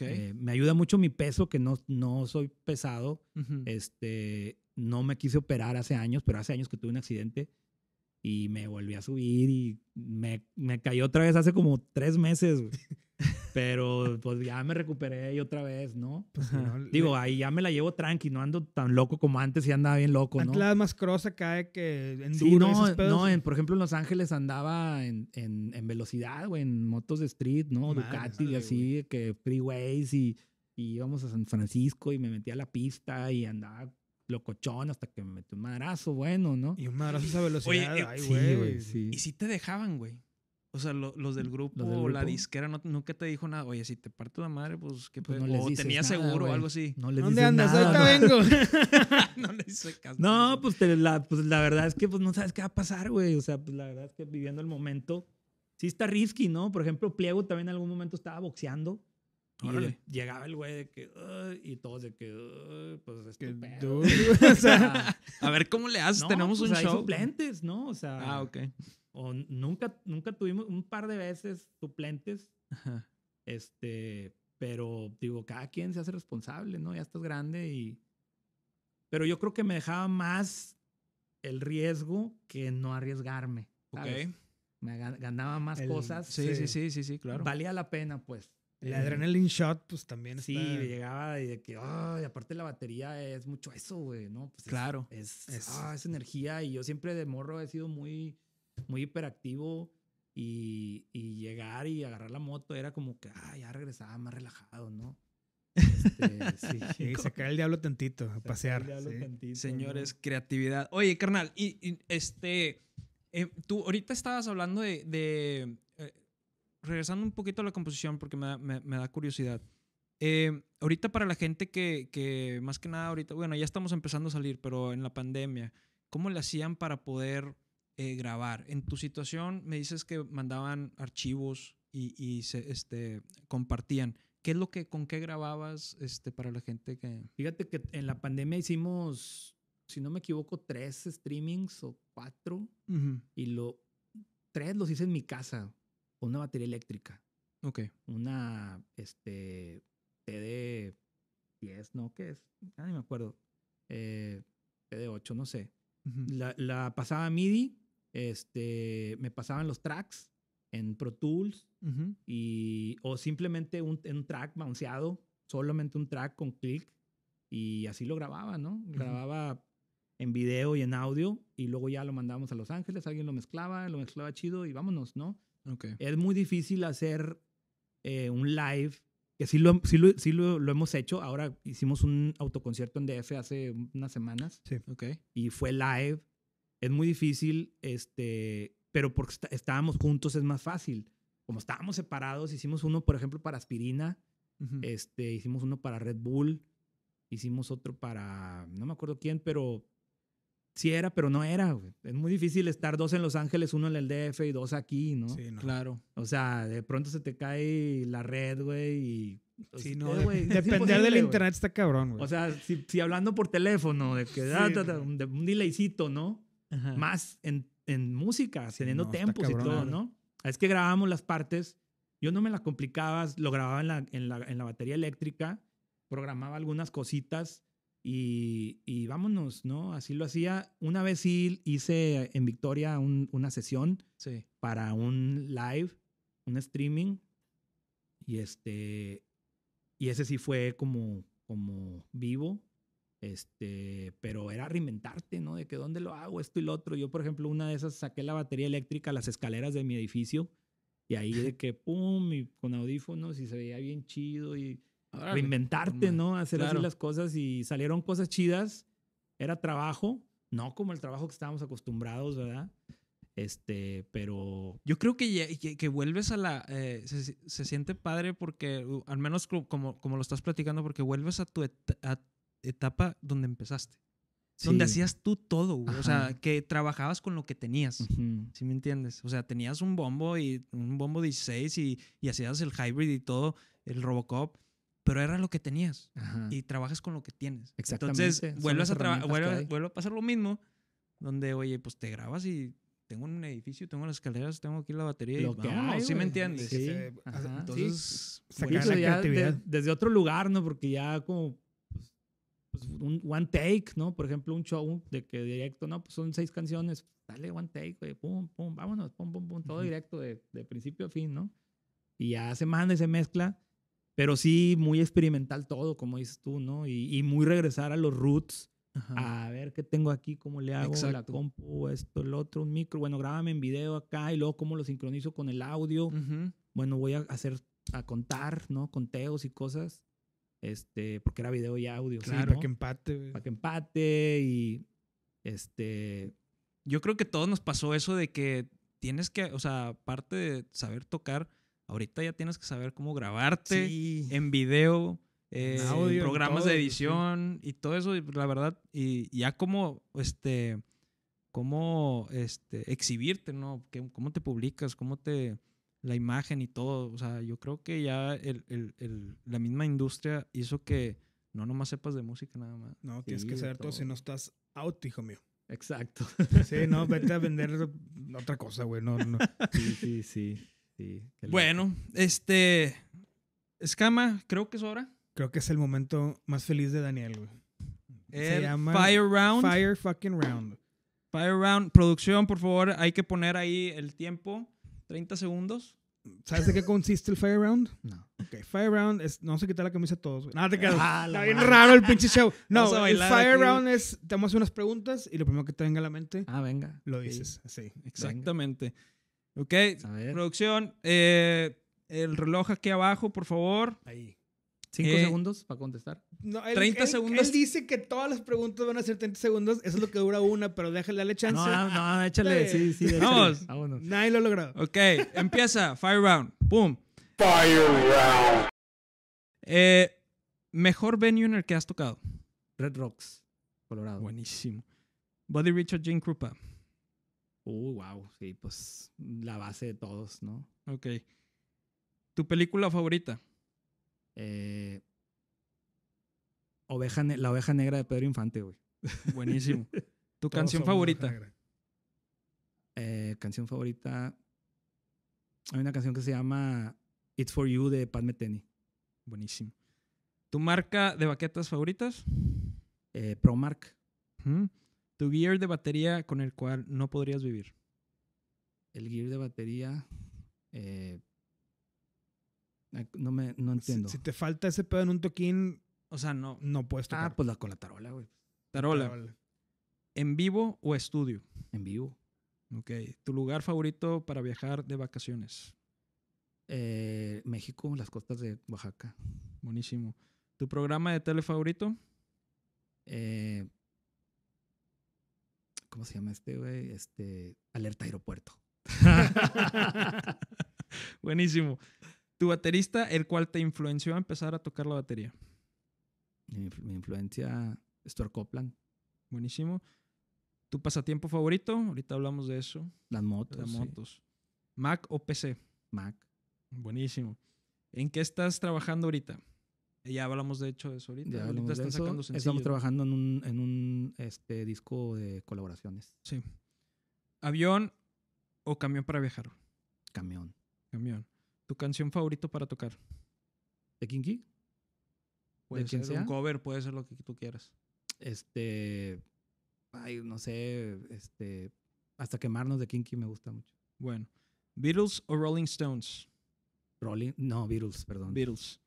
Speaker 3: eh, me ayuda mucho mi peso, que no, no soy pesado. este, no me quise operar hace años, pero hace años que tuve un accidente y me volví a subir y me, me cayó otra vez hace como tres meses. Pero pues ya me recuperé y otra vez, ¿no? Pues, Digo, ahí ya me la llevo tranqui, no ando tan loco como antes y andaba bien loco, ¿no? Atlas más cross acá que en Sí, no, no por ejemplo en Los Ángeles andaba en, velocidad, güey, en motos de street, ¿no? Ducati y así, que freeways y, íbamos a San Francisco y me metía a la pista y andaba locochón hasta que me metí un madrazo bueno, ¿no? Y un madrazo a velocidad, Oye, eh, güey. Sí,
Speaker 1: Y si te dejaban, güey. O sea, los del grupo o la disquera nunca te dijo nada. Oye, si te parto la madre, pues que pues O tenía seguro o algo así. No le ¿Dónde andas? Ahorita vengo. no le hice caso. No, pues, la,
Speaker 3: pues, la verdad es que pues, no sabes qué va a pasar, güey. O sea, pues la verdad es que viviendo el momento. Sí está risky, ¿no? Por ejemplo, Pliego también en algún momento estaba boxeando. Y llegaba el güey de que, y todos de que, pues es que. a ver cómo le haces, tenemos pues, un hay show. suplentes, ¿no? O sea, ah, ok o nunca, nunca tuvimos un par de veces suplentes. Este, pero digo, cada quien se hace responsable, ¿no? Ya estás grande y... Pero yo creo que me dejaba más el riesgo que no arriesgarme. Ok. Me ganaba más cosas. Sí, sí, sí, sí, sí, claro. Valía la pena, pues. El, eh, adrenaline
Speaker 2: shot, pues también sí, llegaba
Speaker 3: y de que, oh, y aparte la batería es mucho eso, güey, ¿no? Pues claro. Es, ah, es energía y yo siempre de morro he sido muy muy hiperactivo y, llegar y agarrar la moto era como que, ah, ya regresaba más relajado, ¿no? Este, sí, sacar el diablo tantito,
Speaker 1: a pasear. Señores, creatividad. Oye, carnal, y, este, eh, tú ahorita estabas hablando de, eh, regresando un poquito a la composición porque me, me da curiosidad. Eh, ahorita para la gente que, que, más que nada ahorita, bueno, ya estamos empezando a salir, pero en la pandemia, ¿cómo le hacían para poder eh, grabar. En tu situación me dices que mandaban archivos y, se, este, compartían.
Speaker 3: ¿Qué es lo que, con qué grababas este, para la gente que...? Fíjate que en la pandemia hicimos, si no me equivoco, tres streamings o cuatro. Y lo, tres los hice en mi casa, con una batería eléctrica. Ok. Una, este, TD10, ¿no? ¿Qué es? Ah, ni me acuerdo. Eh, TD8, no sé. la, la pasaba MIDI este, me pasaban los tracks en Pro Tools y, o simplemente un, un track bounceado, solamente un track con clic y así lo grababa, ¿no? Grababa en video y en audio y luego ya lo mandábamos a Los Ángeles, alguien lo mezclaba, lo mezclaba chido y vámonos, ¿no? Es muy difícil hacer eh, un live, que sí, lo, hemos hecho, ahora hicimos un autoconcierto en DF hace unas semanas y fue live es muy difícil, este, pero porque estábamos juntos es más fácil. Como estábamos separados, hicimos uno, por ejemplo, para aspirina, este, hicimos uno para Red Bull, hicimos otro para, no me acuerdo quién, pero sí era, pero no era. Es muy difícil estar dos en Los Ángeles, uno en el DF y dos aquí, ¿no? Sí, claro. O sea, de pronto se te cae la red, güey, y... Pues, sí, no, depender del internet está cabrón, güey. O sea, si, hablando por teléfono, de que ah, un, de, ¿no? más en, música, teniendo tempos y todo, ¿no? Es que grabábamos las partes, yo no me las complicaba, lo grababa en la, batería eléctrica, programaba algunas cositas y, vámonos, ¿no? Así lo hacía. Una vez hice en Victoria una sesión para un live, un streaming, y este, y ese sí fue como, como vivo, este, pero era reinventarte, ¿no? De que dónde lo hago, esto y lo otro. Yo, por ejemplo, una de esas saqué la batería eléctrica a las escaleras de mi edificio y ahí de que pum, y con audífonos y se veía bien chido y reinventarte, ¿no? Hacer así las cosas y salieron cosas chidas. Era trabajo, no como el trabajo que estábamos acostumbrados, ¿verdad? Este, pero. Yo creo que, que, vuelves a la. Eh, se, siente padre porque,
Speaker 1: uh, al menos como, como lo estás platicando, porque vuelves a tu, a etapa donde empezaste. Donde hacías tú todo, O sea, que trabajabas con lo que tenías. si ¿Sí me entiendes? O sea, tenías un bombo y un bombo 16 y, hacías el hybrid y todo, el Robocop, pero era lo que tenías. Y trabajas con lo que tienes. Exactamente. Entonces, vuelves a, trabajar a pasar lo mismo, donde, oye, pues te grabas y tengo un edificio, tengo
Speaker 3: las escaleras, tengo aquí la batería. Lo y, que ¿sí me entiendes? Sí. Entonces, la creatividad. desde otro lugar, ¿no? Porque ya como pues, un one take, ¿no? Por ejemplo, un show de que directo, no, pues son seis canciones, dale one take, pum, pum, vámonos, pum, pum, pum, todo directo de, principio a fin, ¿no? Y ya se manda y se mezcla, pero sí muy experimental todo, como dices tú, ¿no? Y, muy regresar a los roots, a ver qué tengo aquí, cómo le hago la compu, esto, el otro, un micro, bueno, grábame en video acá y luego cómo lo sincronizo con el audio. Bueno, voy a hacer, a contar, ¿no? Conteos y cosas. Este, porque era video y audio. sí, para que empate. Para que empate y este... Yo creo que a todos nos pasó eso de que
Speaker 1: tienes que, o sea, aparte de saber tocar, ahorita ya tienes que saber cómo grabarte en video, eh, programas de edición y todo eso, la verdad, y ya cómo, este, cómo, este, exhibirte, ¿no? ¿Cómo te publicas? ¿Cómo te la imagen y todo. O sea, yo creo que ya la misma industria hizo que no nomás sepas de música nada más. No, tienes que saber todo si
Speaker 2: no estás out, hijo mío. Exacto. Sí, no, vete a vender otra cosa, güey.
Speaker 1: No, Sí, sí, sí.
Speaker 2: Bueno, este.
Speaker 1: Escama, creo que
Speaker 2: es hora. Creo que es el momento más feliz de Daniel, güey. Se llama
Speaker 1: Fire Round. Fire fucking Round. Fire Round. Producción, por favor, hay que poner ahí el tiempo. 30 segundos. ¿Sabes de qué
Speaker 2: consiste el Fire Round?
Speaker 1: No. Ok, Fire
Speaker 2: Round es. No se quita la camisa a todos, güey. Nada, te ah, quedas. está bien raro el pinche show. No, el Fire Round es. Te vamos a hacer unas preguntas y lo primero que te venga a la mente. Ah, venga. Lo dices. Sí, exactamente.
Speaker 1: Ok, producción. Eh, el reloj aquí abajo, por favor.
Speaker 3: Ahí. ¿Cinco eh, segundos para contestar?
Speaker 2: No, 30 segundos. Él dice que todas las preguntas van a ser 30 segundos. Eso es lo que dura una, pero déjale, la chance. No, no, échale. Sí, sí, Vamos.
Speaker 3: Vámonos.
Speaker 1: Nadie lo logrado. Ok, empieza. Fire round. Pum. Fire round. Eh, mejor venue en el que has tocado. Red Rocks, Colorado. Buenísimo. Buddy Richard, Jane Krupa.
Speaker 3: Uh, wow. Sí,
Speaker 1: pues la base de todos, ¿no? Ok. ¿Tu película favorita?
Speaker 3: Eh, oveja la oveja negra de Pedro Infante, güey. Buenísimo. ¿Tu canción favorita? Eh, canción favorita. Hay una canción que se llama It's for You de Padme Metheny. Buenísimo. ¿Tu marca de baquetas favoritas? Eh, Promark.
Speaker 1: ¿Tu gear de batería con el cual no podrías vivir? El gear de batería.
Speaker 3: Eh, no me no entiendo.
Speaker 2: Si, te falta ese pedo en un toquín, o sea, no, no puedes ah, tocar. Ah, pues la, con la tarola, güey.
Speaker 1: Tarola. ¿En vivo o estudio? En vivo. Ok. ¿Tu lugar favorito para viajar de vacaciones? Eh, México, las costas de Oaxaca. Buenísimo. ¿Tu programa de tele favorito? Eh, ¿Cómo se llama este, güey? Este, Alerta Aeropuerto. Buenísimo. Tu baterista, el cual te influenció a empezar a tocar la batería. Mi, influencia, Stuart Copland. Buenísimo. ¿Tu pasatiempo favorito? Ahorita hablamos de eso.
Speaker 3: Las motos. Las motos.
Speaker 1: ¿Mac o PC? Mac. Buenísimo. ¿En qué estás trabajando ahorita? Eh, ya hablamos de hecho de eso ahorita. ahorita están sacando Estamos
Speaker 3: trabajando en un, en un este, disco de colaboraciones. Sí.
Speaker 1: ¿Avión o camión para viajar? Camión. Camión. ¿Tu canción favorita para tocar?
Speaker 3: ¿De Kinky? Puede ser un
Speaker 1: cover, puede ser lo que tú quieras.
Speaker 3: Este. Ay, no sé. Este. Hasta quemarnos de Kinky me gusta mucho. Bueno. ¿Beatles o Rolling Stones? Rolling. No, Beatles, perdón. Beatles.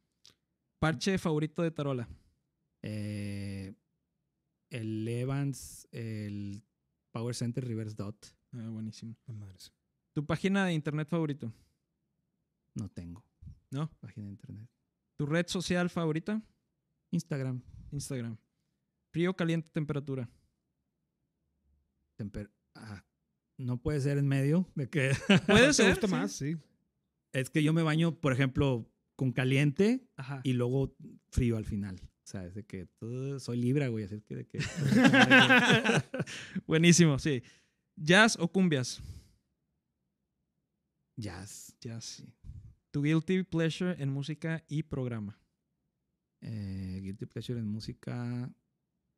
Speaker 3: ¿Parche favorito de Tarola? Eh, el Evans, el Power Center Reverse Dot.
Speaker 2: Ah, buenísimo.
Speaker 3: ¿Tu página de internet favorito? No tengo. ¿No? Página de internet.
Speaker 1: ¿Tu red social favorita? Instagram. Instagram. Frío, caliente, temperatura.
Speaker 3: Temper ah, no puede ser en medio de que. Puede ser. gusta más, sí. Es que yo me baño, por ejemplo, con caliente y luego frío al final. O sea, es de que soy libra, güey, así es que de que.
Speaker 1: Buenísimo, sí. ¿Jazz o cumbias? Jazz. Jazz, sí. Tu guilty pleasure en música y programa.
Speaker 3: Eh, guilty pleasure en música.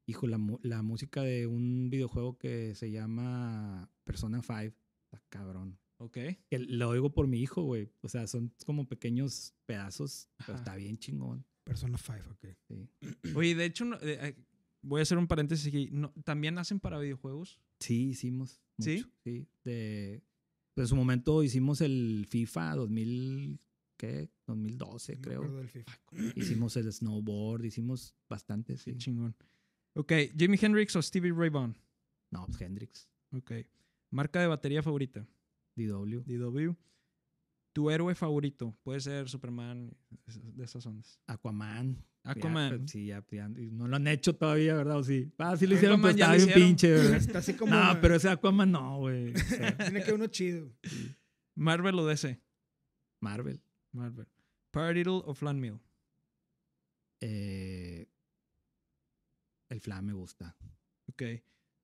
Speaker 3: Hijo, la, música de un videojuego que se llama Persona 5. Está cabrón. Ok. Que lo oigo por mi hijo, güey. O sea, son como pequeños pedazos, pero está bien chingón.
Speaker 2: Persona 5, ok. Sí.
Speaker 3: Oye, de hecho, eh, eh, voy a hacer un paréntesis aquí.
Speaker 1: ¿También hacen para videojuegos?
Speaker 3: Sí, hicimos. ¿Sí? Sí. De en su momento hicimos el FIFA 2000, ¿qué? 2012, creo. Hicimos el snowboard, hicimos bastante, sí. chingón. Ok, Jimi Hendrix
Speaker 1: o Stevie Ray Vaughan. No, pues, Hendrix. Ok. Marca de batería favorita. DW. DW tu héroe favorito. Puede ser Superman, de esas
Speaker 3: ondas. Aquaman. Aquaman. Pues, sí, ya, pues, ya, No lo han hecho todavía, ¿verdad? O sí. Ah, sí lo hicieron, pues, Aquaman pero pinche, como. No, pero ese Aquaman no, güey.
Speaker 1: Tiene que uno chido. Marvel o DC. Marvel. Marvel. Paradiddle o Flan
Speaker 3: Mill. Eh, el Flan me gusta. Ok.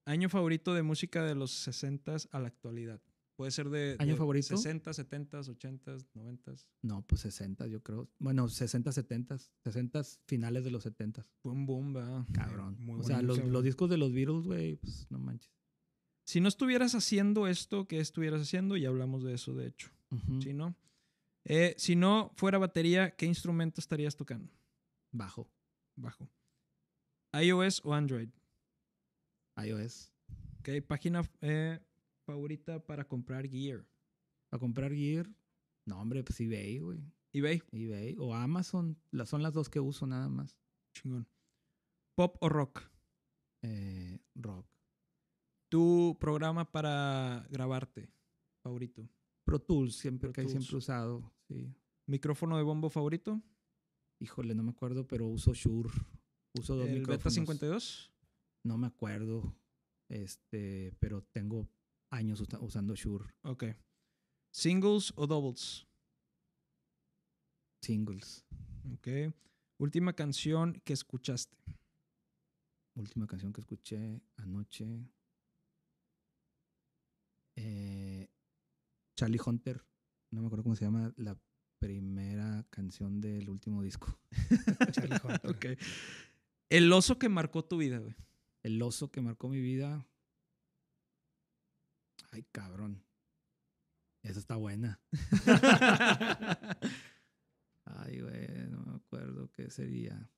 Speaker 1: Año favorito de música de los 60s a la actualidad. Puede ser de, 60, 70, 80, 90.
Speaker 3: No, pues 60, yo creo. Bueno, 60, 70, 60 finales de los 70. Boom, boom, va. Cabrón. o sea, los, discos de los
Speaker 1: Beatles, güey, pues no manches. Si no estuvieras haciendo esto, ¿qué estuvieras haciendo? Ya hablamos de eso, de hecho. Si no. Eh, si no fuera batería, ¿qué instrumento estarías tocando? Bajo. Bajo. ¿iOS o Android? iOS. Ok, página. Eh, favorita para comprar gear?
Speaker 3: Para comprar gear, no, hombre, pues eBay, güey. eBay. eBay o Amazon, las, son las dos que uso nada más. Chingón. ¿Pop o rock? Eh,
Speaker 1: rock. ¿Tu programa para grabarte favorito? Pro Tools, siempre que Hay siempre usado, sí. ¿Micrófono de bombo favorito?
Speaker 3: Híjole, no me acuerdo, pero uso Shure. Uso dos ¿El micrófonos. Beta 52? No me acuerdo. Este, pero tengo años usando Shure. Ok. ¿Singles o doubles? Singles. Ok.
Speaker 1: Última canción que escuchaste. Última canción que escuché
Speaker 3: anoche. Eh, Charlie Hunter. No me acuerdo cómo se llama la primera canción del último disco. Charlie Hunter. El oso que marcó tu vida, güey. El oso que marcó mi vida. Ay, cabrón. Esa está buena. Ay, güey, no me acuerdo qué sería.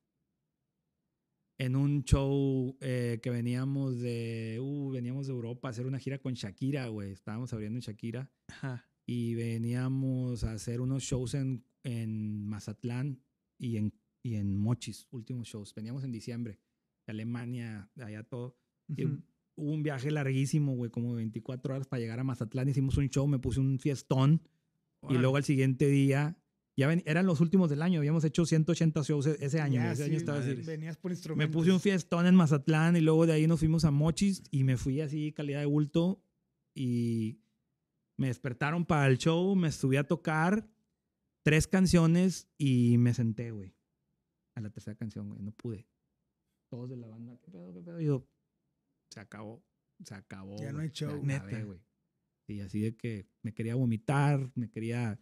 Speaker 3: En un show eh, que veníamos de. Uh, veníamos de Europa a hacer una gira con Shakira, güey. Estábamos abriendo en Shakira. Ajá. Y veníamos a hacer unos shows en, en Mazatlán y en, y en Mochis, últimos shows. Veníamos en diciembre, de Alemania, de allá todo hubo un viaje larguísimo, güey, como 24 horas para llegar a Mazatlán. Hicimos un show, me puse un fiestón. Y luego al siguiente día, ya ven, eran los últimos del año, habíamos hecho 180 shows e-, ese año. ese año estaba Venías por instrumentos. Me puse un fiestón en Mazatlán y luego de ahí nos fuimos a Mochis y me fui así, calidad de bulto. Y me despertaron para el show, me subí a tocar tres canciones y me senté, güey. A la tercera canción, güey, no pude. Todos de la banda, ¿qué pedo, qué pedo? yo, se acabó, se acabó. Ya no hay show, neta. güey. Y así de que me quería vomitar, me quería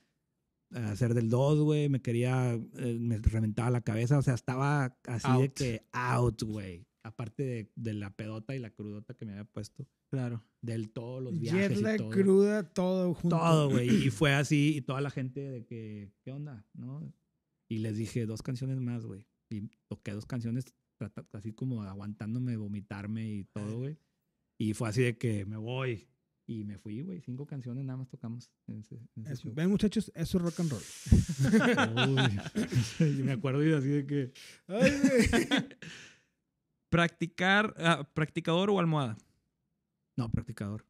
Speaker 3: eh, hacer del dos, güey, me quería, eh, me reventaba la cabeza, o sea, estaba así de que out, güey. Aparte de, la pedota y la crudota que me había puesto. Claro. Del todo, los viajes Jet y todo.
Speaker 2: cruda, todo junto. Todo, güey.
Speaker 3: Y fue así, y toda la gente de que, ¿qué onda? ¿No? Y les dije dos canciones más, güey. Y toqué dos canciones así como aguantándome, vomitarme y todo, güey. Y fue así de que me voy. Y me fui, güey. Cinco canciones nada más tocamos.
Speaker 2: ven, muchachos, eso es rock and roll. me acuerdo
Speaker 1: y así de que. Practicar, ah, practicador o almohada.
Speaker 3: No, practicador.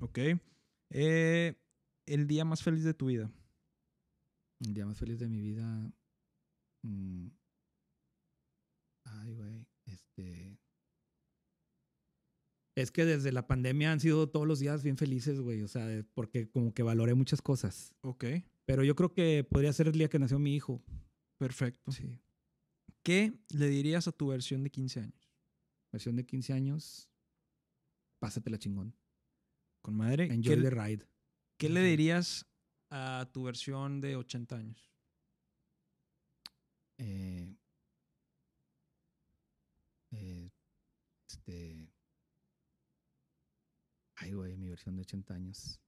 Speaker 1: Ok. Eh, el día más feliz de tu vida. El día más feliz de mi vida.
Speaker 3: Mm, ay, güey, este... Es que desde la pandemia han sido todos los días bien felices, güey. O sea, porque como que valoré muchas cosas. Ok. Pero yo creo que podría ser el día que nació mi hijo. Perfecto.
Speaker 1: Sí. ¿Qué le dirías a tu versión de 15 años? Versión de 15 años,
Speaker 3: pásate la chingón. Con madre. Enjoy ¿Qué, the ride.
Speaker 1: ¿Qué le dirías a tu versión de 80 años?
Speaker 3: Eh, eh, este. Ay, güey, mi versión de 80 años.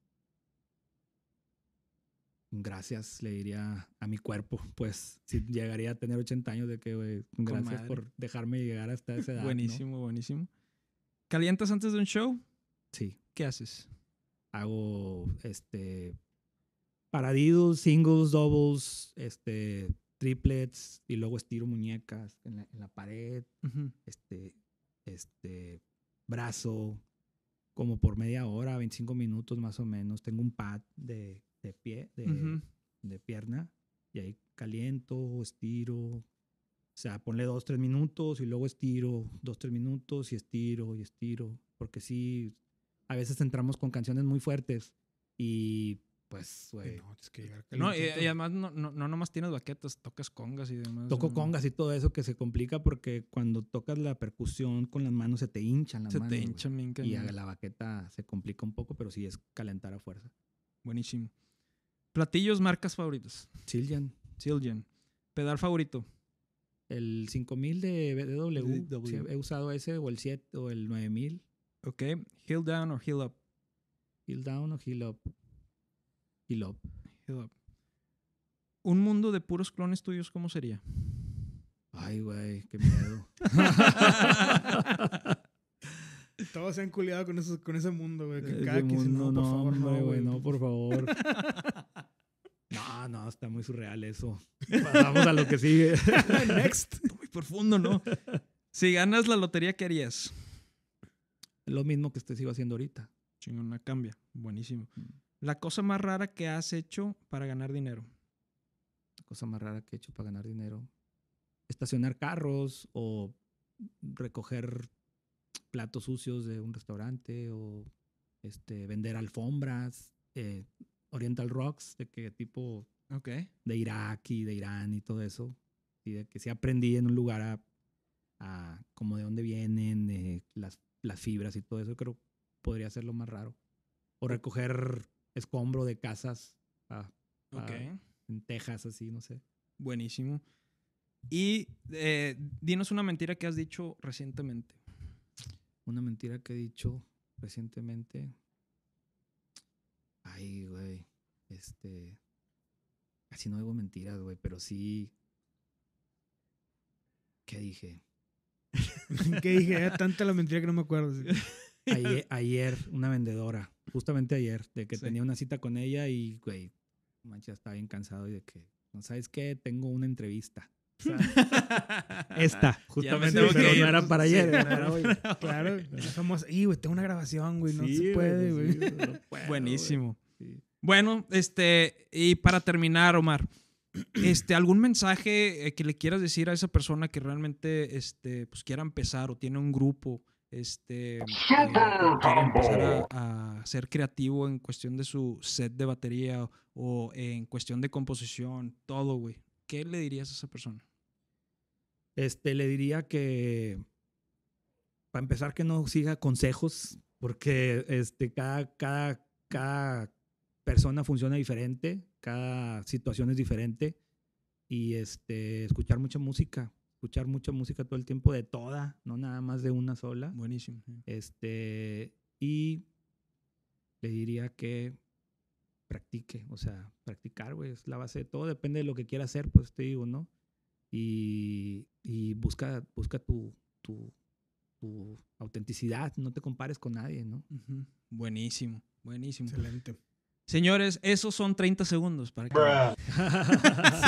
Speaker 3: Gracias, le diría a mi cuerpo, pues, si llegaría a tener 80 años, de que, güey, gracias por dejarme llegar hasta esa edad. buenísimo, buenísimo. ¿Calientas antes de un show? Sí. ¿Qué haces? Hago, este, paradidos, singles, doubles, este, triplets y luego estiro muñecas en la, pared, este, este, brazo, como por media hora, 25 minutos más o menos. Tengo un pad de, de pie, de, de, pierna, y ahí caliento, estiro. O sea, ponle dos, tres minutos y luego estiro, dos, tres minutos y estiro y estiro. Porque sí, a veces entramos con canciones muy fuertes y pues, güey. No,
Speaker 1: que No, y, además no, no, no, nomás tienes baquetas, tocas congas y demás. Toco congas
Speaker 3: y todo eso que se complica porque cuando tocas la percusión con las manos se te hinchan las manos. Se te hinchan Y la baqueta se complica un poco, pero sí es calentar a fuerza. Buenísimo. Platillos, marcas favoritos Siljan. Siljan. Pedal favorito. El 5000 de BDW, he usado ese o el 7 o el 9000. Ok. Hill down o heel up. Heel down o heel up.
Speaker 1: Un mundo de puros clones tuyos, ¿cómo sería?
Speaker 3: Ay, güey, qué miedo.
Speaker 2: Todos se han culiado con, con ese mundo, güey. Que no, no, por favor, no, güey, no, por favor.
Speaker 3: no, no, está
Speaker 1: muy surreal eso. Pasamos a lo que sigue. Next. muy profundo, ¿no? Si ganas la lotería, ¿qué harías? Lo mismo que estoy sigo haciendo ahorita. Una cambia. Buenísimo. Mm. La cosa más rara que has hecho para ganar dinero. La cosa más rara que he hecho para ganar dinero.
Speaker 3: Estacionar carros o recoger platos sucios de un restaurante o este, vender alfombras, eh, Oriental Rocks, de qué tipo de Irak y de Irán y todo eso. Y de que si aprendí en un lugar a, como de dónde vienen, las, las fibras y todo eso, creo podría ser lo más raro. O recoger escombro de casas ah, ah, en Texas, así, no sé.
Speaker 1: Buenísimo. Y eh, dinos una mentira que has dicho recientemente. Una
Speaker 3: mentira que he dicho recientemente. Ay, güey. Este. Casi no digo mentiras, güey, pero sí. ¿Qué dije? ¿Qué dije?
Speaker 2: tanta la mentira que no me acuerdo.
Speaker 3: ayer, una vendedora justamente ayer, de que tenía una cita con ella y, güey, mancha, estaba bien cansado y de que, no sabes qué, tengo una entrevista. esta, justamente, pero no era para ayer, hoy. Claro, somos, y
Speaker 2: güey, tengo una grabación, güey, no se puede, güey. Buenísimo.
Speaker 1: Bueno, este, y para terminar, Omar, este, algún mensaje eh, que le quieras decir a esa persona que realmente, este, pues quiera empezar o tiene un grupo este, eh, empezar a, ser creativo en cuestión de su set de batería o, en cuestión de composición, todo, güey. ¿Qué le dirías a esa persona?
Speaker 3: Este, le diría que, para empezar, que no siga consejos, porque este, cada, cada, cada persona funciona diferente, cada situación es diferente, y este, escuchar mucha música, escuchar mucha música todo el tiempo, de toda, no nada más de una sola. Buenísimo. Este, y le diría que practique, o sea, practicar, güey, es la base de todo, depende de lo que quiera hacer, pues te digo, ¿no? Y, busca, busca tu, tu, tu autenticidad, no te compares con nadie, ¿no? Buenísimo, buenísimo. Excelente. Señores,
Speaker 1: esos son 30 segundos para que...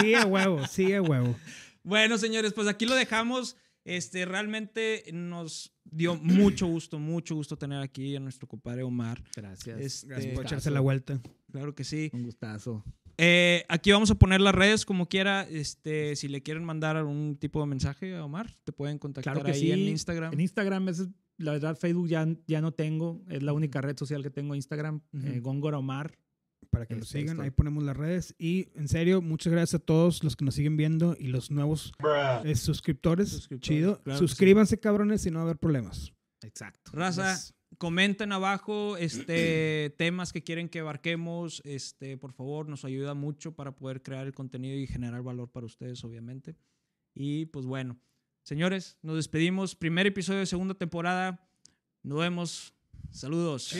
Speaker 1: sí, a huevo, sí, a huevo. Bueno, señores, pues aquí lo dejamos. Este, realmente nos dio mucho gusto, mucho gusto tener aquí a nuestro compadre Omar. Gracias. Este, Gracias por echarse la vuelta. Claro que sí. Un gustazo. Eh, aquí vamos a poner las redes como quiera. Este, si le quieren mandar
Speaker 3: algún tipo de mensaje a Omar, te pueden contactar ahí sí. en Instagram. En Instagram, es, la verdad, Facebook ya, no tengo. Es la única red social que tengo Instagram. Eh, Góngora Omar para que lo este, sigan. Ahí
Speaker 2: ponemos las redes. Y en serio, muchas gracias a todos los que nos siguen viendo y los nuevos eh, suscriptores. Chido. Suscríbanse, cabrones, si no va a haber problemas. Exacto. Raza,
Speaker 1: comenten abajo este, temas que quieren que abarquemos. Este, por favor, nos ayuda mucho para poder crear el contenido y generar valor para ustedes, obviamente. Y pues bueno, señores, nos despedimos. Primer episodio de segunda temporada.
Speaker 3: Nos vemos. Saludos.